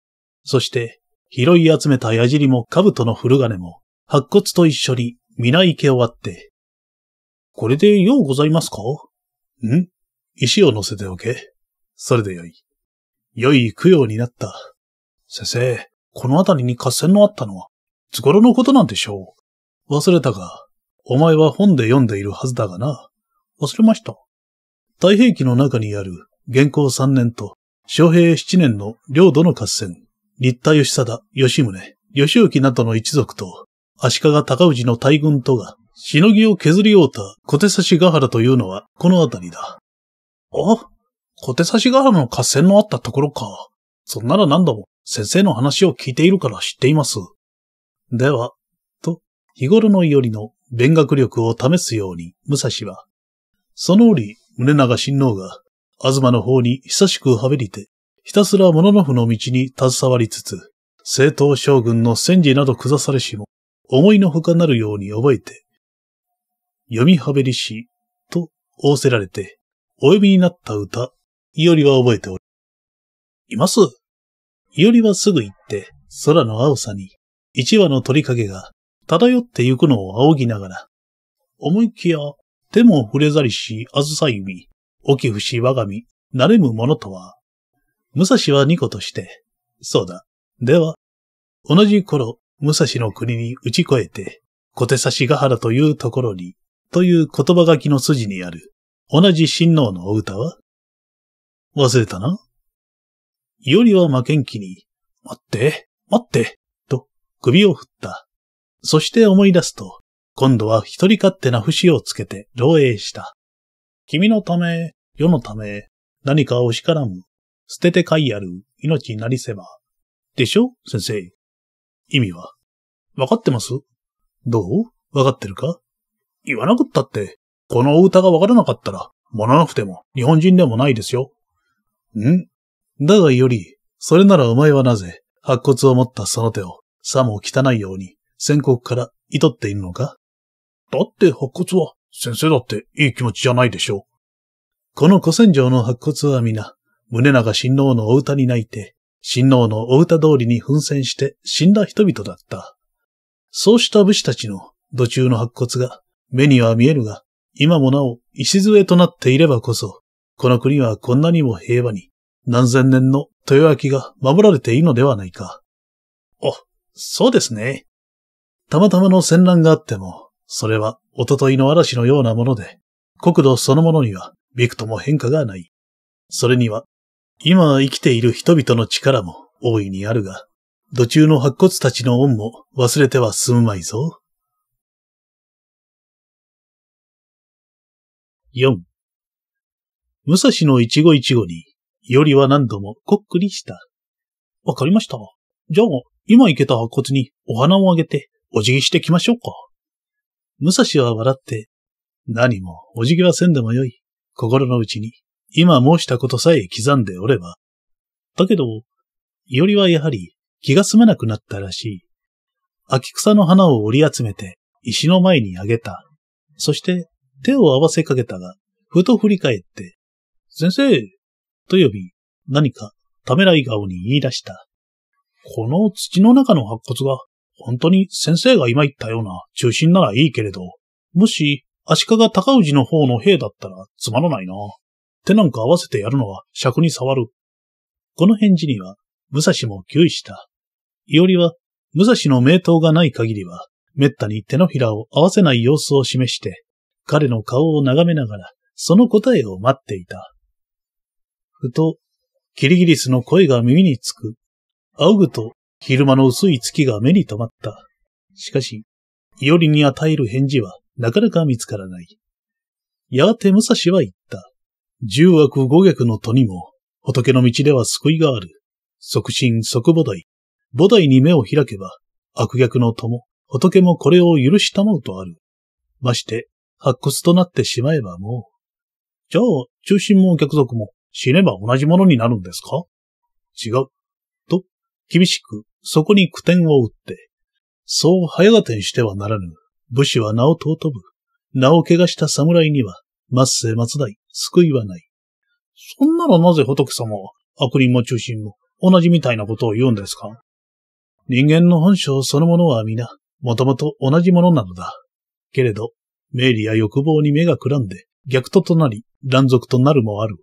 そして、拾い集めた矢尻も兜の古金も、白骨と一緒に皆行け終わって。これでようございますかん石を乗せておけ。それでよい。よい供養になった。先生、この辺りに合戦のあったのは、図頃のことなんでしょう。忘れたが、お前は本で読んでいるはずだがな。忘れました。太平記の中にある、元寇三年と、昭平七年の領土の合戦。立田義貞、義宗、義行などの一族と、足利高氏の大軍とが、しのぎを削りおうた小手差しヶ原というのはこの辺りだ。あ小手差しヶ原の合戦のあったところか。そんなら何度も先生の話を聞いているから知っています。では、と、日頃のよりの勉学力を試すように武蔵は、その折、胸長親王が、東の方に久しくはべりて、ひたすら物の府の道に携わりつつ、政党将軍の戦時など下されしも、思いのほかなるように覚えて、読みはべりし、と仰せられて、お呼びになった歌、いよりは覚えておる。います。いよりはすぐ行って、空の青さに、一羽の鳥影が漂ってゆくのを仰ぎながら、思いきや、手も触れざりし、あずさゆみ、起きふし我が身、なれむものとは、武蔵は二個として、そうだ。では、同じ頃、武蔵の国に打ち越えて、小手差しヶ原というところに、という言葉書きの筋にある、同じ親王のお歌は忘れたな。よりは負けん気に、待って、待って、と首を振った。そして思い出すと、今度は一人勝手な節をつけて漏洩した。君のため、世のため、何かをしからむ、捨ててかいある、命なりせば。でしょ先生。意味は。わかってますどうわかってるか言わなくったって、このお歌がわからなかったら、もらなくても、日本人でもないですよ。んだがより、それならお前はなぜ、白骨を持ったその手を、さも汚いように、先刻から糸っているのかだって白骨は、先生だっていい気持ちじゃないでしょう。この古戦場の白骨は皆、胸長親王のお歌に泣いて、親王のお歌通りに奮戦して死んだ人々だった。そうした武士たちの土中の白骨が目には見えるが、今もなお礎となっていればこそ、この国はこんなにも平和に何千年の豊明が守られているのではないか。お、そうですね。たまたまの戦乱があっても、それはおとといの嵐のようなもので、国土そのものにはびくとも変化がない。それには今生きている人々の力も大いにあるが、土中の白骨たちの恩も忘れては済むまいぞ。4. 武蔵の一期一会に、よりは何度もこっくりした。わかりました。じゃあ、今行けた白骨にお花をあげて、お辞儀してきましょうか。武蔵は笑って、何もお辞儀はせんでもよい。心の内に今申したことさえ刻んでおれば。だけど、よりはやはり気が済まなくなったらしい。秋草の花を折り集めて石の前にあげた。そして手を合わせかけたが、ふと振り返って、先生、と呼び、何かためらい顔に言い出した。この土の中の白骨が、本当に先生が今言ったような中心ならいいけれど、もし足利尊氏の方の兵だったらつまらないな。手なんか合わせてやるのは尺に触る。この返事には、武蔵も意した。伊織は、武蔵の名刀がない限りは、滅多に手のひらを合わせない様子を示して、彼の顔を眺めながら、その答えを待っていた。ふと、キリギリスの声が耳につく。仰ぐと、昼間の薄い月が目に留まった。しかし、伊織に与える返事は、なかなか見つからない。やがて武蔵は言った。十悪五逆のとにも、仏の道では救いがある。即身即菩提。菩提に目を開けば、悪逆のとも、仏もこれを許したもうとある。まして、白骨となってしまえばもう。じゃあ、中心も逆族も死ねば同じものになるんですか違う。と、厳しく、そこに苦点を打って、そう早がてんしてはならぬ。武士は名を尊ぶ。名を怪我した侍には、末世末代、救いはない。そんならなぜ仏様は悪人も中心も同じみたいなことを言うんですか人間の本性そのものは皆、もともと同じものなのだ。けれど、名利や欲望に目がくらんで、逆徒となり、乱俗となるもある。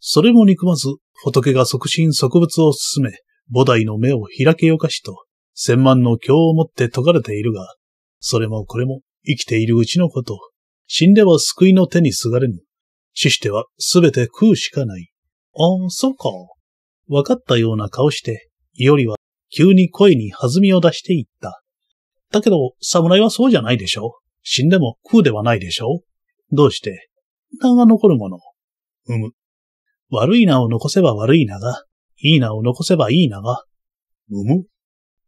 それも憎まず、仏が促進植物を進め、菩提の目を開けよかしと、千万の経をもって解かれているが、それもこれも生きているうちのこと、死んでは救いの手にすがれぬ。死してはすべて食うしかない。ああ、そうか。わかったような顔して、いおりは急に声に弾みを出していった。だけど、侍はそうじゃないでしょ死んでも食うではないでしょどうして名が残るもの。うむ。悪い名を残せば悪い名が、いい名を残せばいい名が、うむ。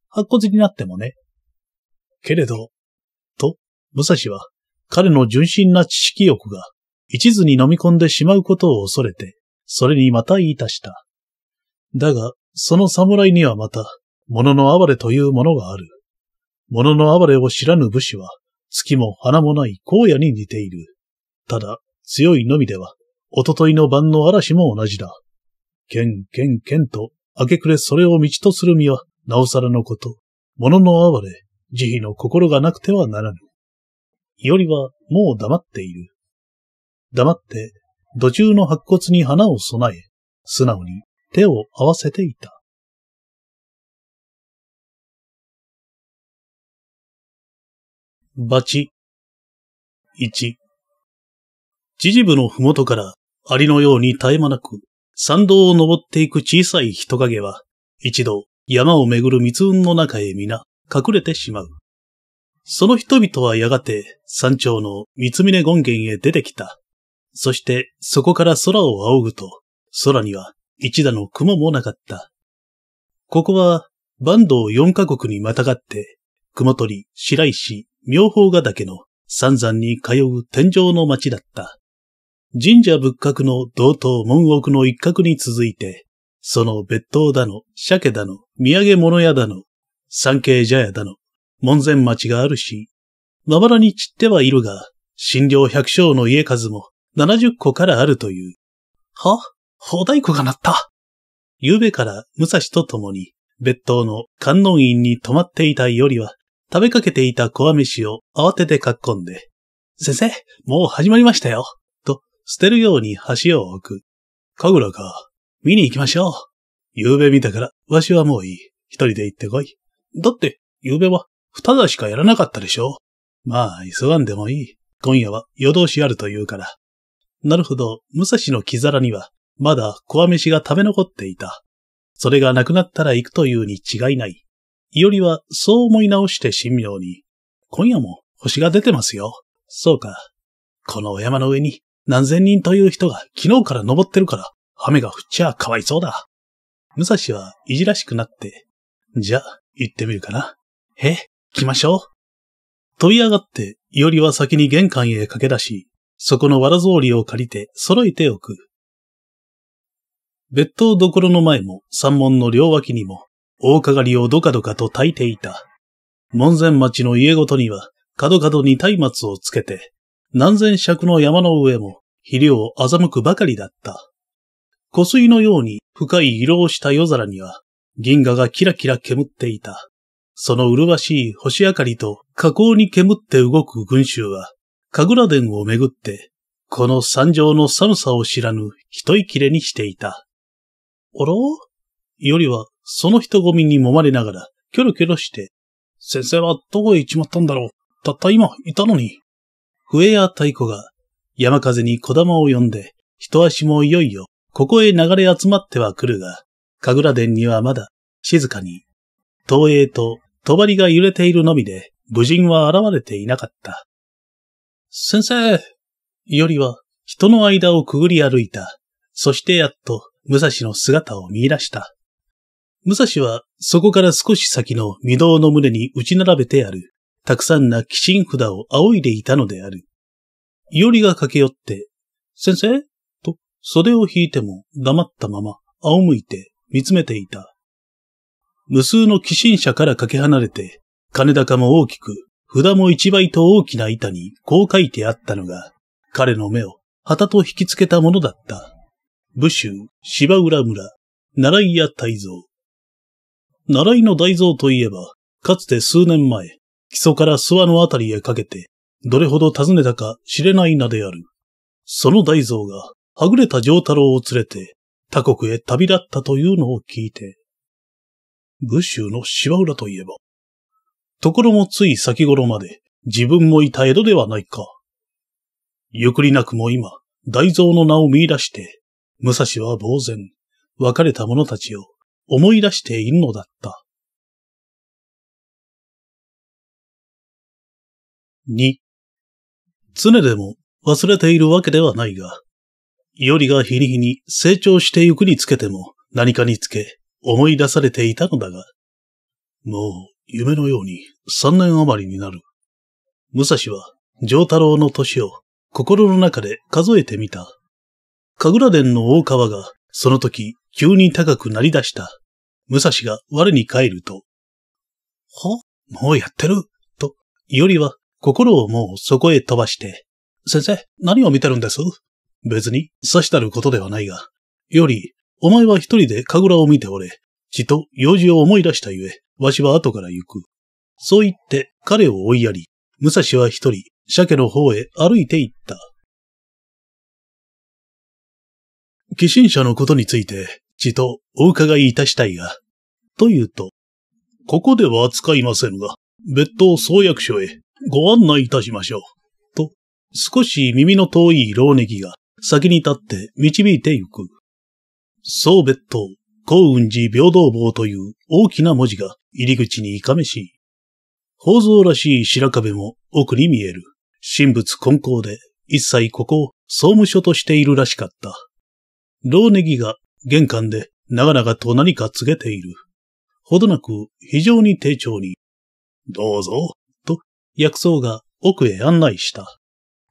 白骨になってもね。けれど、と、武蔵は彼の純真な知識欲が一途に飲み込んでしまうことを恐れて、それにまた言い足した。だが、その侍にはまた、物の哀れというものがある。物の哀れを知らぬ武士は、月も花もない荒野に似ている。ただ、強いのみでは、おとといの晩の嵐も同じだ。けんけんけんと、明け暮れそれを道とする身は、なおさらのこと、物の哀れ、慈悲の心がなくてはならぬ。いおりはもう黙っている。黙って、土中の白骨に花を備え、素直に手を合わせていた。バチ。一。ジジ部のふもとからありのように絶え間なく山道を登っていく小さい人影は、一度山をめぐる密雲の中へ皆隠れてしまう。その人々はやがて山頂の三峰権現へ出てきた。そしてそこから空を仰ぐと、空には一打の雲もなかった。ここは、坂東四カ国にまたがって、雲取、白石、妙法ヶ岳の三山に通う天井の町だった。神社仏閣の道東門奥の一角に続いて、その別当だの、鮭だの、土産物屋だの、三景茶屋だの、門前町があるし、まばらに散ってはいるが、診療百姓の家数も70個からあるという。は放題庫が鳴った。夕べから武蔵と共に、別当の観音院に泊まっていたよりは、食べかけていた小飯を慌ててかっこんで、先生、もう始まりましたよ、と捨てるように橋を置く。かぐらか、見に行きましょう。夕べ見たから、わしはもういい。一人で行ってこい。だって、夕べは二度しかやらなかったでしょまあ、急がんでもいい。今夜は夜通しあるというから。なるほど、武蔵の木皿には、まだ小飯が食べ残っていた。それがなくなったら行くというに違いない。いよりはそう思い直して神妙に、今夜も星が出てますよ。そうか。このお山の上に何千人という人が昨日から登ってるから、雨が降っちゃかわいそうだ。武蔵はいじらしくなって、じゃ、行ってみるかな。え来ましょう。飛び上がって、いおりは先に玄関へ駆け出し、そこのわら履を借りて揃えておく。別当どころの前も山門の両脇にも、大かがりをどかどかと焚いていた。門前町の家ごとには、角角に松明をつけて、何千尺の山の上も、肥料を欺くばかりだった。湖水のように深い色をした夜空には、銀河がキラキラ煙っていた。その麗しい星明かりと河口に煙って動く群衆は、神楽殿をめぐって、この山上の寒さを知らぬ一息れにしていた。おろよりは、その人混みに揉まれながら、キョロキョロして、先生はどこへ行っちまったんだろう。たった今、いたのに。笛や太鼓が、山風に小玉を呼んで、一足もいよいよ、ここへ流れ集まっては来るが、神楽殿にはまだ、静かに、東映と帳が揺れているのみで、無人は現れていなかった。先生よりは、人の間をくぐり歩いた。そしてやっと、武蔵の姿を見出した。武蔵は、そこから少し先の御堂の胸に打ち並べてある、たくさんなちん札を仰いでいたのである。いおりが駆け寄って、先生と袖を引いても黙ったまま、仰向いて見つめていた。無数の寄進者からかけ離れて、金高も大きく、札も一倍と大きな板にこう書いてあったのが、彼の目を旗と引きつけたものだった。武州、芝浦村、奈良屋大蔵。奈良井の大蔵といえば、かつて数年前、基礎から諏訪のあたりへかけて、どれほど訪ねたか知れない名である。その大蔵が、はぐれた上太郎を連れて、他国へ旅立ったというのを聞いて、武州の芝浦といえば。ところもつい先頃まで自分もいた江戸ではないか。ゆくりなくも今、大蔵の名を見出して、武蔵は呆然、別れた者たちを思い出しているのだった。二、常でも忘れているわけではないが、よりが日に日に成長してゆくにつけても何かにつけ、思い出されていたのだが、もう夢のように三年余りになる。武蔵は、上太郎の年を心の中で数えてみた。神楽殿の大川が、その時、急に高くなり出した。武蔵が我に帰ると、はもうやってると、よりは心をもうそこへ飛ばして、先生、何を見てるんです別に、刺したることではないが、より、お前は一人で神楽を見ておれ。血と用事を思い出したゆえ、わしは後から行く。そう言って彼を追いやり、武蔵は一人、鮭の方へ歩いて行った。寄進者のことについて、血とお伺いいたしたいが、というと、ここでは扱いませんが、別当創薬所へご案内いたしましょう。と、少し耳の遠い老ネギが先に立って導いて行く。総別当、幸運寺平等坊という大きな文字が入り口にいかめしい。宝蔵らしい白壁も奥に見える。神仏混交で一切ここを総務所としているらしかった。老ネギが玄関で長々と何か告げている。ほどなく非常に丁重に、どうぞ、と薬草が奥へ案内した。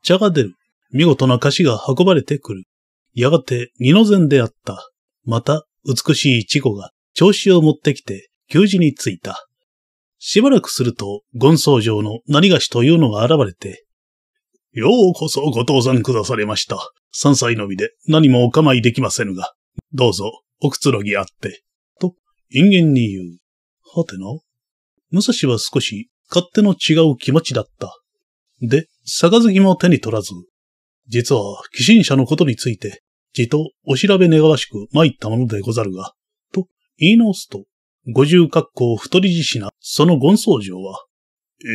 茶が出る。見事な菓子が運ばれてくる。やがて二の禅であった。また、美しいチゴが調子を持ってきて、給仕に着いた。しばらくすると、権僧城の何がしというのが現れて、ようこそご登山下されました。三歳のみで何もお構いできませぬが、どうぞ、おくつろぎあって、と、人間に言う。はてな。武蔵は少し勝手の違う気持ちだった。で、杯も手に取らず、実は、寄進者のことについてちとお調べ願わしく参ったものでござるが、と言い直すと、五十格好太りじしなそのゴン僧城は、え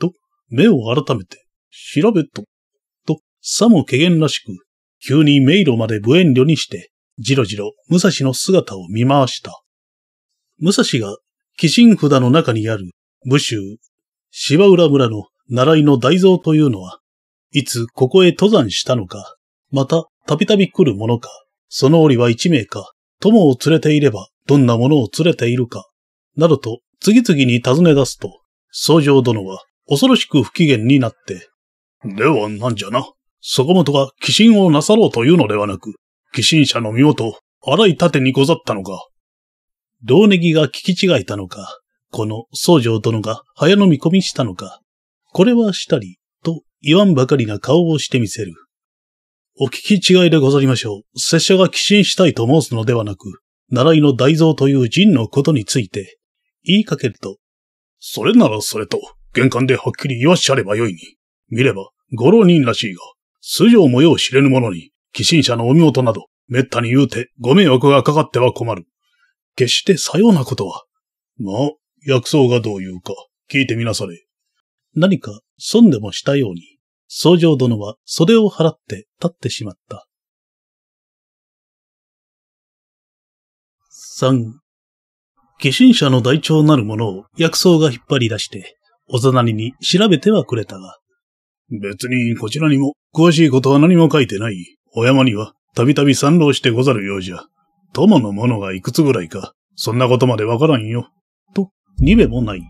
と目を改めて、調べと、とさも怪言らしく、急に迷路まで無遠慮にして、じろじろ武蔵の姿を見回した。武蔵が、寄進札の中にある武州、芝浦村の習いの大蔵というのは、いつここへ登山したのか、またたびたび来るものか、その折は一名か、友を連れていればどんなものを連れているか、などと次々に尋ね出すと、僧侶殿は恐ろしく不機嫌になって、ではなんじゃな。そこもとが寄進をなさろうというのではなく、寄進者の身元、荒い盾にござったのか。道ネギが聞き違えたのか、この僧侶殿が早飲み込みしたのか、これはしたり、と言わんばかりな顔をしてみせる。お聞き違いでござりましょう。拙者が寄進したいと申すのではなく、習いの大蔵という人のことについて、言いかけると、それならそれと、玄関ではっきり言わしゃればよいに。見れば、ご老人らしいが、素性もよう知れぬ者に、寄進者のお見事など、めったに言うてご迷惑がかかっては困る。決してさようなことは。まあ、薬草がどういうか、聞いてみなされ。何か、損でもしたように、僧侶殿は袖を払って立ってしまった。三、下心者の台帳なるものを薬草が引っ張り出して、おざなりに調べてはくれたが、別にこちらにも詳しいことは何も書いてない。お山にはたびたび参浪してござるようじゃ。友の者がいくつぐらいか、そんなことまでわからんよ。と、にべもない。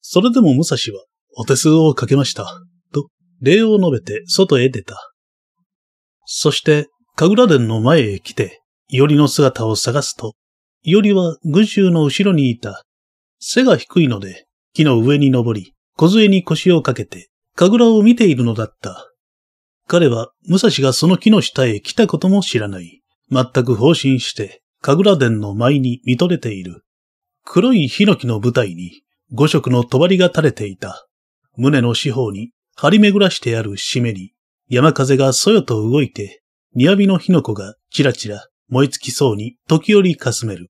それでも武蔵はお手数をかけました。礼を述べて外へ出た。そして、神楽殿の前へ来て、よりの姿を探すと、よりは群衆の後ろにいた。背が低いので、木の上に登り、小杖に腰をかけて、神楽を見ているのだった。彼は武蔵がその木の下へ来たことも知らない。全く放心して、神楽殿の前に見とれている。黒いヒノキの舞台に、五色の帳が垂れていた。胸の四方に張り巡らしてある締めに、山風がそよと動いて、雅の火の粉がちらちら燃え尽きそうに時折かすめる。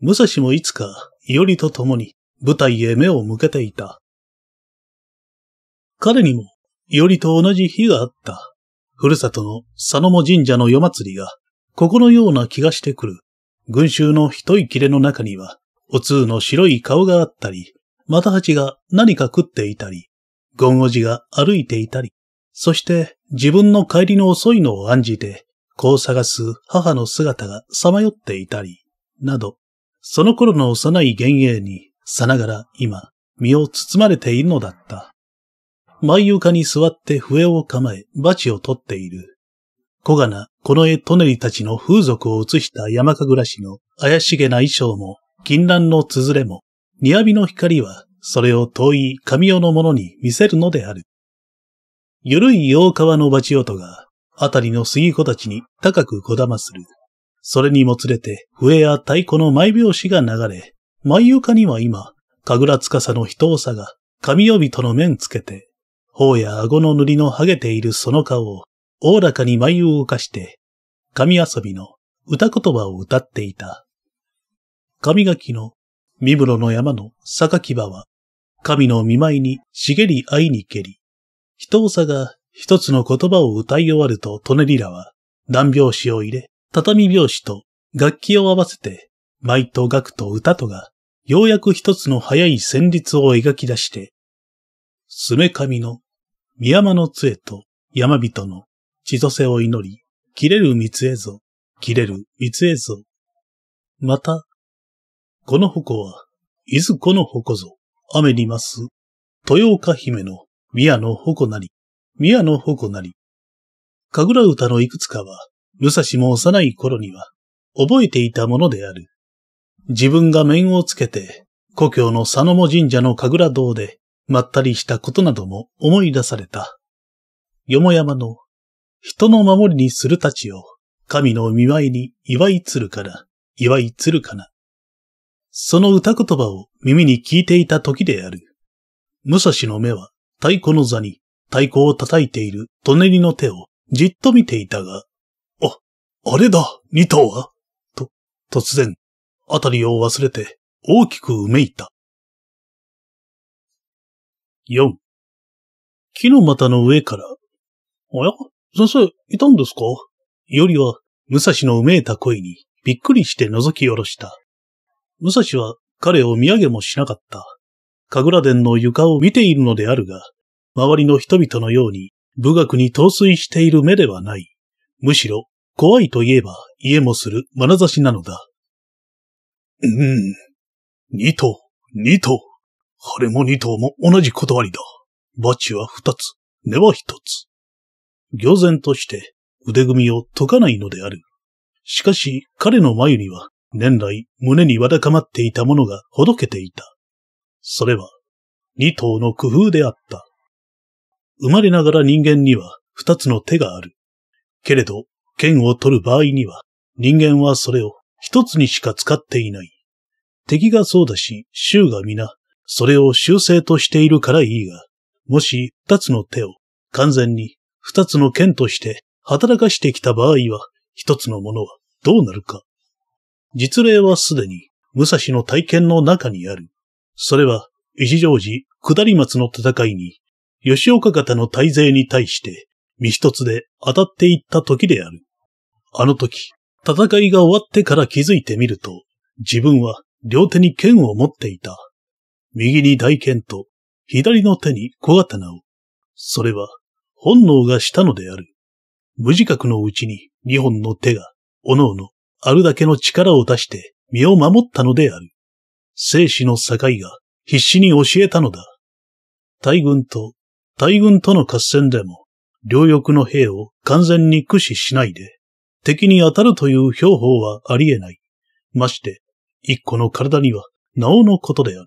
武蔵もいつか、いおりと共に舞台へ目を向けていた。彼にも、いおりと同じ日があった。ふるさとの佐野も神社の夜祭りが、ここのような気がしてくる。群衆の一息れの中には、お通の白い顔があったり、た蜂が何か食っていたり、ゴンおじが歩いていたり、そして自分の帰りの遅いのを案じて、子を探す母の姿がさまよっていたり、など、その頃の幼い幻影に、さながら今、身を包まれているのだった。前床に座って笛を構え、バチを取っている。小がな、この絵トネリたちの風俗を映した山か暮らしの怪しげな衣装も、禁乱のつづれも、雅の光はそれを遠い神代の者に見せるのである。ゆるい洋川のバチ音が、あたりの杉子たちに高くこだまする。それにもつれて、笛や太鼓の舞拍子が流れ、舞床には今、神楽司の人さが、神代人の面つけて、頬や顎の塗りの剥げているその顔を、おおらかに舞を動かして、神遊びの歌言葉を歌っていた。神垣の、三室の山の榊場は、神の見舞いに茂り愛に蹴り、人をさが一つの言葉を歌い終わるとトネリラは、断拍子を入れ、畳拍子と楽器を合わせて、舞と楽と歌とが、ようやく一つの早い旋律を描き出して、すめ神の、宮山の杖と山人の千歳を祈り、切れる三枝ぞ、切れる三枝ぞ。また、この矛は、いずこの矛ぞ。雨にます、豊岡姫の宮の矛なり、宮の矛なり。神楽歌のいくつかは、武蔵も幼い頃には、覚えていたものである。自分が面をつけて、故郷の佐野も神社の神楽堂で、まったりしたことなども思い出された。よもやまの、人の守りにするたちを、神の見舞いに祝いつるから、祝いつるかな。その歌言葉を耳に聞いていた時である。武蔵の目は太鼓の座に太鼓を叩いているトネリの手をじっと見ていたが、あ、あれだ、二頭はと、突然、あたりを忘れて大きくうめいた。四、木の股の上から、あや先生、いたんですかよりは、武蔵のうめいた声にびっくりして覗き下ろした。武蔵は彼を見上げもしなかった。神楽殿の床を見ているのであるが、周りの人々のように武学に陶酔している目ではない。むしろ、怖いといえば家もする眼差しなのだ。うん。二刀、二刀。晴れも二頭も同じ断りだ。バチは二つ、根は一つ。行然として腕組みを解かないのである。しかし彼の眉には年来胸にわだかまっていたものがほどけていた。それは、二頭の工夫であった。生まれながら人間には二つの手がある。けれど、剣を取る場合には、人間はそれを一つにしか使っていない。敵がそうだし、衆が皆、それを修正としているからいいが、もし二つの手を完全に二つの剣として働かしてきた場合は、一つのものはどうなるか。実例はすでに武蔵の体験の中にある。それは、一条寺下り松の戦いに、吉岡方の大勢に対して、身一つで当たっていった時である。あの時、戦いが終わってから気づいてみると、自分は両手に剣を持っていた。右に大剣と、左の手に小刀を。それは、本能がしたのである。無自覚のうちに二本の手が、おのおのあるだけの力を出して身を守ったのである。生死の境が必死に教えたのだ。大軍と大軍との合戦でも、両翼の兵を完全に駆使しないで、敵に当たるという兵法はあり得ない。まして、一個の体には、なおのことである。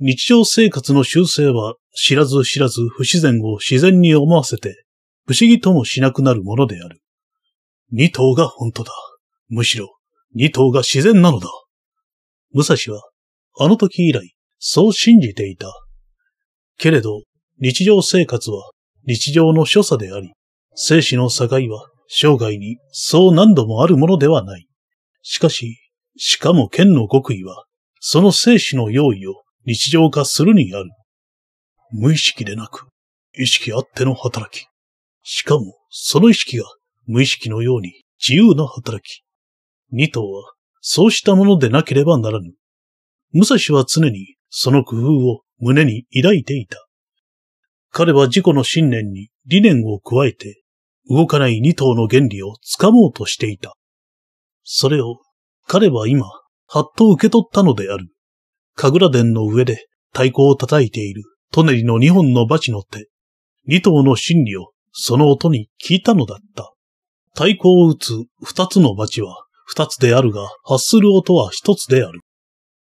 日常生活の修正は、知らず知らず不自然を自然に思わせて、不思議ともしなくなるものである。二頭が本当だ。むしろ、二頭が自然なのだ。武蔵は、あの時以来、そう信じていた。けれど、日常生活は日常の所作であり、生死の境は生涯にそう何度もあるものではない。しかし、しかも剣の極意は、その生死の用意を日常化するにある。無意識でなく、意識あっての働き。しかも、その意識が無意識のように自由な働き。二頭は、そうしたものでなければならぬ。武蔵は常にその工夫を胸に抱いていた。彼は自己の信念に理念を加えて、動かない二頭の原理を掴もうとしていた。それを彼は今、はっと受け取ったのである。神楽殿の上で太鼓を叩いているトネリの二本の鉢チの手、二頭の真理をその音に聞いたのだった。太鼓を打つ二つの鉢チは二つであるが、発する音は一つである。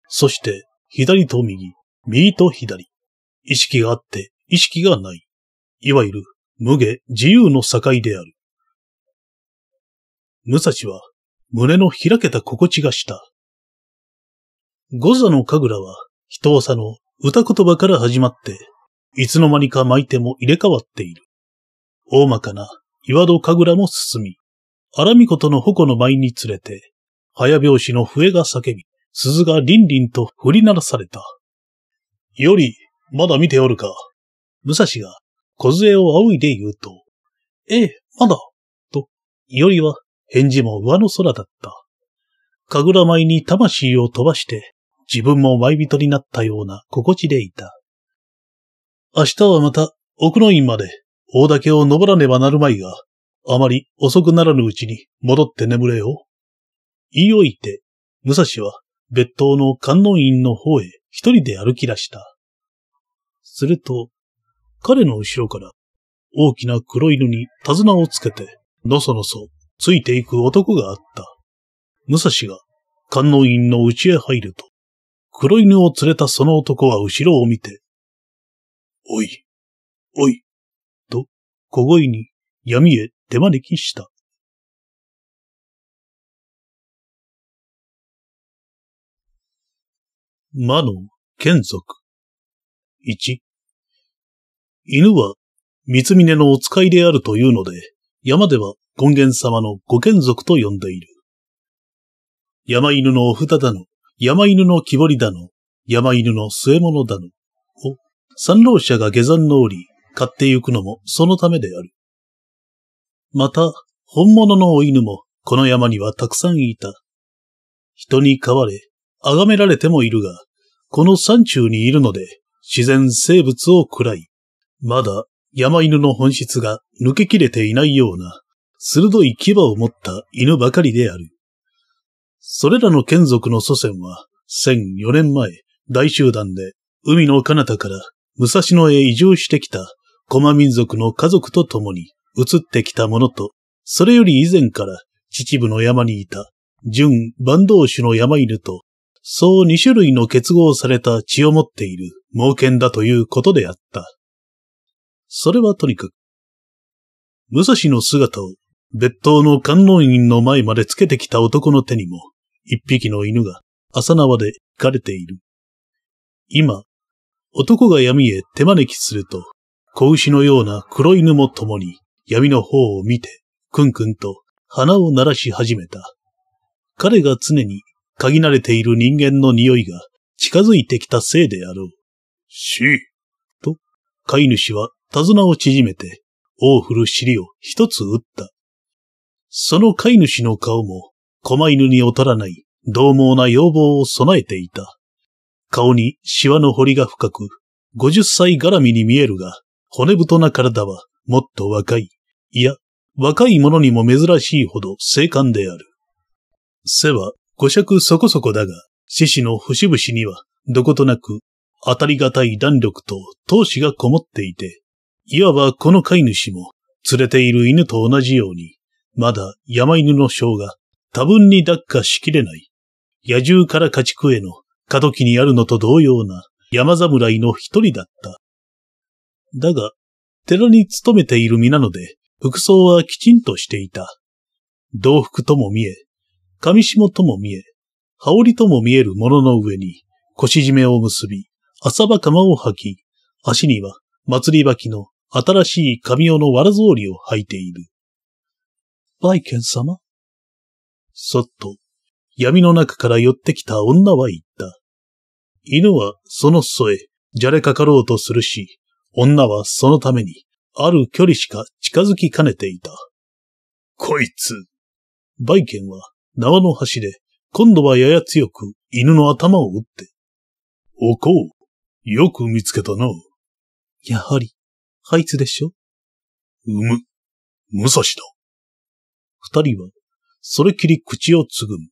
そして、左と右、右と左。意識があって、意識がない。いわゆる、無下、自由の境である。武蔵は、胸の開けた心地がした。五座の神楽は、人長の歌言葉から始まって、いつの間にか巻いても入れ替わっている。大まかな岩戸神楽も進み、ラミことの矛の舞に連れて、早拍子の笛が叫び、鈴がりんりんと振り鳴らされた。より、まだ見ておるか。武蔵が、小杖を仰いで言うと、ええ、まだ、と、よりは返事も上の空だった。神楽舞に魂を飛ばして、自分も舞人になったような心地でいた。明日はまた、奥の院まで、大竹を登らねばなるまいが、あまり遅くならぬうちに戻って眠れよ。言い置いて、武蔵は別当の観音院の方へ一人で歩き出した。すると、彼の後ろから大きな黒犬に手綱をつけて、のそのそついていく男があった。武蔵が観音院の内へ入ると、黒犬を連れたその男は後ろを見て、おい、おい、と小声に闇へ手招きした。魔の剣族。一。犬は、三峰のお使いであるというので、山では権現様のご剣族と呼んでいる。山犬のお札だの、山犬の木彫りだの、山犬の末物だの、を、三老者が下山の折、買ってゆくのもそのためである。また、本物のお犬もこの山にはたくさんいた。人に飼われ、崇められてもいるが、この山中にいるので、自然生物を喰らい、まだ山犬の本質が抜けきれていないような、鋭い牙を持った犬ばかりである。それらの眷属の祖先は、1004年前、大集団で海の彼方から武蔵野へ移住してきた駒民族の家族と共に、移ってきたものと、それより以前から秩父の山にいた、純坂東種の山犬と、そう二種類の結合された血を持っている猛犬だということであった。それはとにかく、武蔵の姿を別当の観音院の前までつけてきた男の手にも、一匹の犬が朝縄で引かれている。今、男が闇へ手招きすると、子牛のような黒犬も共に、闇の方を見て、くんくんと鼻を鳴らし始めた。彼が常に嗅ぎ慣れている人間の匂いが近づいてきたせいであろう。し、と、飼い主は手綱を縮めて、大振る尻を一つ打った。その飼い主の顔も、狛犬に劣らない獰猛な要望を備えていた。顔にシワの彫りが深く、五十歳絡みに見えるが、骨太な体はもっと若い。いや、若い者にも珍しいほど精悍である。背は五尺そこそこだが、獅子の節々には、どことなく、当たりがたい弾力と闘志がこもっていて、いわばこの飼い主も、連れている犬と同じように、まだ山犬の性が多分に脱下しきれない。野獣から家畜への過渡期にあるのと同様な山侍の一人だった。だが、寺に勤めている身なので、服装はきちんとしていた。同服とも見え、上下とも見え、羽織とも見えるものの上に、腰締めを結び、浅場釜を履き、足には祭り履きの新しい神尾の藁草履を履いている。バイケン様そっと、闇の中から寄ってきた女は言った。犬はその裾へ、じゃれかかろうとするし、女はそのためにある距離しか近づきかねていた。こいつ。バイケンは縄の端で、今度はやや強く犬の頭を打って。おこう。よく見つけたな。やはり、ハイツでしょうむ、武蔵だ。二人は、それきり口をつぐむ。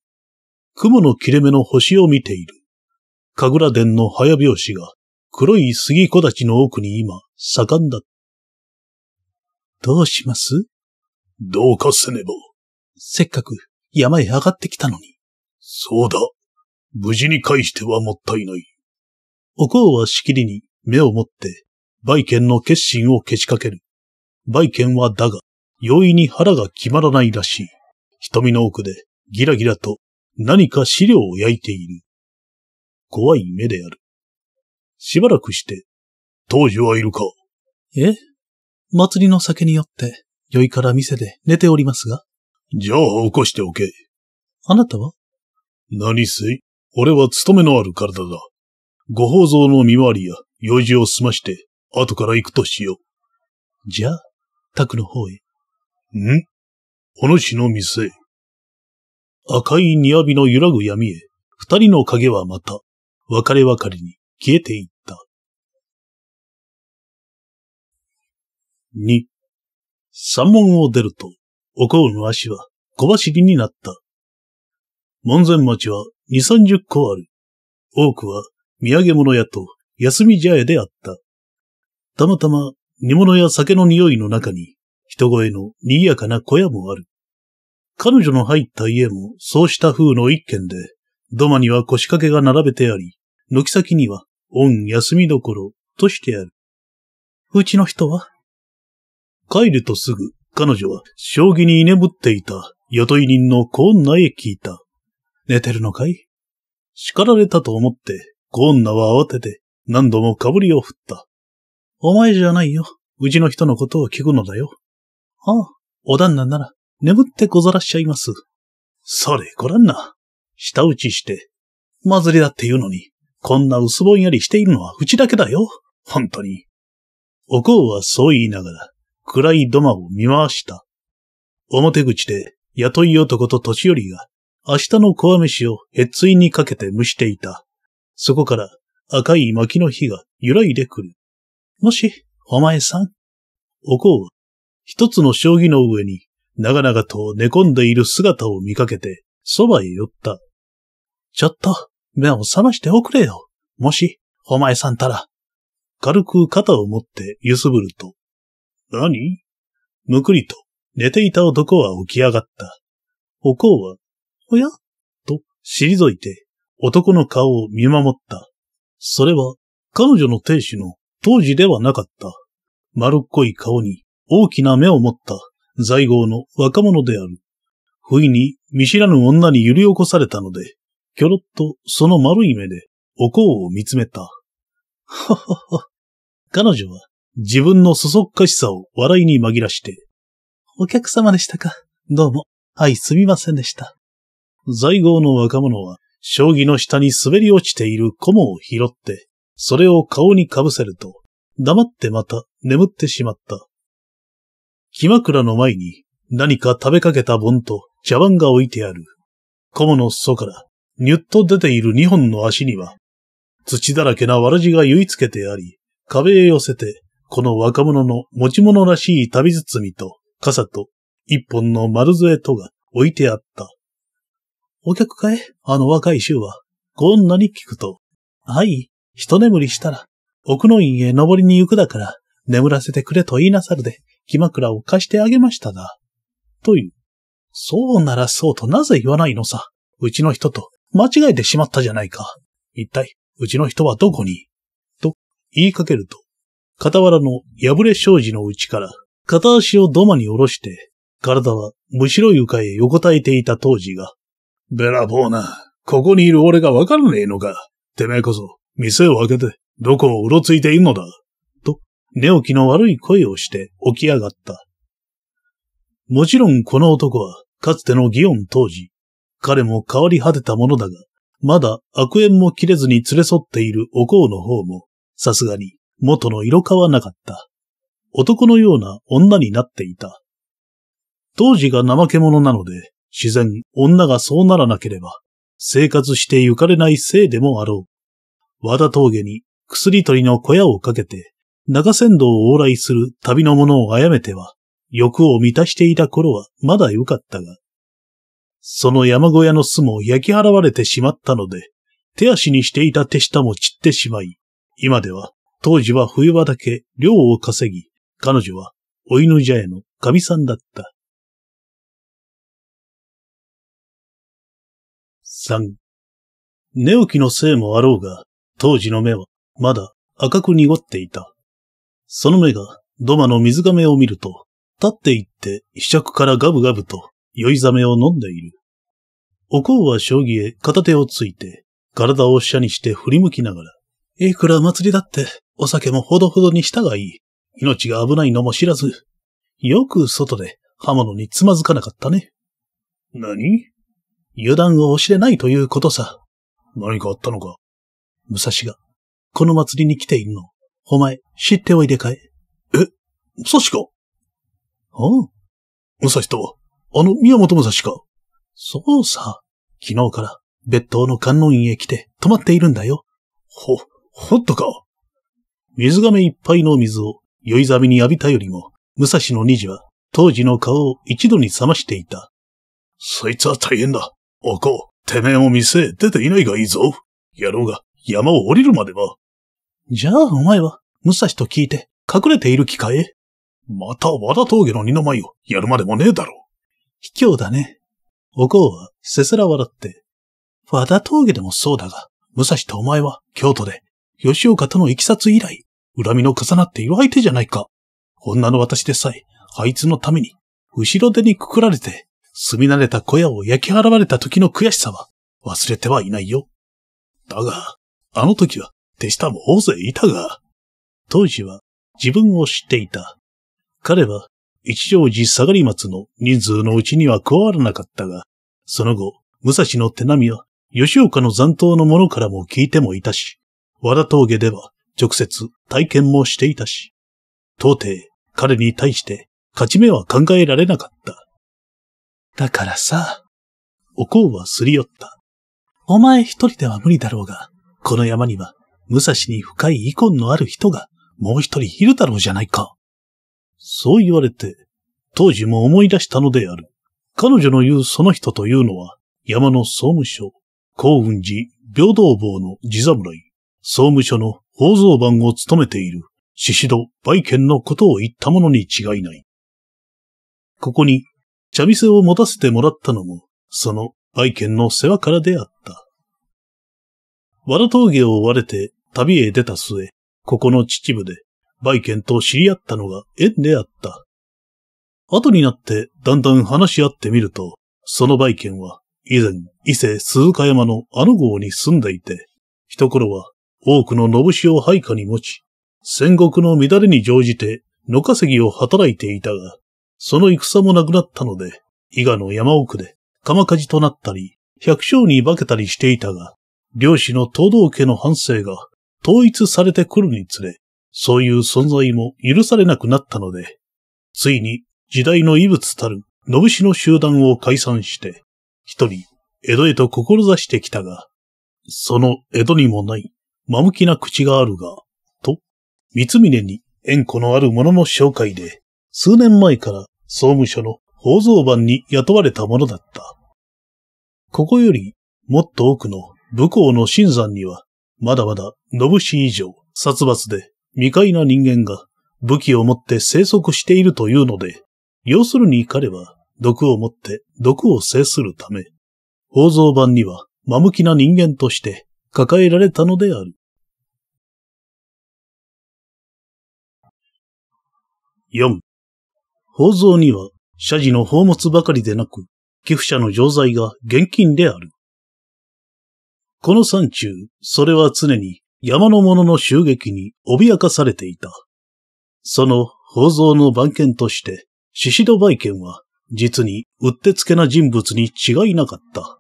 雲の切れ目の星を見ている。神楽殿の早拍子が、黒い杉木立の奥に今、盛んだった。どうしますどうかせねば。せっかく山へ上がってきたのに。そうだ。無事に返してはもったいない。おこうはしきりに目を持って、バイケンの決心をけしかける。バイケンはだが、容易に腹が決まらないらしい。瞳の奥でギラギラと何か資料を焼いている。怖い目である。しばらくして、当時はいるかえ祭りの酒によって、酔いから店で寝ておりますが。じゃあ起こしておけ。あなたは何せい俺は勤めのある体だ。ご宝蔵の見回りや用事を済まして、後から行くとしよう。じゃあ、宅の方へ。んお主の店。赤い雅の揺らぐ闇へ、二人の影はまた、別れ別れに消えていっ二、山門を出ると、おこうの足は小走りになった。門前町は二三十個ある。多くは土産物屋と休み茶屋であった。たまたま煮物や酒の匂いの中に人声の賑やかな小屋もある。彼女の入った家もそうした風の一軒で、土間には腰掛けが並べてあり、軒先には、御休みどころとしてある。うちの人は帰るとすぐ、彼女は、将棋に居眠っていた、雇い人のコーンナへ聞いた。寝てるのかい叱られたと思って、コーンナは慌てて、何度もかぶりを振った。お前じゃないよ。うちの人のことを聞くのだよ。ああ、お旦那なら、眠ってござらっしゃいます。それ、ごらんな。舌打ちして、まずりだって言うのに、こんな薄ぼんやりしているのはうちだけだよ。本当に。おこうはそう言いながら、暗い土間を見回した。表口で雇い男と年寄りが明日の小雨飯をへっついにかけて蒸していた。そこから赤い薪の火が揺らいでくる。もし、お前さん。おこうは、一つの将棋の上に長々と寝込んでいる姿を見かけて、そばへ寄った。ちょっと、目を覚ましておくれよ。もし、お前さんたら。軽く肩を持って揺すぶると、何むくりと寝ていた男は起き上がった。おこうは、おやと退いて男の顔を見守った。それは彼女の亭主の当時ではなかった。丸っこい顔に大きな目を持った在郷の若者である。不意に見知らぬ女に揺り起こされたので、きょろっとその丸い目でおこうを見つめた。ははは。彼女は自分のそそっかしさを笑いに紛らして、お客様でしたかどうも。はい、すみませんでした。在郷の若者は、将棋の下に滑り落ちているコモを拾って、それを顔にかぶせると、黙ってまた眠ってしまった。木枕の前に何か食べかけた盆と茶碗が置いてある。コモの裾から、ニュッと出ている二本の足には、土だらけなわらじが結いつけてあり、壁へ寄せてこの若者の持ち物らしい旅包みと傘と一本の丸杖とが置いてあった。お客かえあの若い衆は。こんなに聞くと。はい、一眠りしたら、奥の院へ登りに行くだから、眠らせてくれと言いなさるで、木枕を貸してあげましたが。という。そうならそうとなぜ言わないのさ。うちの人と間違えてしまったじゃないか。一体、うちの人はどこにと言いかけると、傍らの破れ障子の内から、片足を土間に下ろして、体はむしろ床へ横たえていた当時が、べらぼうな、ここにいる俺がわからねえのか。てめえこそ、店を開けて、どこをうろついているのだ。と、寝起きの悪い声をして起き上がった。もちろんこの男は、かつての祇園当時、彼も変わり果てたものだが、まだ悪縁も切れずに連れ添っているお甲の方も、さすがに元の色変わなかった。男のような女になっていた。当時が怠け者なので、自然女がそうならなければ、生活して行かれないせいでもあろう。和田峠に薬取りの小屋をかけて、中山道を往来する旅の者を殺めては、欲を満たしていた頃はまだ良かったが、その山小屋の巣も焼き払われてしまったので、手足にしていた手下も散ってしまい、今では当時は冬場だけ量を稼ぎ、彼女はお犬茶屋の神さんだった。3. 寝起きのせいもあろうが、当時の目はまだ赤く濁っていた。その目が土間の水亀を見ると、立っていって試着からガブガブと酔いざめを飲んでいる。おこうは将棋へ片手をついて、体を下にして振り向きながら、いくら祭りだって、お酒もほどほどにしたがいい。命が危ないのも知らず、よく外で刃物につまずかなかったね。何油断を教えないということさ。何かあったのか武蔵が、この祭りに来ているの。お前、知っておいでかい。え武蔵かうん。武蔵とは、あの宮本武蔵かそうさ。昨日から別当の観音院へ来て泊まっているんだよ。ほ、ほっとか。水亀いっぱいの水を酔いざみに浴びたよりも、武蔵の二次は当時の顔を一度に冷ましていた。そいつは大変だ。おこう、てめえも店へ出ていないがいいぞ。野郎が山を降りるまでは。じゃあお前は、武蔵と聞いて隠れている機会また和田峠の二の舞をやるまでもねえだろう。卑怯だね。おこうはせすら笑って。和田峠でもそうだが、武蔵とお前は京都で、吉岡との行きさつ以来、恨みの重なっている相手じゃないか。女の私でさえ、あいつのために、後ろ手にくくられて、住み慣れた小屋を焼き払われた時の悔しさは、忘れてはいないよ。だが、あの時は、手下も大勢いたが、当時は自分を知っていた。彼は、一条寺下がり松の人数のうちには加わらなかったが、その後、武蔵の手並みは、吉岡の残党の者からも聞いてもいたし、和田峠では、直接体験もしていたし、到底彼に対して勝ち目は考えられなかった。だからさ、おこうはすり寄った。お前一人では無理だろうが、この山には武蔵に深い遺恨のある人がもう一人いるだろうじゃないか。そう言われて、当時も思い出したのである。彼女の言うその人というのは、山の総務省、幸運寺平等坊の地侍、総務所の宝蔵番を務めている宍戸梅軒のことを言ったものに違いない。ここに茶店を持たせてもらったのも、その梅軒の世話からであった。わら峠を追われて旅へ出た末、ここの秩父で梅軒と知り合ったのが縁であった。後になってだんだん話し合ってみると、その梅軒は以前伊勢鈴鹿山のあの号に住んでいて、一頃は多くのしを配下に持ち、戦国の乱れに乗じて野稼ぎを働いていたが、その戦もなくなったので、伊賀の山奥で鎌火事となったり、百姓に化けたりしていたが、漁師の東道家の反省が統一されてくるにつれ、そういう存在も許されなくなったので、ついに時代の遺物たるぶしの集団を解散して、一人、江戸へと志してきたが、その江戸にもないまむきな口があるが、と、三峰に縁故のある者の紹介で、数年前から総務所の宝蔵番に雇われたものだった。ここより、もっと多くの武功の新山には、まだまだ信し以上、殺伐で未開な人間が武器を持って生息しているというので、要するに彼は毒を持って毒を制するため、宝蔵版にはま向きな人間として抱えられたのである。4. 宝蔵には、謝辞の宝物ばかりでなく、寄付者の錠剤が現金である。この山中、それは常に山の者の襲撃に脅かされていた。その宝蔵の番犬として、獅子戸売犬は、実にうってつけな人物に違いなかった。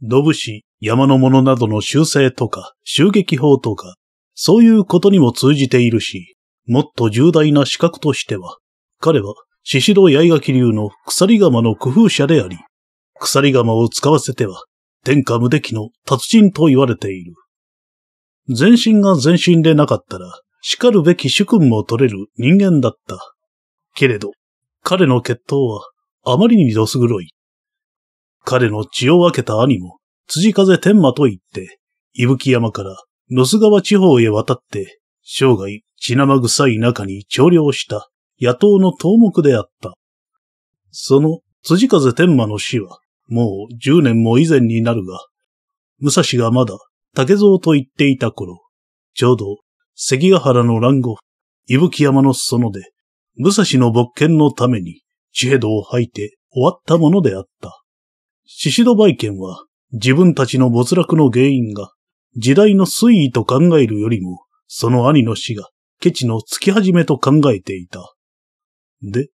信氏、山のものなどの修正とか、襲撃法とか、そういうことにも通じているし、もっと重大な資格としては、彼は、獅子戸八重垣流の鎖釜の工夫者であり、鎖釜を使わせては、天下無敵の達人と言われている。全身が全身でなかったら、叱るべき主君も取れる人間だった。けれど、彼の血統はあまりにどす黒い。彼の血を分けた兄も辻風天馬と言って、伊吹山から野須川地方へ渡って、生涯血生臭い中に調領した野党の頭目であった。その辻風天馬の死は、もう十年も以前になるが、武蔵がまだ竹蔵と言っていた頃、ちょうど関ヶ原の乱後、伊吹山の園で、武蔵の勃権のために、地へ道を吐いて終わったものであった。シシド売イは、自分たちの没落の原因が、時代の推移と考えるよりも、その兄の死が、ケチのつき始めと考えていた。で、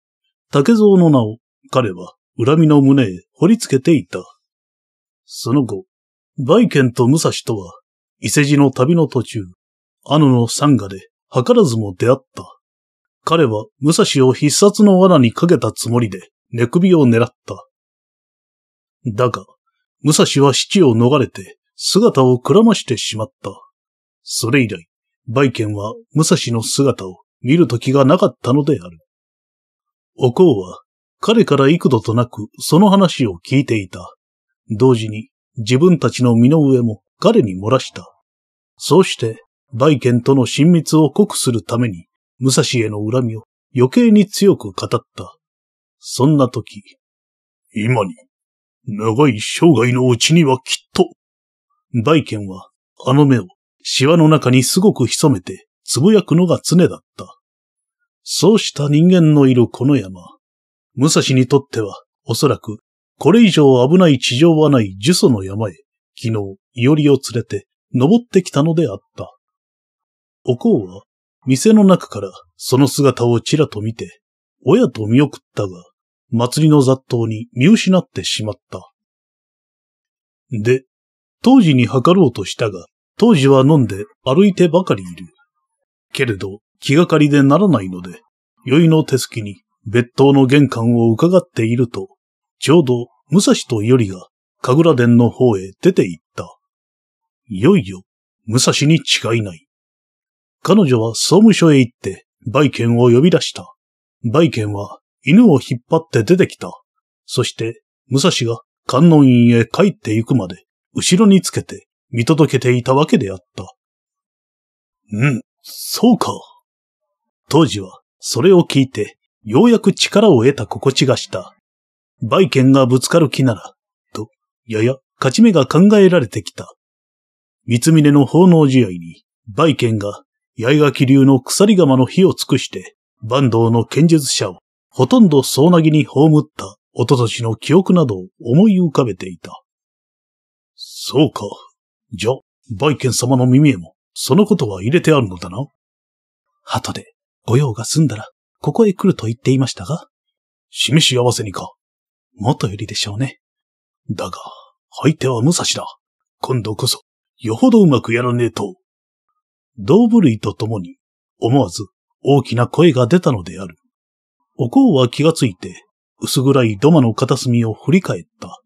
竹蔵の名を、彼は、恨みの胸へ掘りつけていた。その後、バイケンと武蔵とは、伊勢路の旅の途中、アヌの参河で、図らずも出会った。彼は武蔵を必殺の罠にかけたつもりで、寝首を狙った。だが、武蔵は死地を逃れて姿をくらましてしまった。それ以来、バイケンは武蔵の姿を見る時がなかったのである。おこうは彼から幾度となくその話を聞いていた。同時に自分たちの身の上も彼に漏らした。そうして、バイケンとの親密を濃くするために、武蔵への恨みを余計に強く語った。そんな時、今に長い生涯のうちにはきっと。大剣は、あの目を、シワの中にすごく潜めて、つぶやくのが常だった。そうした人間のいるこの山。武蔵にとっては、おそらく、これ以上危ない地上はない呪詛の山へ、昨日、いおりを連れて、登ってきたのであった。おこうは、店の中からその姿をちらと見て、親と見送ったが、祭りの雑踏に見失ってしまった。で、当時に測ろうとしたが、当時は飲んで歩いてばかりいる。けれど、気がかりでならないので、酔いの手すきに別当の玄関を伺っていると、ちょうど武蔵と頼が神楽殿の方へ出て行った。いよいよ、武蔵に違いない。彼女は総務所へ行って、売券を呼び出した。売券は犬を引っ張って出てきた。そして、武蔵が観音院へ帰って行くまで、後ろにつけて見届けていたわけであった。うん、そうか。当時は、それを聞いて、ようやく力を得た心地がした。売券がぶつかる気なら、と、やや勝ち目が考えられてきた。三峰の奉納試合に、売券が八重垣流の鎖釜の火を尽くして、坂東の剣術者をほとんど総なぎに葬ったおととしの記憶などを思い浮かべていた。そうか。じゃ、バイケン様の耳へも、そのことは入れてあるのだな。後で、御用が済んだら、ここへ来ると言っていましたが。示し合わせにか。元よりでしょうね。だが、相手は武蔵だ。今度こそ、よほどうまくやらねえと。動物類と共に、思わず大きな声が出たのである。おこうは気がついて、薄暗い土間の片隅を振り返った。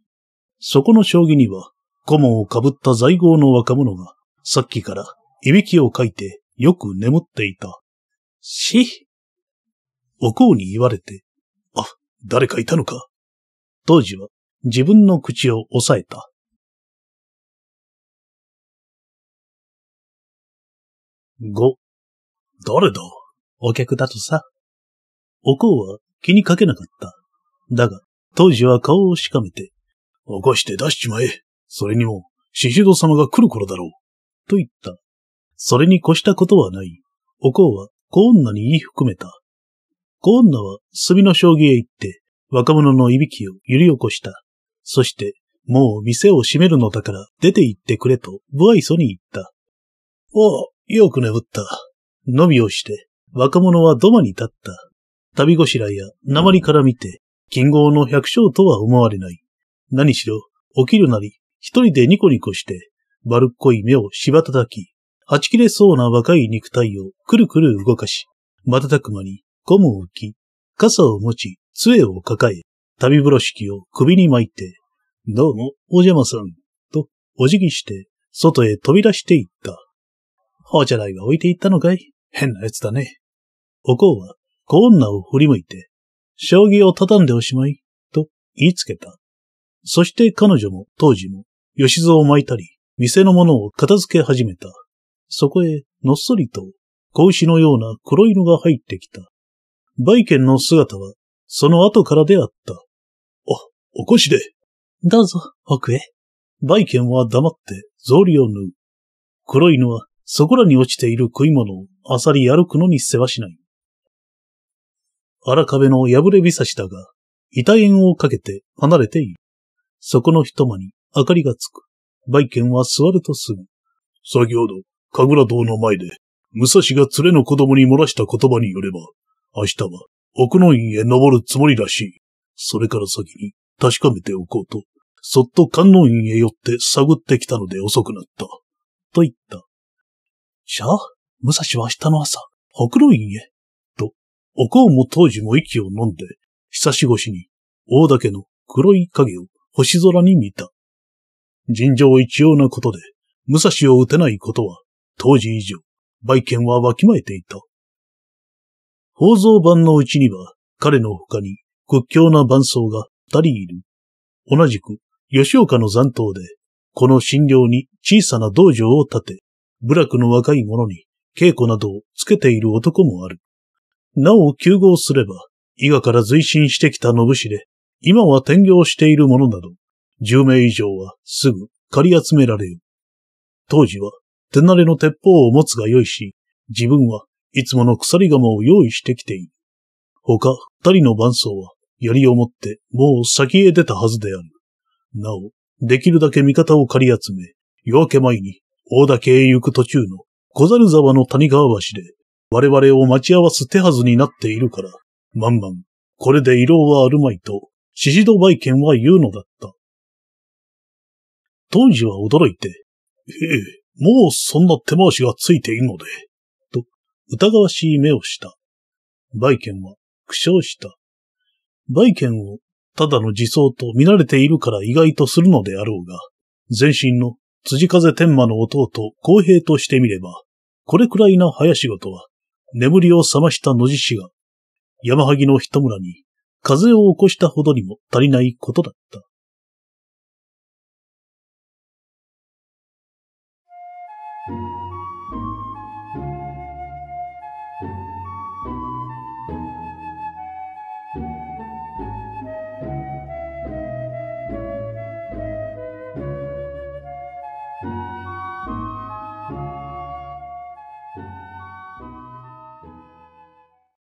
そこの将棋には、顧問をかぶった在郷の若者が、さっきから、いびきをかいて、よく眠っていた。し、おこうに言われて、あ、誰かいたのか。当時は、自分の口を押さえた。5、誰だお客だとさ。おこうは気にかけなかった。だが、当時は顔をしかめて、起こして出しちまえ。それにも、シシド様が来る頃だろう。と言った。それに越したことはない。おこうは、コーンナに言い含めた。コーンナは、墨の将棋へ行って、若者のいびきを揺り起こした。そして、もう店を閉めるのだから出て行ってくれと、不愛想に言った。おう、よく眠った。伸びをして、若者は土間に立った。旅ごしらや鉛から見て、金剛の百姓とは思われない。何しろ、起きるなり、一人でニコニコして、丸っこい目をしばたたき、はち切れそうな若い肉体をくるくる動かし、瞬く間にゴムを浮き、傘を持ち、杖を抱え、旅風呂敷を首に巻いて、どうも、お邪魔さん、と、お辞儀して、外へ飛び出していった。お茶いは置いていったのかい変なやつだね。おこうは、小女を振り向いて、将棋を畳んでおしまい、と言いつけた。そして彼女も当時も、吉蔵を巻いたり、店のものを片付け始めた。そこへ、のっそりと、子牛のような黒犬が入ってきた。バイケンの姿は、その後からであった。あ、おこしで。どうぞ、奥へ。バイケンは黙って草履を縫う。黒犬はそこらに落ちている食い物をあさり歩くのにせわしない。荒壁の破れびさしだが、板縁をかけて離れている。そこの一間に明かりがつく。売券は座るとすぐ。先ほど、神楽堂の前で、武蔵が連れの子供に漏らした言葉によれば、明日は奥の院へ登るつもりらしい。それから先に確かめておこうと、そっと観音院へ寄って探ってきたので遅くなった。と言った。じゃあ、武蔵は明日の朝、北の院へ。おこうも当時も息を飲んで、久し越しに、大竹の黒い影を星空に見た。尋常一様なことで、武蔵を撃てないことは、当時以上、売権はわきまえていた。宝蔵版のうちには、彼の他に屈強な伴奏が二人いる。同じく、吉岡の残党で、この診療に小さな道場を建て、部落の若い者に稽古などをつけている男もある。なお休合すれば、伊賀から随身してきた信氏で、今は転業している者など、10名以上はすぐ借り集められる。当時は、手慣れの鉄砲を持つが良いし、自分はいつもの鎖釜を用意してきている。他二人の伴奏は、槍を持ってもう先へ出たはずである。なお、できるだけ味方を借り集め、夜明け前に大岳へ行く途中の小猿沢の谷川橋で我々を待ち合わす手はずになっているから、まんまん、これで異論はあるまいと、指示度バイケンは言うのだった。当時は驚いて、ええ、もうそんな手回しがついているので、と、疑わしい目をした。バイケンは苦笑した。バイケンをただの自走と見られているから意外とするのであろうが、全身の辻風天魔の弟公平としてみれば、これくらいな早仕事は眠りを覚ました野地氏が、山萩の人村に風を起こしたほどにも足りないことだった。